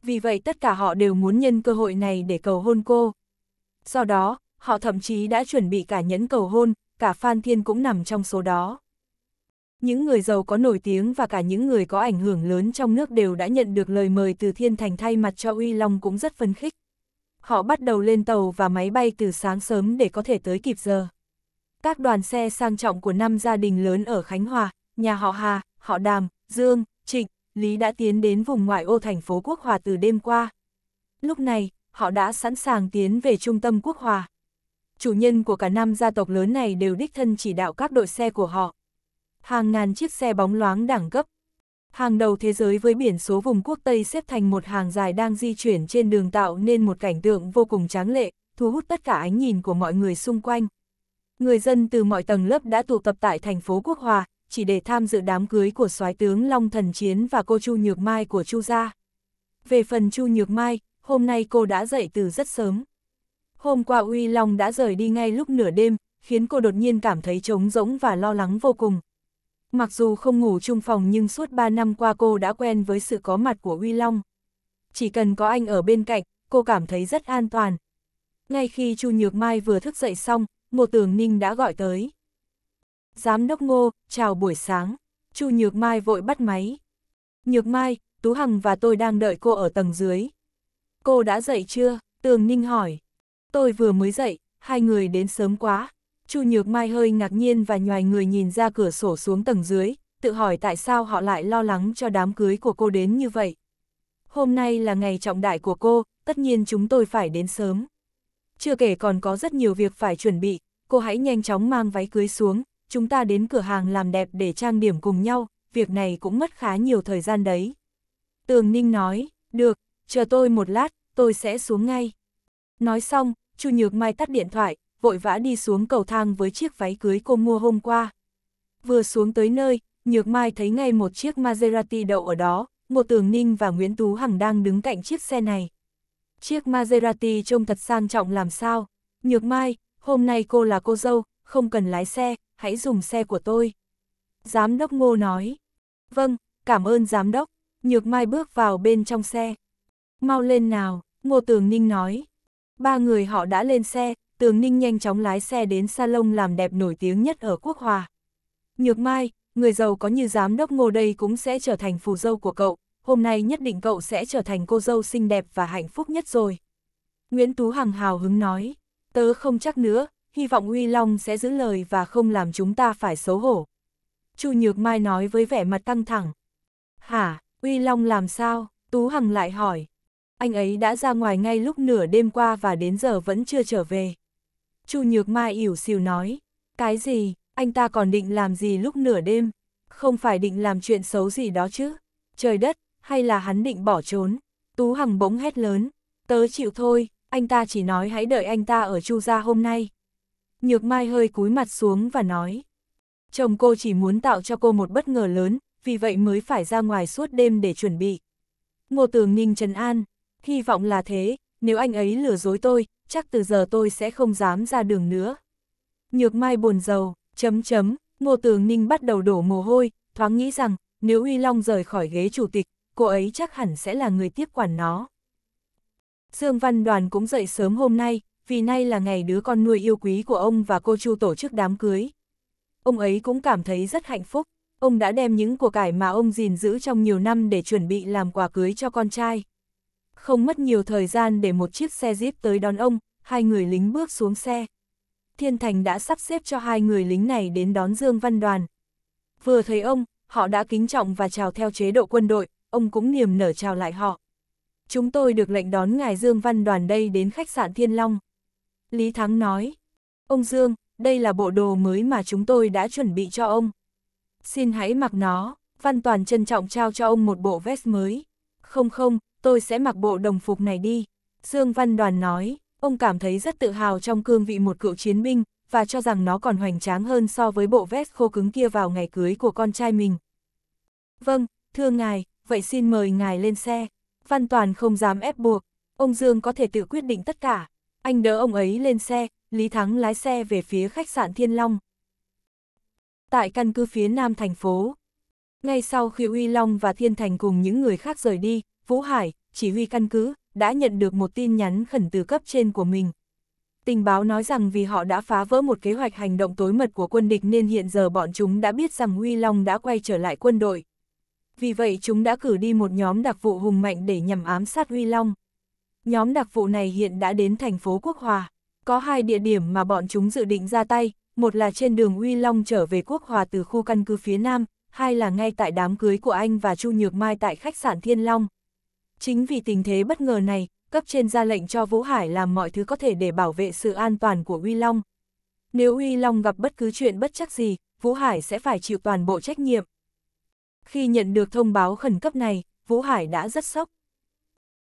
Vì vậy tất cả họ đều muốn nhân cơ hội này để cầu hôn cô. Do đó, họ thậm chí đã chuẩn bị cả nhẫn cầu hôn, cả Phan Thiên cũng nằm trong số đó. Những người giàu có nổi tiếng và cả những người có ảnh hưởng lớn trong nước đều đã nhận được lời mời từ Thiên Thành thay mặt cho Uy Long cũng rất phấn khích. Họ bắt đầu lên tàu và máy bay từ sáng sớm để có thể tới kịp giờ. Các đoàn xe sang trọng của năm gia đình lớn ở Khánh Hòa, nhà họ Hà, họ Đàm, Dương, Trịnh, Lý đã tiến đến vùng ngoại ô thành phố Quốc Hòa từ đêm qua. Lúc này, họ đã sẵn sàng tiến về trung tâm Quốc Hòa. Chủ nhân của cả năm gia tộc lớn này đều đích thân chỉ đạo các đội xe của họ. Hàng ngàn chiếc xe bóng loáng đẳng cấp. Hàng đầu thế giới với biển số vùng quốc Tây xếp thành một hàng dài đang di chuyển trên đường tạo nên một cảnh tượng vô cùng tráng lệ, thu hút tất cả ánh nhìn của mọi người xung quanh. Người dân từ mọi tầng lớp đã tụ tập tại thành phố Quốc Hòa, chỉ để tham dự đám cưới của soái tướng Long Thần Chiến và cô Chu Nhược Mai của Chu gia. Về phần Chu Nhược Mai, hôm nay cô đã dậy từ rất sớm. Hôm qua Uy Long đã rời đi ngay lúc nửa đêm, khiến cô đột nhiên cảm thấy trống rỗng và lo lắng vô cùng. Mặc dù không ngủ chung phòng nhưng suốt 3 năm qua cô đã quen với sự có mặt của Uy Long. Chỉ cần có anh ở bên cạnh, cô cảm thấy rất an toàn. Ngay khi Chu Nhược Mai vừa thức dậy xong, Ngô Tường Ninh đã gọi tới. Giám đốc Ngô, chào buổi sáng. Chu Nhược Mai vội bắt máy. Nhược Mai, Tú Hằng và tôi đang đợi cô ở tầng dưới. Cô đã dậy chưa? Tường Ninh hỏi. Tôi vừa mới dậy, hai người đến sớm quá. Chu Nhược Mai hơi ngạc nhiên và nhòi người nhìn ra cửa sổ xuống tầng dưới, tự hỏi tại sao họ lại lo lắng cho đám cưới của cô đến như vậy. Hôm nay là ngày trọng đại của cô, tất nhiên chúng tôi phải đến sớm. Chưa kể còn có rất nhiều việc phải chuẩn bị, cô hãy nhanh chóng mang váy cưới xuống, chúng ta đến cửa hàng làm đẹp để trang điểm cùng nhau, việc này cũng mất khá nhiều thời gian đấy. Tường Ninh nói, được, chờ tôi một lát, tôi sẽ xuống ngay. Nói xong, Chu Nhược Mai tắt điện thoại, vội vã đi xuống cầu thang với chiếc váy cưới cô mua hôm qua. Vừa xuống tới nơi, Nhược Mai thấy ngay một chiếc Maserati đậu ở đó, một Tường Ninh và Nguyễn Tú Hằng đang đứng cạnh chiếc xe này. Chiếc Maserati trông thật sang trọng làm sao. Nhược Mai, hôm nay cô là cô dâu, không cần lái xe, hãy dùng xe của tôi. Giám đốc Ngô nói. Vâng, cảm ơn giám đốc. Nhược Mai bước vào bên trong xe. Mau lên nào, Ngô Tường Ninh nói. Ba người họ đã lên xe, Tường Ninh nhanh chóng lái xe đến salon làm đẹp nổi tiếng nhất ở Quốc Hòa. Nhược Mai, người giàu có như giám đốc Ngô đây cũng sẽ trở thành phù dâu của cậu, hôm nay nhất định cậu sẽ trở thành cô dâu xinh đẹp và hạnh phúc nhất rồi. Nguyễn Tú Hằng hào hứng nói, tớ không chắc nữa, hy vọng Huy Long sẽ giữ lời và không làm chúng ta phải xấu hổ. Chu Nhược Mai nói với vẻ mặt căng thẳng. Hả, Huy Long làm sao? Tú Hằng lại hỏi. Anh ấy đã ra ngoài ngay lúc nửa đêm qua và đến giờ vẫn chưa trở về. Chu Nhược Mai ỉu xìu nói. Cái gì, anh ta còn định làm gì lúc nửa đêm? Không phải định làm chuyện xấu gì đó chứ? Trời đất, hay là hắn định bỏ trốn? Tú Hằng bỗng hét lớn. Tớ chịu thôi, anh ta chỉ nói hãy đợi anh ta ở Chu gia hôm nay. Nhược Mai hơi cúi mặt xuống và nói. Chồng cô chỉ muốn tạo cho cô một bất ngờ lớn, vì vậy mới phải ra ngoài suốt đêm để chuẩn bị. Ngô Tường Ninh Trần An, hy vọng là thế, nếu anh ấy lừa dối tôi, chắc từ giờ tôi sẽ không dám ra đường nữa. Nhược Mai buồn rầu, chấm chấm, Ngô Tường Ninh bắt đầu đổ mồ hôi, thoáng nghĩ rằng, nếu Uy Long rời khỏi ghế chủ tịch, cô ấy chắc hẳn sẽ là người tiếp quản nó. Dương Văn Đoàn cũng dậy sớm hôm nay, vì nay là ngày đứa con nuôi yêu quý của ông và cô Chu tổ chức đám cưới. Ông ấy cũng cảm thấy rất hạnh phúc, ông đã đem những của cải mà ông gìn giữ trong nhiều năm để chuẩn bị làm quà cưới cho con trai. Không mất nhiều thời gian để một chiếc xe Jeep tới đón ông, hai người lính bước xuống xe. Thiên Thành đã sắp xếp cho hai người lính này đến đón Dương Văn Đoàn. Vừa thấy ông, họ đã kính trọng và chào theo chế độ quân đội, ông cũng niềm nở chào lại họ. Chúng tôi được lệnh đón ngài Dương Văn Đoàn đây đến khách sạn Thiên Long. Lý Thắng nói, ông Dương, đây là bộ đồ mới mà chúng tôi đã chuẩn bị cho ông. Xin hãy mặc nó, Văn Toàn trân trọng trao cho ông một bộ vest mới. Không không, tôi sẽ mặc bộ đồng phục này đi. Dương Văn Đoàn nói, ông cảm thấy rất tự hào trong cương vị một cựu chiến binh, và cho rằng nó còn hoành tráng hơn so với bộ vest khô cứng kia vào ngày cưới của con trai mình. Vâng, thưa ngài, vậy xin mời ngài lên xe. Văn Toàn không dám ép buộc, ông Dương có thể tự quyết định tất cả. Anh đỡ ông ấy lên xe, Lý Thắng lái xe về phía khách sạn Thiên Long. Tại căn cứ phía nam thành phố, ngay sau khi Uy Long và Thiên Thành cùng những người khác rời đi, Vũ Hải, chỉ huy căn cứ, đã nhận được một tin nhắn khẩn từ cấp trên của mình. Tình báo nói rằng vì họ đã phá vỡ một kế hoạch hành động tối mật của quân địch nên hiện giờ bọn chúng đã biết rằng Huy Long đã quay trở lại quân đội. Vì vậy chúng đã cử đi một nhóm đặc vụ hùng mạnh để nhằm ám sát Huy Long. Nhóm đặc vụ này hiện đã đến thành phố Quốc Hòa. Có hai địa điểm mà bọn chúng dự định ra tay, một là trên đường Uy Long trở về Quốc Hòa từ khu căn cứ phía Nam, hai là ngay tại đám cưới của anh và Chu Nhược Mai tại khách sạn Thiên Long. Chính vì tình thế bất ngờ này, cấp trên ra lệnh cho Vũ Hải làm mọi thứ có thể để bảo vệ sự an toàn của Uy Long. Nếu Uy Long gặp bất cứ chuyện bất chắc gì, Vũ Hải sẽ phải chịu toàn bộ trách nhiệm. Khi nhận được thông báo khẩn cấp này, Vũ Hải đã rất sốc.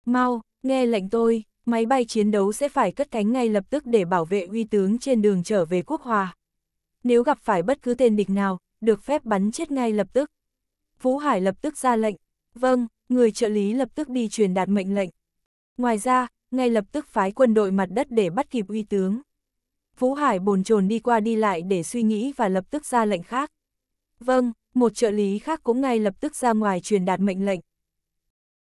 Mau, Nghe lệnh tôi, máy bay chiến đấu sẽ phải cất cánh ngay lập tức để bảo vệ uy tướng trên đường trở về quốc hòa. Nếu gặp phải bất cứ tên địch nào, được phép bắn chết ngay lập tức. Vũ Hải lập tức ra lệnh. Vâng, người trợ lý lập tức đi truyền đạt mệnh lệnh. Ngoài ra, ngay lập tức phái quân đội mặt đất để bắt kịp uy tướng. Vũ Hải bồn chồn đi qua đi lại để suy nghĩ và lập tức ra lệnh khác. Vâng, một trợ lý khác cũng ngay lập tức ra ngoài truyền đạt mệnh lệnh.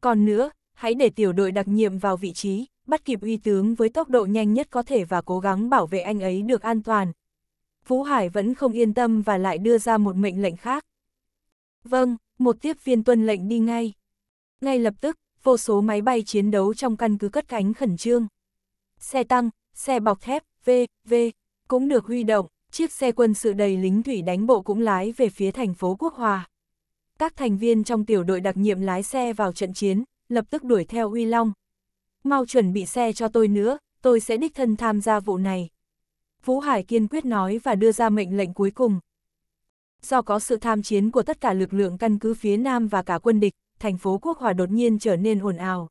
Còn nữa, hãy để tiểu đội đặc nhiệm vào vị trí, bắt kịp uy tướng với tốc độ nhanh nhất có thể và cố gắng bảo vệ anh ấy được an toàn. Vũ Hải vẫn không yên tâm và lại đưa ra một mệnh lệnh khác. Vâng, một tiếp viên tuân lệnh đi ngay. Ngay lập tức, vô số máy bay chiến đấu trong căn cứ cất cánh khẩn trương. Xe tăng, xe bọc thép, v.v. cũng được huy động, chiếc xe quân sự đầy lính thủy đánh bộ cũng lái về phía thành phố Quốc Hòa. Các thành viên trong tiểu đội đặc nhiệm lái xe vào trận chiến, lập tức đuổi theo Uy Long. Mau chuẩn bị xe cho tôi nữa, tôi sẽ đích thân tham gia vụ này. Vũ Hải kiên quyết nói và đưa ra mệnh lệnh cuối cùng. Do có sự tham chiến của tất cả lực lượng căn cứ phía Nam và cả quân địch, thành phố Quốc Hòa đột nhiên trở nên ồn ào.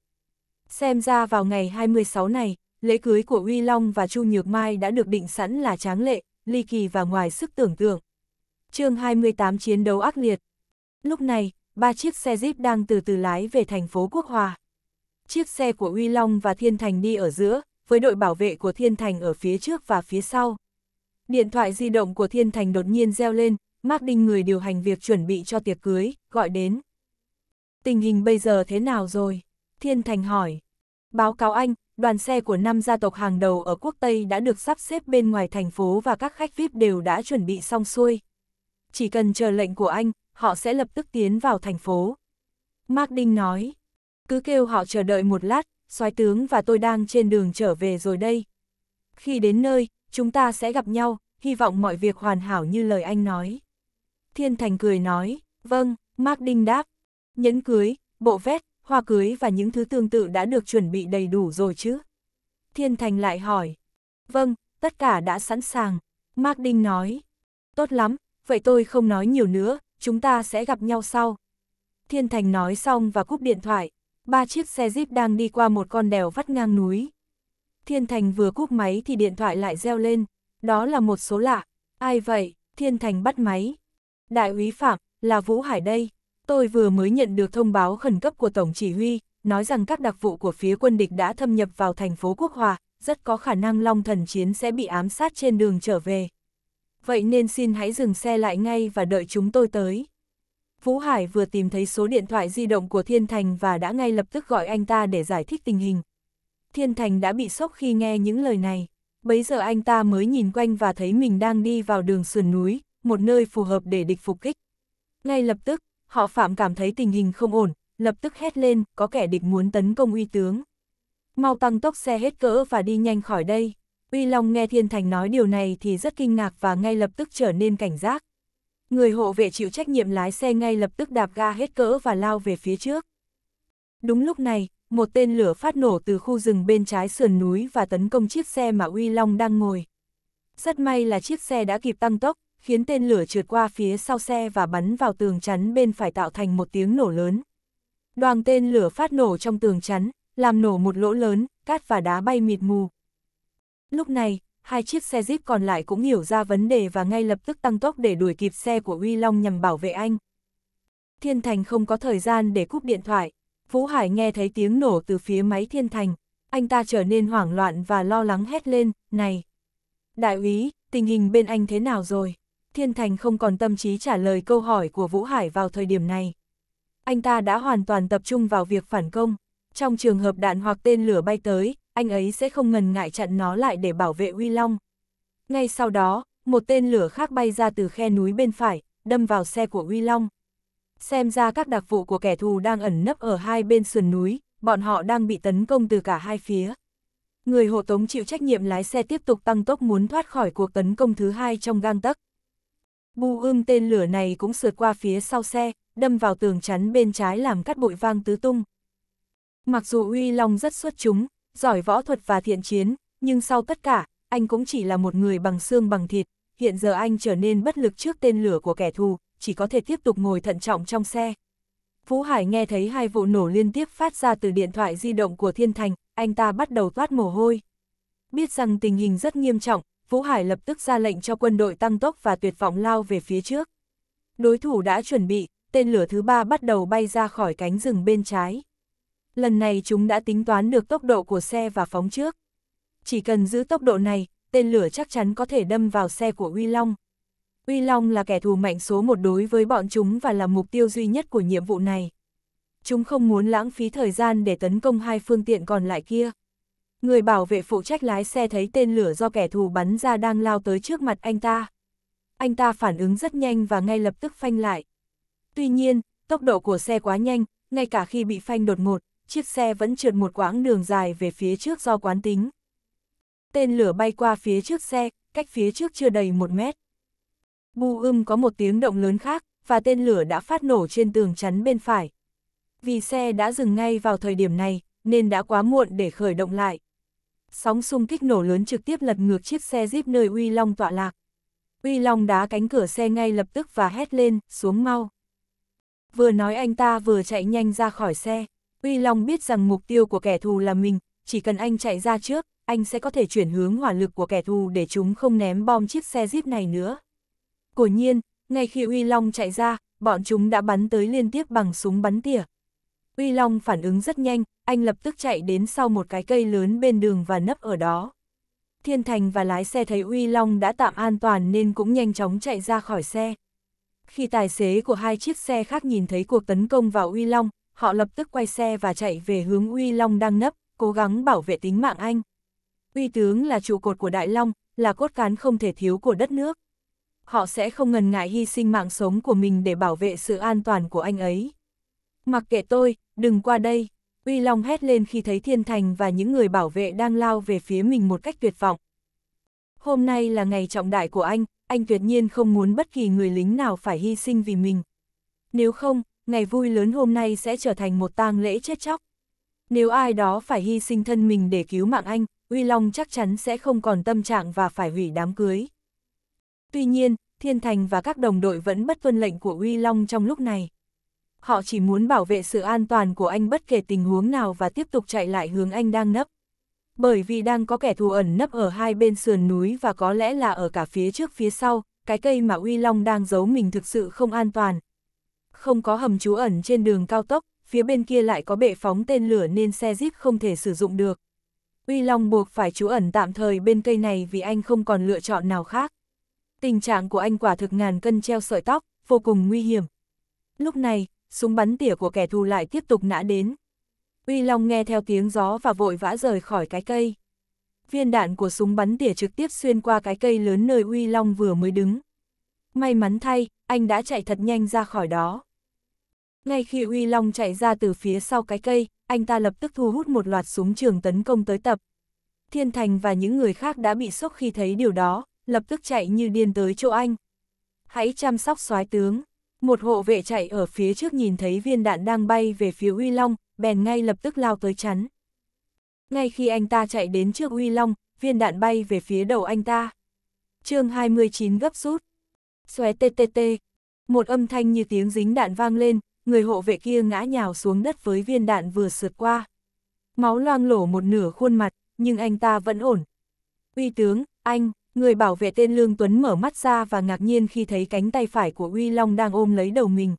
Xem ra vào ngày 26 này, lễ cưới của Uy Long và Chu Nhược Mai đã được định sẵn là tráng lệ, ly kỳ và ngoài sức tưởng tượng. chương 28 chiến đấu ác liệt. Lúc này, ba chiếc xe Jeep đang từ từ lái về thành phố Quốc Hòa. Chiếc xe của Uy Long và Thiên Thành đi ở giữa, với đội bảo vệ của Thiên Thành ở phía trước và phía sau. Điện thoại di động của Thiên Thành đột nhiên reo lên, Mark Đinh người điều hành việc chuẩn bị cho tiệc cưới, gọi đến. Tình hình bây giờ thế nào rồi? Thiên Thành hỏi. Báo cáo anh, đoàn xe của năm gia tộc hàng đầu ở quốc Tây đã được sắp xếp bên ngoài thành phố và các khách VIP đều đã chuẩn bị xong xuôi. Chỉ cần chờ lệnh của anh, họ sẽ lập tức tiến vào thành phố. Mark Đinh nói, cứ kêu họ chờ đợi một lát, soái tướng và tôi đang trên đường trở về rồi đây. Khi đến nơi, chúng ta sẽ gặp nhau, hy vọng mọi việc hoàn hảo như lời anh nói. Thiên Thành cười nói, vâng, Mark Đinh đáp. Nhẫn cưới, bộ vét, hoa cưới và những thứ tương tự đã được chuẩn bị đầy đủ rồi chứ? Thiên Thành lại hỏi. Vâng, tất cả đã sẵn sàng. Mark Đinh nói. Tốt lắm, vậy tôi không nói nhiều nữa, chúng ta sẽ gặp nhau sau. Thiên Thành nói xong và cúp điện thoại, ba chiếc xe jeep đang đi qua một con đèo vắt ngang núi. Thiên Thành vừa cúp máy thì điện thoại lại reo lên, đó là một số lạ, ai vậy, Thiên Thành bắt máy. Đại úy Phạm, là Vũ Hải đây, tôi vừa mới nhận được thông báo khẩn cấp của Tổng Chỉ huy, nói rằng các đặc vụ của phía quân địch đã thâm nhập vào thành phố Quốc Hòa, rất có khả năng Long Thần Chiến sẽ bị ám sát trên đường trở về vậy nên xin hãy dừng xe lại ngay và đợi chúng tôi tới. Vũ Hải vừa tìm thấy số điện thoại di động của Thiên Thành và đã ngay lập tức gọi anh ta để giải thích tình hình. Thiên Thành đã bị sốc khi nghe những lời này. Bấy giờ anh ta mới nhìn quanh và thấy mình đang đi vào đường sườn núi, một nơi phù hợp để địch phục kích. Ngay lập tức, họ Phạm cảm thấy tình hình không ổn, lập tức hét lên, có kẻ địch muốn tấn công uy tướng. Mau tăng tốc xe hết cỡ và đi nhanh khỏi đây. Uy Long nghe Thiên Thành nói điều này thì rất kinh ngạc và ngay lập tức trở nên cảnh giác. Người hộ vệ chịu trách nhiệm lái xe ngay lập tức đạp ga hết cỡ và lao về phía trước. Đúng lúc này, một tên lửa phát nổ từ khu rừng bên trái sườn núi và tấn công chiếc xe mà Uy Long đang ngồi. Rất may là chiếc xe đã kịp tăng tốc, khiến tên lửa trượt qua phía sau xe và bắn vào tường chắn bên phải tạo thành một tiếng nổ lớn. Đoàn tên lửa phát nổ trong tường chắn, làm nổ một lỗ lớn, cát và đá bay mịt mù, Lúc này, hai chiếc xe Jeep còn lại cũng hiểu ra vấn đề và ngay lập tức tăng tốc để đuổi kịp xe của Uy Long nhằm bảo vệ anh. Thiên Thành không có thời gian để cúp điện thoại. Vũ Hải nghe thấy tiếng nổ từ phía máy Thiên Thành. Anh ta trở nên hoảng loạn và lo lắng hét lên, này. Đại úy, tình hình bên anh thế nào rồi? Thiên Thành không còn tâm trí trả lời câu hỏi của Vũ Hải vào thời điểm này. Anh ta đã hoàn toàn tập trung vào việc phản công. Trong trường hợp đạn hoặc tên lửa bay tới, anh ấy sẽ không ngần ngại chặn nó lại để bảo vệ Uy Long. Ngay sau đó, một tên lửa khác bay ra từ khe núi bên phải, đâm vào xe của Uy Long. Xem ra các đặc vụ của kẻ thù đang ẩn nấp ở hai bên sườn núi, bọn họ đang bị tấn công từ cả hai phía. Người hộ tống chịu trách nhiệm lái xe tiếp tục tăng tốc muốn thoát khỏi cuộc tấn công thứ hai trong gang tấc. Bù ưm tên lửa này cũng sượt qua phía sau xe, đâm vào tường chắn bên trái làm cắt bụi vang tứ tung. Mặc dù Uy Long rất xuất chúng, giỏi võ thuật và thiện chiến, nhưng sau tất cả, anh cũng chỉ là một người bằng xương bằng thịt, hiện giờ anh trở nên bất lực trước tên lửa của kẻ thù, chỉ có thể tiếp tục ngồi thận trọng trong xe. Vũ Hải nghe thấy hai vụ nổ liên tiếp phát ra từ điện thoại di động của Thiên Thành, anh ta bắt đầu toát mồ hôi. Biết rằng tình hình rất nghiêm trọng, Vũ Hải lập tức ra lệnh cho quân đội tăng tốc và tuyệt vọng lao về phía trước. Đối thủ đã chuẩn bị, tên lửa thứ ba bắt đầu bay ra khỏi cánh rừng bên trái lần này chúng đã tính toán được tốc độ của xe và phóng trước. Chỉ cần giữ tốc độ này, tên lửa chắc chắn có thể đâm vào xe của Uy Long. Uy Long là kẻ thù mạnh số một đối với bọn chúng và là mục tiêu duy nhất của nhiệm vụ này. Chúng không muốn lãng phí thời gian để tấn công hai phương tiện còn lại kia. Người bảo vệ phụ trách lái xe thấy tên lửa do kẻ thù bắn ra đang lao tới trước mặt anh ta. Anh ta phản ứng rất nhanh và ngay lập tức phanh lại. Tuy nhiên, tốc độ của xe quá nhanh, ngay cả khi bị phanh đột ngột, chiếc xe vẫn trượt một quãng đường dài về phía trước do quán tính. Tên lửa bay qua phía trước xe, cách phía trước chưa đầy một mét. Bù ưm có một tiếng động lớn khác, và tên lửa đã phát nổ trên tường chắn bên phải. Vì xe đã dừng ngay vào thời điểm này, nên đã quá muộn để khởi động lại. Sóng xung kích nổ lớn trực tiếp lật ngược chiếc xe Jeep nơi Uy Long tọa lạc. Uy Long đá cánh cửa xe ngay lập tức và hét lên, xuống mau. Vừa nói anh ta vừa chạy nhanh ra khỏi xe. Uy Long biết rằng mục tiêu của kẻ thù là mình, chỉ cần anh chạy ra trước, anh sẽ có thể chuyển hướng hỏa lực của kẻ thù để chúng không ném bom chiếc xe Jeep này nữa. Quả nhiên, ngay khi Uy Long chạy ra, bọn chúng đã bắn tới liên tiếp bằng súng bắn tỉa. Uy Long phản ứng rất nhanh, anh lập tức chạy đến sau một cái cây lớn bên đường và nấp ở đó. Thiên Thành và lái xe thấy Uy Long đã tạm an toàn nên cũng nhanh chóng chạy ra khỏi xe. Khi tài xế của hai chiếc xe khác nhìn thấy cuộc tấn công vào Uy Long, họ lập tức quay xe và chạy về hướng Uy Long đang nấp, cố gắng bảo vệ tính mạng anh. Uy tướng là trụ cột của Đại Long, là cốt cán không thể thiếu của đất nước. Họ sẽ không ngần ngại hy sinh mạng sống của mình để bảo vệ sự an toàn của anh ấy. Mặc kệ tôi, đừng qua đây. Uy Long hét lên khi thấy Thiên Thành và những người bảo vệ đang lao về phía mình một cách tuyệt vọng. Hôm nay là ngày trọng đại của anh, anh tuyệt nhiên không muốn bất kỳ người lính nào phải hy sinh vì mình. Nếu không, ngày vui lớn hôm nay sẽ trở thành một tang lễ chết chóc. Nếu ai đó phải hy sinh thân mình để cứu mạng anh, Uy Long chắc chắn sẽ không còn tâm trạng và phải hủy đám cưới. Tuy nhiên, Thiên Thành và các đồng đội vẫn bất tuân lệnh của Uy Long trong lúc này. Họ chỉ muốn bảo vệ sự an toàn của anh bất kể tình huống nào và tiếp tục chạy lại hướng anh đang nấp. Bởi vì đang có kẻ thù ẩn nấp ở hai bên sườn núi và có lẽ là ở cả phía trước phía sau, cái cây mà Uy Long đang giấu mình thực sự không an toàn, không có hầm trú ẩn trên đường cao tốc, phía bên kia lại có bệ phóng tên lửa nên xe jeep không thể sử dụng được. Uy Long buộc phải trú ẩn tạm thời bên cây này vì anh không còn lựa chọn nào khác. Tình trạng của anh quả thực ngàn cân treo sợi tóc, vô cùng nguy hiểm. Lúc này, súng bắn tỉa của kẻ thù lại tiếp tục nã đến. Uy Long nghe theo tiếng gió và vội vã rời khỏi cái cây. Viên đạn của súng bắn tỉa trực tiếp xuyên qua cái cây lớn nơi Uy Long vừa mới đứng may mắn thay, anh đã chạy thật nhanh ra khỏi đó. Ngay khi Uy Long chạy ra từ phía sau cái cây, anh ta lập tức thu hút một loạt súng trường tấn công tới tập. Thiên Thành và những người khác đã bị sốc khi thấy điều đó, lập tức chạy như điên tới chỗ anh. Hãy chăm sóc soái tướng. Một hộ vệ chạy ở phía trước nhìn thấy viên đạn đang bay về phía Uy Long, bèn ngay lập tức lao tới chắn. Ngay khi anh ta chạy đến trước Uy Long, viên đạn bay về phía đầu anh ta. chương 29 gấp rút, xòe tê tê tê. Một âm thanh như tiếng dính đạn vang lên, người hộ vệ kia ngã nhào xuống đất với viên đạn vừa sượt qua. Máu loang lổ một nửa khuôn mặt, nhưng anh ta vẫn ổn. Uy tướng, anh, người bảo vệ tên Lương Tuấn mở mắt ra và ngạc nhiên khi thấy cánh tay phải của Uy Long đang ôm lấy đầu mình.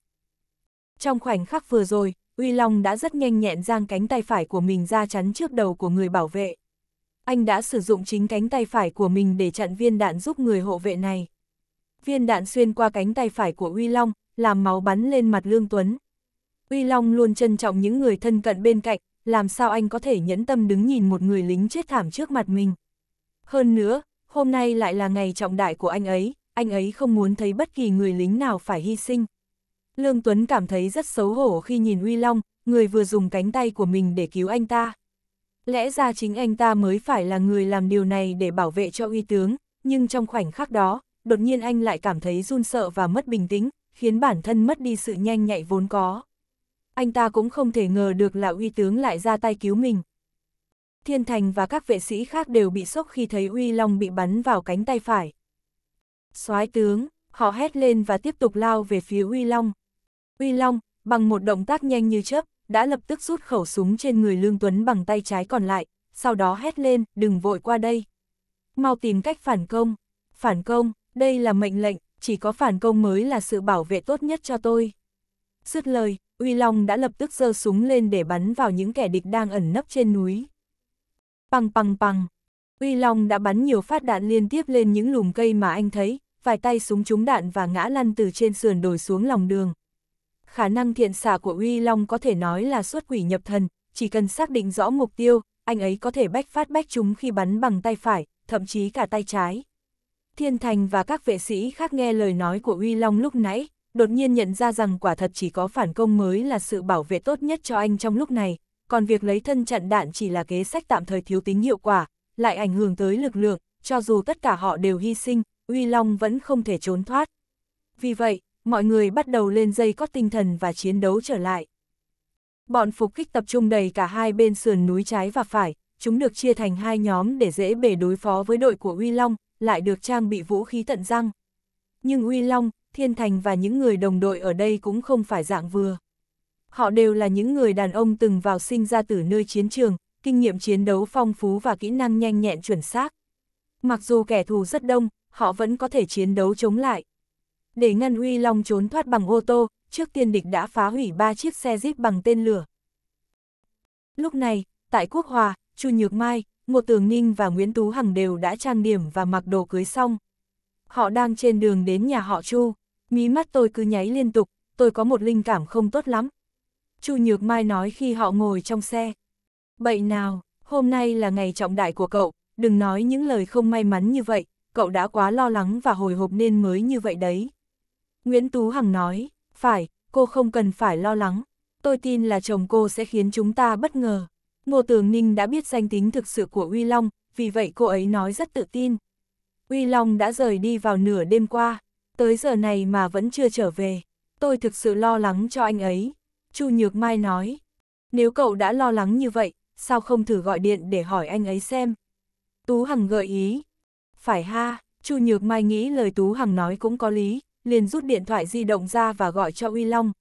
Trong khoảnh khắc vừa rồi, Uy Long đã rất nhanh nhẹn giang cánh tay phải của mình ra chắn trước đầu của người bảo vệ. Anh đã sử dụng chính cánh tay phải của mình để chặn viên đạn giúp người hộ vệ này viên đạn xuyên qua cánh tay phải của Uy Long, làm máu bắn lên mặt Lương Tuấn. Uy Long luôn trân trọng những người thân cận bên cạnh, làm sao anh có thể nhẫn tâm đứng nhìn một người lính chết thảm trước mặt mình. Hơn nữa, hôm nay lại là ngày trọng đại của anh ấy, anh ấy không muốn thấy bất kỳ người lính nào phải hy sinh. Lương Tuấn cảm thấy rất xấu hổ khi nhìn Uy Long, người vừa dùng cánh tay của mình để cứu anh ta. Lẽ ra chính anh ta mới phải là người làm điều này để bảo vệ cho uy tướng, nhưng trong khoảnh khắc đó, đột nhiên anh lại cảm thấy run sợ và mất bình tĩnh, khiến bản thân mất đi sự nhanh nhạy vốn có. Anh ta cũng không thể ngờ được là uy tướng lại ra tay cứu mình. Thiên Thành và các vệ sĩ khác đều bị sốc khi thấy Uy Long bị bắn vào cánh tay phải. Soái tướng, họ hét lên và tiếp tục lao về phía Uy Long. Uy Long, bằng một động tác nhanh như chớp, đã lập tức rút khẩu súng trên người Lương Tuấn bằng tay trái còn lại, sau đó hét lên, đừng vội qua đây. Mau tìm cách phản công, phản công, đây là mệnh lệnh, chỉ có phản công mới là sự bảo vệ tốt nhất cho tôi. Dứt lời, Uy Long đã lập tức giơ súng lên để bắn vào những kẻ địch đang ẩn nấp trên núi. Păng păng păng, Uy Long đã bắn nhiều phát đạn liên tiếp lên những lùm cây mà anh thấy, vài tay súng trúng đạn và ngã lăn từ trên sườn đồi xuống lòng đường. Khả năng thiện xạ của Uy Long có thể nói là xuất quỷ nhập thần, chỉ cần xác định rõ mục tiêu, anh ấy có thể bách phát bách chúng khi bắn bằng tay phải, thậm chí cả tay trái. Thiên Thành và các vệ sĩ khác nghe lời nói của Uy Long lúc nãy, đột nhiên nhận ra rằng quả thật chỉ có phản công mới là sự bảo vệ tốt nhất cho anh trong lúc này, còn việc lấy thân chặn đạn chỉ là kế sách tạm thời thiếu tính hiệu quả, lại ảnh hưởng tới lực lượng, cho dù tất cả họ đều hy sinh, Uy Long vẫn không thể trốn thoát. Vì vậy, mọi người bắt đầu lên dây có tinh thần và chiến đấu trở lại. Bọn phục kích tập trung đầy cả hai bên sườn núi trái và phải, chúng được chia thành hai nhóm để dễ bề đối phó với đội của Uy Long, lại được trang bị vũ khí tận răng. Nhưng Uy Long, Thiên Thành và những người đồng đội ở đây cũng không phải dạng vừa. Họ đều là những người đàn ông từng vào sinh ra từ nơi chiến trường, kinh nghiệm chiến đấu phong phú và kỹ năng nhanh nhẹn chuẩn xác. Mặc dù kẻ thù rất đông, họ vẫn có thể chiến đấu chống lại. Để ngăn Uy Long trốn thoát bằng ô tô, trước tiên địch đã phá hủy ba chiếc xe Jeep bằng tên lửa. Lúc này, tại Quốc Hòa, Chu Nhược Mai, Ngô Tường Ninh và Nguyễn Tú Hằng đều đã trang điểm và mặc đồ cưới xong. Họ đang trên đường đến nhà họ Chu, mí mắt tôi cứ nháy liên tục, tôi có một linh cảm không tốt lắm. Chu Nhược Mai nói khi họ ngồi trong xe. Bậy nào, hôm nay là ngày trọng đại của cậu, đừng nói những lời không may mắn như vậy, cậu đã quá lo lắng và hồi hộp nên mới như vậy đấy. Nguyễn Tú Hằng nói, phải, cô không cần phải lo lắng, tôi tin là chồng cô sẽ khiến chúng ta bất ngờ. Ngô Tường Ninh đã biết danh tính thực sự của Uy Long, vì vậy cô ấy nói rất tự tin. Uy Long đã rời đi vào nửa đêm qua, tới giờ này mà vẫn chưa trở về. Tôi thực sự lo lắng cho anh ấy. Chu Nhược Mai nói, nếu cậu đã lo lắng như vậy, sao không thử gọi điện để hỏi anh ấy xem? Tú Hằng gợi ý. Phải ha, Chu Nhược Mai nghĩ lời Tú Hằng nói cũng có lý, liền rút điện thoại di động ra và gọi cho Uy Long.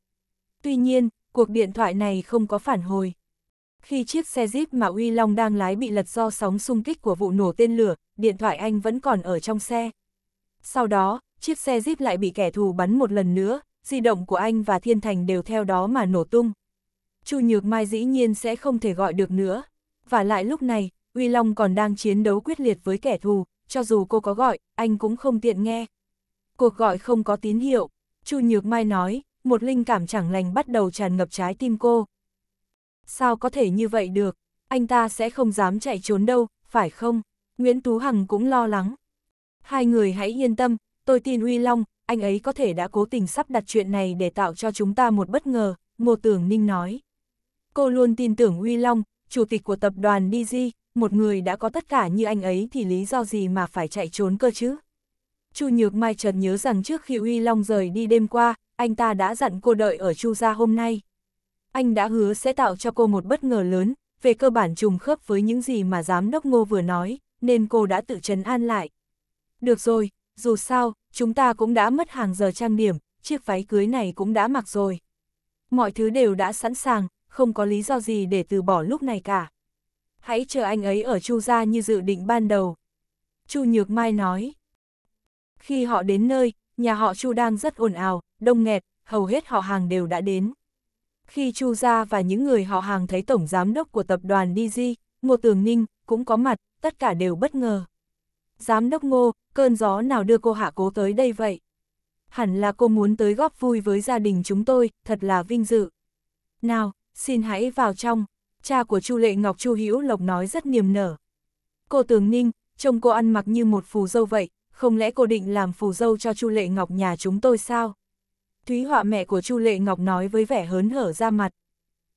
Tuy nhiên, cuộc điện thoại này không có phản hồi. Khi chiếc xe Jeep mà Uy Long đang lái bị lật do sóng xung kích của vụ nổ tên lửa, điện thoại anh vẫn còn ở trong xe. Sau đó, chiếc xe Jeep lại bị kẻ thù bắn một lần nữa, di động của anh và Thiên Thành đều theo đó mà nổ tung. Chu Nhược Mai dĩ nhiên sẽ không thể gọi được nữa. Và lại lúc này, Uy Long còn đang chiến đấu quyết liệt với kẻ thù, cho dù cô có gọi, anh cũng không tiện nghe. Cuộc gọi không có tín hiệu, Chu Nhược Mai nói, một linh cảm chẳng lành bắt đầu tràn ngập trái tim cô sao có thể như vậy được, anh ta sẽ không dám chạy trốn đâu, phải không? Nguyễn Tú Hằng cũng lo lắng. Hai người hãy yên tâm, tôi tin Uy Long, anh ấy có thể đã cố tình sắp đặt chuyện này để tạo cho chúng ta một bất ngờ, Ngô Tưởng Ninh nói. Cô luôn tin tưởng Uy Long, chủ tịch của tập đoàn DG, một người đã có tất cả như anh ấy thì lý do gì mà phải chạy trốn cơ chứ? Chu Nhược Mai chợt nhớ rằng trước khi Uy Long rời đi đêm qua, anh ta đã dặn cô đợi ở Chu gia hôm nay anh đã hứa sẽ tạo cho cô một bất ngờ lớn, về cơ bản trùng khớp với những gì mà giám đốc ngô vừa nói, nên cô đã tự trấn an lại. Được rồi, dù sao, chúng ta cũng đã mất hàng giờ trang điểm, chiếc váy cưới này cũng đã mặc rồi. Mọi thứ đều đã sẵn sàng, không có lý do gì để từ bỏ lúc này cả. Hãy chờ anh ấy ở Chu gia như dự định ban đầu. Chu Nhược Mai nói. Khi họ đến nơi, nhà họ Chu đang rất ồn ào, đông nghẹt, hầu hết họ hàng đều đã đến. Khi Chu Gia và những người họ hàng thấy Tổng Giám đốc của tập đoàn DG, Ngô Tường Ninh, cũng có mặt, tất cả đều bất ngờ. Giám đốc Ngô, cơn gió nào đưa cô Hạ Cố tới đây vậy? Hẳn là cô muốn tới góp vui với gia đình chúng tôi, thật là vinh dự. Nào, xin hãy vào trong, cha của Chu Lệ Ngọc Chu Hữu Lộc nói rất niềm nở. Cô Tường Ninh, trông cô ăn mặc như một phù dâu vậy, không lẽ cô định làm phù dâu cho Chu Lệ Ngọc nhà chúng tôi sao? Thúy Họa mẹ của Chu Lệ Ngọc nói với vẻ hớn hở ra mặt.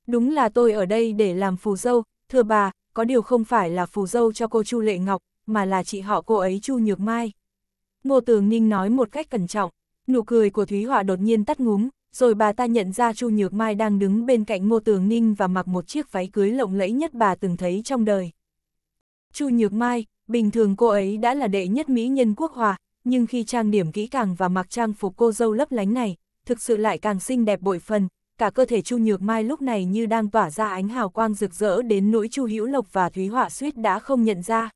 Đúng là tôi ở đây để làm phù dâu, thưa bà, có điều không phải là phù dâu cho cô Chu Lệ Ngọc, mà là chị họ cô ấy Chu Nhược Mai. Ngô Tường Ninh nói một cách cẩn trọng, nụ cười của Thúy Họa đột nhiên tắt ngúm, rồi bà ta nhận ra Chu Nhược Mai đang đứng bên cạnh Ngô Tường Ninh và mặc một chiếc váy cưới lộng lẫy nhất bà từng thấy trong đời. Chu Nhược Mai, bình thường cô ấy đã là đệ nhất mỹ nhân quốc hòa, nhưng khi trang điểm kỹ càng và mặc trang phục cô dâu lấp lánh này, thực sự lại càng xinh đẹp bội phần, cả cơ thể Chu Nhược Mai lúc này như đang tỏa ra ánh hào quang rực rỡ đến nỗi Chu Hữu Lộc và Thúy Họa suýt đã không nhận ra.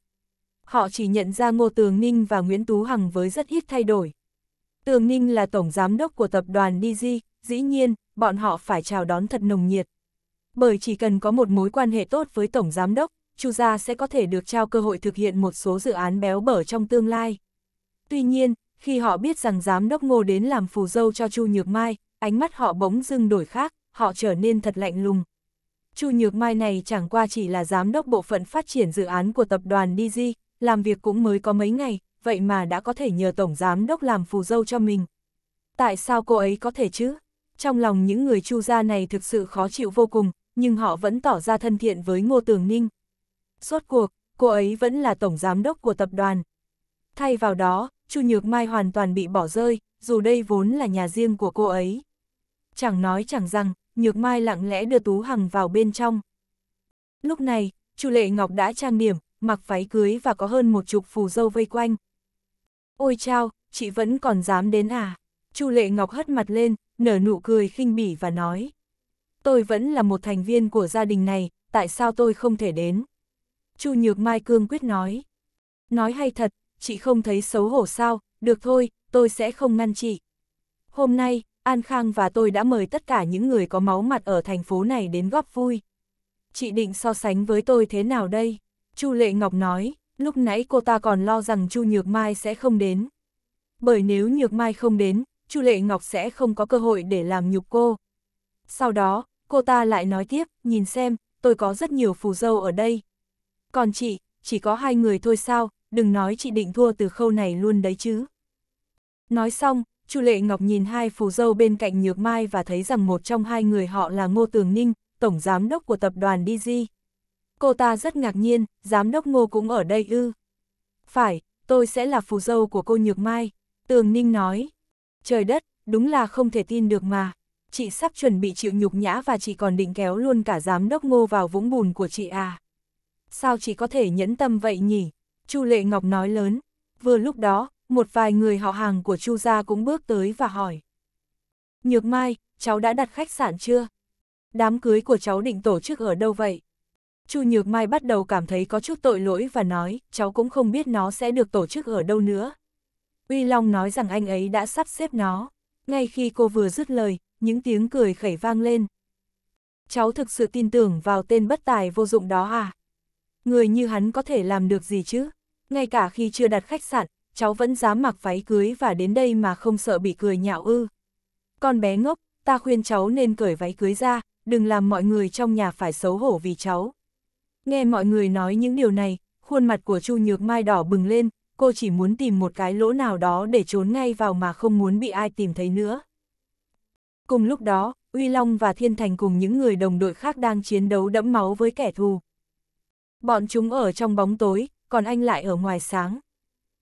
Họ chỉ nhận ra Ngô Tường Ninh và Nguyễn Tú Hằng với rất ít thay đổi. Tường Ninh là tổng giám đốc của tập đoàn DG, dĩ nhiên, bọn họ phải chào đón thật nồng nhiệt. Bởi chỉ cần có một mối quan hệ tốt với tổng giám đốc, Chu gia sẽ có thể được trao cơ hội thực hiện một số dự án béo bở trong tương lai. Tuy nhiên, khi họ biết rằng giám đốc ngô đến làm phù dâu cho Chu Nhược Mai, ánh mắt họ bỗng dưng đổi khác, họ trở nên thật lạnh lùng. Chu Nhược Mai này chẳng qua chỉ là giám đốc bộ phận phát triển dự án của tập đoàn DG, làm việc cũng mới có mấy ngày, vậy mà đã có thể nhờ tổng giám đốc làm phù dâu cho mình. Tại sao cô ấy có thể chứ? Trong lòng những người Chu gia này thực sự khó chịu vô cùng, nhưng họ vẫn tỏ ra thân thiện với Ngô Tường Ninh. Suốt cuộc, cô ấy vẫn là tổng giám đốc của tập đoàn. Thay vào đó, Chu Nhược Mai hoàn toàn bị bỏ rơi, dù đây vốn là nhà riêng của cô ấy. Chẳng nói chẳng rằng, Nhược Mai lặng lẽ đưa Tú Hằng vào bên trong. Lúc này, Chu Lệ Ngọc đã trang điểm, mặc váy cưới và có hơn một chục phù dâu vây quanh. Ôi chao, chị vẫn còn dám đến à? Chu Lệ Ngọc hất mặt lên, nở nụ cười khinh bỉ và nói. Tôi vẫn là một thành viên của gia đình này, tại sao tôi không thể đến? Chu Nhược Mai cương quyết nói. Nói hay thật, chị không thấy xấu hổ sao, được thôi, tôi sẽ không ngăn chị. Hôm nay, An Khang và tôi đã mời tất cả những người có máu mặt ở thành phố này đến góp vui. Chị định so sánh với tôi thế nào đây? Chu Lệ Ngọc nói, lúc nãy cô ta còn lo rằng Chu Nhược Mai sẽ không đến. Bởi nếu Nhược Mai không đến, Chu Lệ Ngọc sẽ không có cơ hội để làm nhục cô. Sau đó, cô ta lại nói tiếp, nhìn xem, tôi có rất nhiều phù dâu ở đây. Còn chị, chỉ có hai người thôi sao, đừng nói chị định thua từ khâu này luôn đấy chứ. Nói xong, Chu Lệ Ngọc nhìn hai phù dâu bên cạnh Nhược Mai và thấy rằng một trong hai người họ là Ngô Tường Ninh, tổng giám đốc của tập đoàn DG. Cô ta rất ngạc nhiên, giám đốc Ngô cũng ở đây ư. Phải, tôi sẽ là phù dâu của cô Nhược Mai, Tường Ninh nói. Trời đất, đúng là không thể tin được mà. Chị sắp chuẩn bị chịu nhục nhã và chị còn định kéo luôn cả giám đốc Ngô vào vũng bùn của chị à. Sao chị có thể nhẫn tâm vậy nhỉ? Chu Lệ Ngọc nói lớn. Vừa lúc đó, một vài người họ hàng của Chu gia cũng bước tới và hỏi. Nhược Mai, cháu đã đặt khách sạn chưa? Đám cưới của cháu định tổ chức ở đâu vậy? Chu Nhược Mai bắt đầu cảm thấy có chút tội lỗi và nói, cháu cũng không biết nó sẽ được tổ chức ở đâu nữa. Uy Long nói rằng anh ấy đã sắp xếp nó. Ngay khi cô vừa dứt lời, những tiếng cười khẩy vang lên. Cháu thực sự tin tưởng vào tên bất tài vô dụng đó à? người như hắn có thể làm được gì chứ? Ngay cả khi chưa đặt khách sạn, cháu vẫn dám mặc váy cưới và đến đây mà không sợ bị cười nhạo ư. Con bé ngốc, ta khuyên cháu nên cởi váy cưới ra, đừng làm mọi người trong nhà phải xấu hổ vì cháu. Nghe mọi người nói những điều này, khuôn mặt của Chu Nhược Mai đỏ bừng lên, cô chỉ muốn tìm một cái lỗ nào đó để trốn ngay vào mà không muốn bị ai tìm thấy nữa. Cùng lúc đó, Uy Long và Thiên Thành cùng những người đồng đội khác đang chiến đấu đẫm máu với kẻ thù, Bọn chúng ở trong bóng tối, còn anh lại ở ngoài sáng.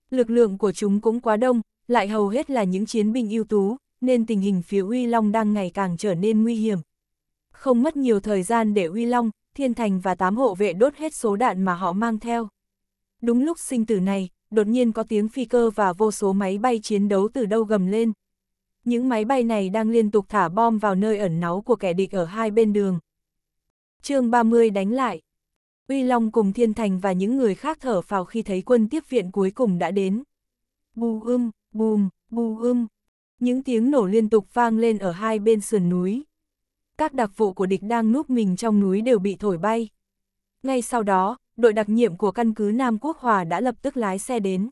Lực lượng của chúng cũng quá đông, lại hầu hết là những chiến binh ưu tú, nên tình hình phía Uy Long đang ngày càng trở nên nguy hiểm. Không mất nhiều thời gian để Uy Long, Thiên Thành và tám hộ vệ đốt hết số đạn mà họ mang theo. Đúng lúc sinh tử này, đột nhiên có tiếng phi cơ và vô số máy bay chiến đấu từ đâu gầm lên. Những máy bay này đang liên tục thả bom vào nơi ẩn náu của kẻ địch ở hai bên đường. chương 30 đánh lại Uy Long cùng Thiên Thành và những người khác thở phào khi thấy quân tiếp viện cuối cùng đã đến. Bù ưm, bùm, bù ưm. Những tiếng nổ liên tục vang lên ở hai bên sườn núi. Các đặc vụ của địch đang núp mình trong núi đều bị thổi bay. Ngay sau đó, đội đặc nhiệm của căn cứ Nam Quốc Hòa đã lập tức lái xe đến.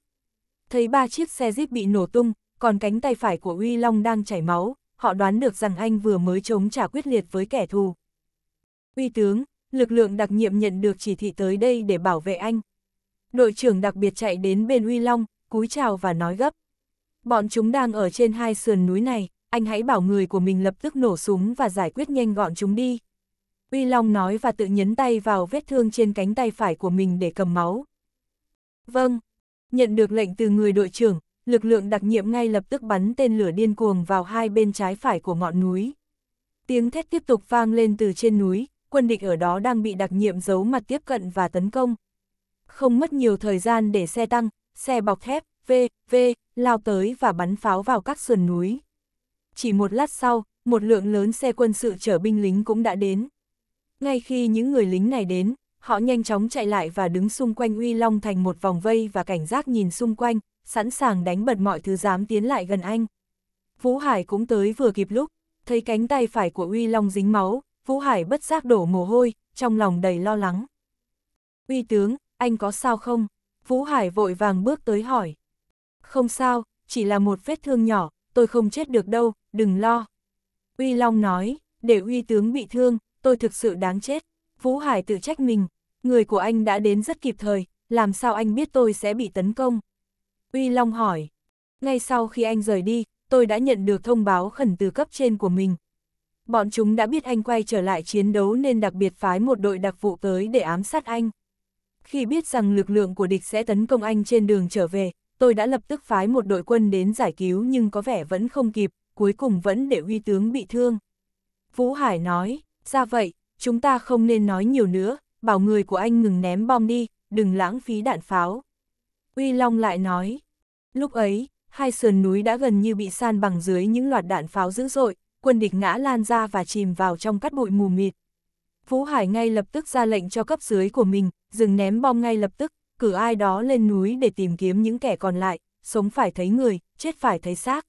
Thấy ba chiếc xe jeep bị nổ tung, còn cánh tay phải của Uy Long đang chảy máu, họ đoán được rằng anh vừa mới chống trả quyết liệt với kẻ thù. Uy tướng, lực lượng đặc nhiệm nhận được chỉ thị tới đây để bảo vệ anh. Đội trưởng đặc biệt chạy đến bên huy Long, cúi chào và nói gấp. Bọn chúng đang ở trên hai sườn núi này, anh hãy bảo người của mình lập tức nổ súng và giải quyết nhanh gọn chúng đi. huy Long nói và tự nhấn tay vào vết thương trên cánh tay phải của mình để cầm máu. Vâng, nhận được lệnh từ người đội trưởng, lực lượng đặc nhiệm ngay lập tức bắn tên lửa điên cuồng vào hai bên trái phải của ngọn núi. Tiếng thét tiếp tục vang lên từ trên núi, quân địch ở đó đang bị đặc nhiệm giấu mặt tiếp cận và tấn công. Không mất nhiều thời gian để xe tăng, xe bọc thép, V, V, lao tới và bắn pháo vào các sườn núi. Chỉ một lát sau, một lượng lớn xe quân sự chở binh lính cũng đã đến. Ngay khi những người lính này đến, họ nhanh chóng chạy lại và đứng xung quanh Uy Long thành một vòng vây và cảnh giác nhìn xung quanh, sẵn sàng đánh bật mọi thứ dám tiến lại gần anh. Vũ Hải cũng tới vừa kịp lúc, thấy cánh tay phải của Uy Long dính máu, Vũ Hải bất giác đổ mồ hôi, trong lòng đầy lo lắng. Uy tướng, anh có sao không? Vũ Hải vội vàng bước tới hỏi. Không sao, chỉ là một vết thương nhỏ, tôi không chết được đâu, đừng lo. Uy Long nói, để uy tướng bị thương, tôi thực sự đáng chết. Vũ Hải tự trách mình, người của anh đã đến rất kịp thời, làm sao anh biết tôi sẽ bị tấn công? Uy Long hỏi, ngay sau khi anh rời đi, tôi đã nhận được thông báo khẩn từ cấp trên của mình, bọn chúng đã biết anh quay trở lại chiến đấu nên đặc biệt phái một đội đặc vụ tới để ám sát anh. Khi biết rằng lực lượng của địch sẽ tấn công anh trên đường trở về, tôi đã lập tức phái một đội quân đến giải cứu nhưng có vẻ vẫn không kịp, cuối cùng vẫn để uy tướng bị thương. Vũ Hải nói, ra vậy, chúng ta không nên nói nhiều nữa, bảo người của anh ngừng ném bom đi, đừng lãng phí đạn pháo. Uy Long lại nói, lúc ấy, hai sườn núi đã gần như bị san bằng dưới những loạt đạn pháo dữ dội, quân địch ngã lan ra và chìm vào trong cát bụi mù mịt. Vũ Hải ngay lập tức ra lệnh cho cấp dưới của mình, dừng ném bom ngay lập tức, cử ai đó lên núi để tìm kiếm những kẻ còn lại, sống phải thấy người, chết phải thấy xác.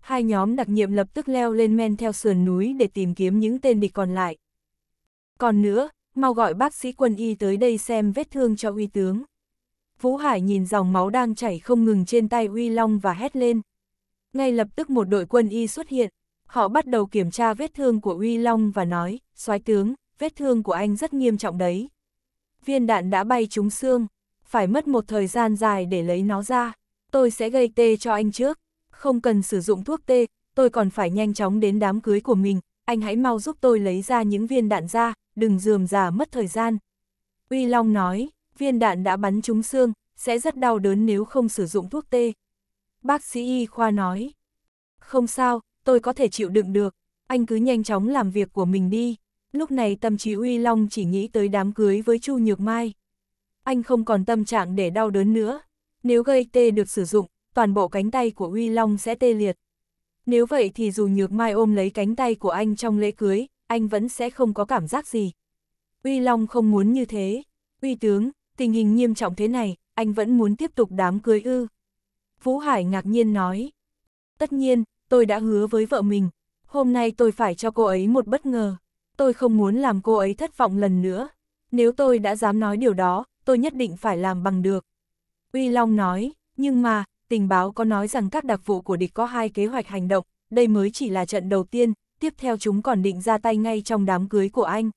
Hai nhóm đặc nhiệm lập tức leo lên men theo sườn núi để tìm kiếm những tên địch còn lại. Còn nữa, mau gọi bác sĩ quân y tới đây xem vết thương cho uy tướng. Vũ Hải nhìn dòng máu đang chảy không ngừng trên tay uy long và hét lên. Ngay lập tức một đội quân y xuất hiện, Họ bắt đầu kiểm tra vết thương của Uy Long và nói, soái tướng, vết thương của anh rất nghiêm trọng đấy. Viên đạn đã bay trúng xương, phải mất một thời gian dài để lấy nó ra. Tôi sẽ gây tê cho anh trước, không cần sử dụng thuốc tê, tôi còn phải nhanh chóng đến đám cưới của mình, anh hãy mau giúp tôi lấy ra những viên đạn ra, đừng dườm già mất thời gian. Uy Long nói, viên đạn đã bắn trúng xương, sẽ rất đau đớn nếu không sử dụng thuốc tê. Bác sĩ y khoa nói, không sao, tôi có thể chịu đựng được, anh cứ nhanh chóng làm việc của mình đi. Lúc này tâm trí Uy Long chỉ nghĩ tới đám cưới với Chu Nhược Mai. Anh không còn tâm trạng để đau đớn nữa. Nếu gây tê được sử dụng, toàn bộ cánh tay của Uy Long sẽ tê liệt. Nếu vậy thì dù Nhược Mai ôm lấy cánh tay của anh trong lễ cưới, anh vẫn sẽ không có cảm giác gì. Uy Long không muốn như thế. Uy tướng, tình hình nghiêm trọng thế này, anh vẫn muốn tiếp tục đám cưới ư. Vũ Hải ngạc nhiên nói. Tất nhiên, tôi đã hứa với vợ mình, hôm nay tôi phải cho cô ấy một bất ngờ. Tôi không muốn làm cô ấy thất vọng lần nữa. Nếu tôi đã dám nói điều đó, tôi nhất định phải làm bằng được. Uy Long nói, nhưng mà, tình báo có nói rằng các đặc vụ của địch có hai kế hoạch hành động, đây mới chỉ là trận đầu tiên, tiếp theo chúng còn định ra tay ngay trong đám cưới của anh.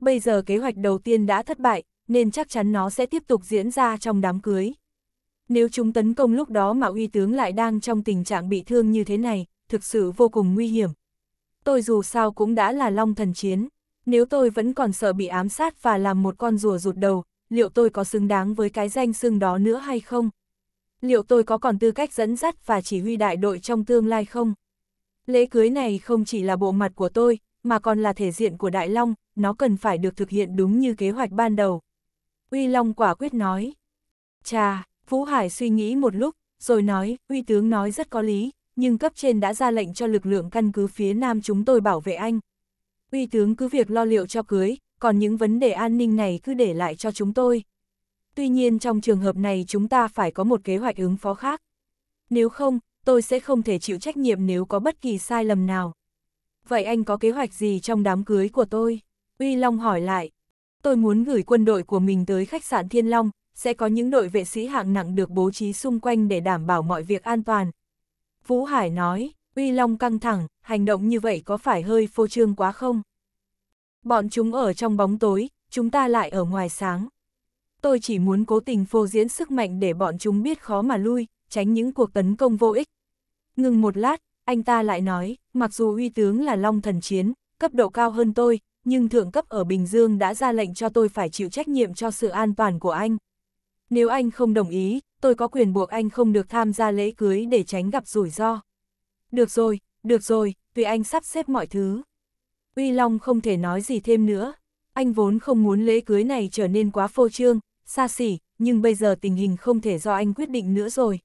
Bây giờ kế hoạch đầu tiên đã thất bại, nên chắc chắn nó sẽ tiếp tục diễn ra trong đám cưới. Nếu chúng tấn công lúc đó mà uy tướng lại đang trong tình trạng bị thương như thế này, thực sự vô cùng nguy hiểm. Tôi dù sao cũng đã là long thần chiến, nếu tôi vẫn còn sợ bị ám sát và làm một con rùa rụt đầu, liệu tôi có xứng đáng với cái danh xưng đó nữa hay không? Liệu tôi có còn tư cách dẫn dắt và chỉ huy đại đội trong tương lai không? Lễ cưới này không chỉ là bộ mặt của tôi, mà còn là thể diện của Đại Long, nó cần phải được thực hiện đúng như kế hoạch ban đầu. Uy Long quả quyết nói. Chà, Phú Hải suy nghĩ một lúc, rồi nói, uy tướng nói rất có lý, nhưng cấp trên đã ra lệnh cho lực lượng căn cứ phía nam chúng tôi bảo vệ anh. Uy tướng cứ việc lo liệu cho cưới, còn những vấn đề an ninh này cứ để lại cho chúng tôi. Tuy nhiên trong trường hợp này chúng ta phải có một kế hoạch ứng phó khác. Nếu không, tôi sẽ không thể chịu trách nhiệm nếu có bất kỳ sai lầm nào. Vậy anh có kế hoạch gì trong đám cưới của tôi? Uy Long hỏi lại. Tôi muốn gửi quân đội của mình tới khách sạn Thiên Long, sẽ có những đội vệ sĩ hạng nặng được bố trí xung quanh để đảm bảo mọi việc an toàn. Vũ Hải nói, Uy Long căng thẳng, hành động như vậy có phải hơi phô trương quá không? Bọn chúng ở trong bóng tối, chúng ta lại ở ngoài sáng. Tôi chỉ muốn cố tình phô diễn sức mạnh để bọn chúng biết khó mà lui, tránh những cuộc tấn công vô ích. Ngừng một lát, anh ta lại nói, mặc dù uy tướng là long thần chiến, cấp độ cao hơn tôi, nhưng thượng cấp ở Bình Dương đã ra lệnh cho tôi phải chịu trách nhiệm cho sự an toàn của anh. Nếu anh không đồng ý, tôi có quyền buộc anh không được tham gia lễ cưới để tránh gặp rủi ro. Được rồi, được rồi, tùy anh sắp xếp mọi thứ. Uy Long không thể nói gì thêm nữa. Anh vốn không muốn lễ cưới này trở nên quá phô trương, xa xỉ, nhưng bây giờ tình hình không thể do anh quyết định nữa rồi.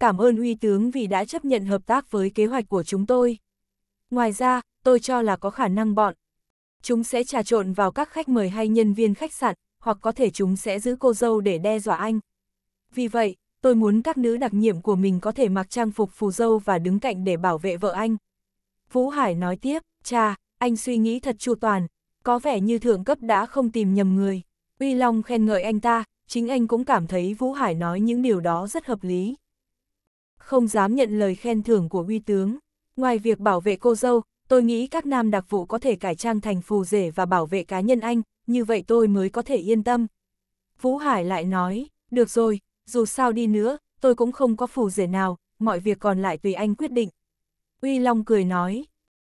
Cảm ơn Uy Tướng vì đã chấp nhận hợp tác với kế hoạch của chúng tôi. Ngoài ra, tôi cho là có khả năng bọn. Chúng sẽ trà trộn vào các khách mời hay nhân viên khách sạn, hoặc có thể chúng sẽ giữ cô dâu để đe dọa anh. Vì vậy, tôi muốn các nữ đặc nhiệm của mình có thể mặc trang phục phù dâu và đứng cạnh để bảo vệ vợ anh. Vũ Hải nói tiếp, cha, anh suy nghĩ thật chu toàn, có vẻ như thượng cấp đã không tìm nhầm người. Uy Long khen ngợi anh ta, chính anh cũng cảm thấy Vũ Hải nói những điều đó rất hợp lý. Không dám nhận lời khen thưởng của uy tướng. Ngoài việc bảo vệ cô dâu, tôi nghĩ các nam đặc vụ có thể cải trang thành phù rể và bảo vệ cá nhân anh, như vậy tôi mới có thể yên tâm. Vũ Hải lại nói, được rồi, dù sao đi nữa, tôi cũng không có phù rể nào, mọi việc còn lại tùy anh quyết định. Uy Long cười nói,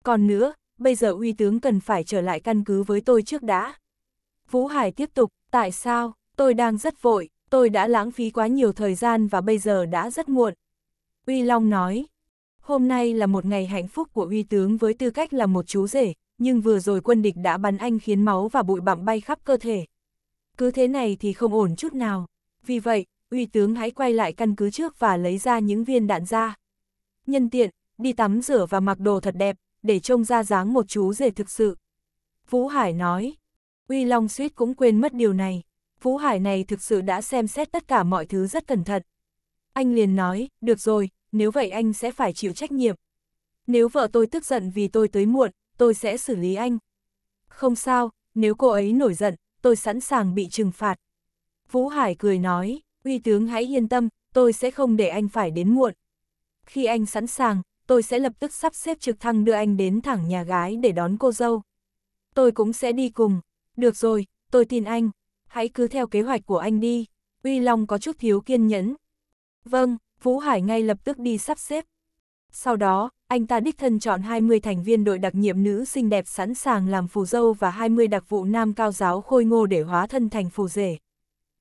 còn nữa, bây giờ Uy Tướng cần phải trở lại căn cứ với tôi trước đã. Vũ Hải tiếp tục, tại sao, tôi đang rất vội, tôi đã lãng phí quá nhiều thời gian và bây giờ đã rất muộn. Uy Long nói, hôm nay là một ngày hạnh phúc của Uy Tướng với tư cách là một chú rể, nhưng vừa rồi quân địch đã bắn anh khiến máu và bụi bặm bay khắp cơ thể. Cứ thế này thì không ổn chút nào. Vì vậy, uy tướng hãy quay lại căn cứ trước và lấy ra những viên đạn ra. Nhân tiện, đi tắm rửa và mặc đồ thật đẹp, để trông ra dáng một chú rể thực sự. Vũ Hải nói, Uy Long suýt cũng quên mất điều này. Vũ Hải này thực sự đã xem xét tất cả mọi thứ rất cẩn thận. Anh liền nói, được rồi, nếu vậy anh sẽ phải chịu trách nhiệm. Nếu vợ tôi tức giận vì tôi tới muộn, tôi sẽ xử lý anh. Không sao, nếu cô ấy nổi giận, tôi sẵn sàng bị trừng phạt. Vũ Hải cười nói, uy tướng hãy yên tâm, tôi sẽ không để anh phải đến muộn. Khi anh sẵn sàng, tôi sẽ lập tức sắp xếp trực thăng đưa anh đến thẳng nhà gái để đón cô dâu. Tôi cũng sẽ đi cùng. Được rồi, tôi tin anh. Hãy cứ theo kế hoạch của anh đi. Uy Long có chút thiếu kiên nhẫn. Vâng, Vũ Hải ngay lập tức đi sắp xếp. Sau đó, anh ta đích thân chọn 20 thành viên đội đặc nhiệm nữ xinh đẹp sẵn sàng làm phù dâu và 20 đặc vụ nam cao giáo khôi ngô để hóa thân thành phù rể.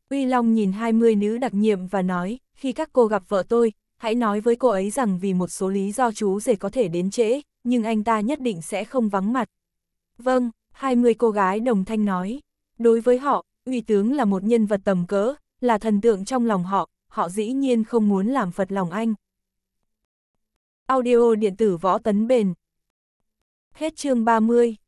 Uy Long nhìn 20 nữ đặc nhiệm và nói, khi các cô gặp vợ tôi, hãy nói với cô ấy rằng vì một số lý do chú rể có thể đến trễ, nhưng anh ta nhất định sẽ không vắng mặt. Vâng, 20 cô gái đồng thanh nói. Đối với họ, uy tướng là một nhân vật tầm cỡ, là thần tượng trong lòng họ, họ dĩ nhiên không muốn làm phật lòng anh. Audio điện tử võ tấn bền. Hết chương 30.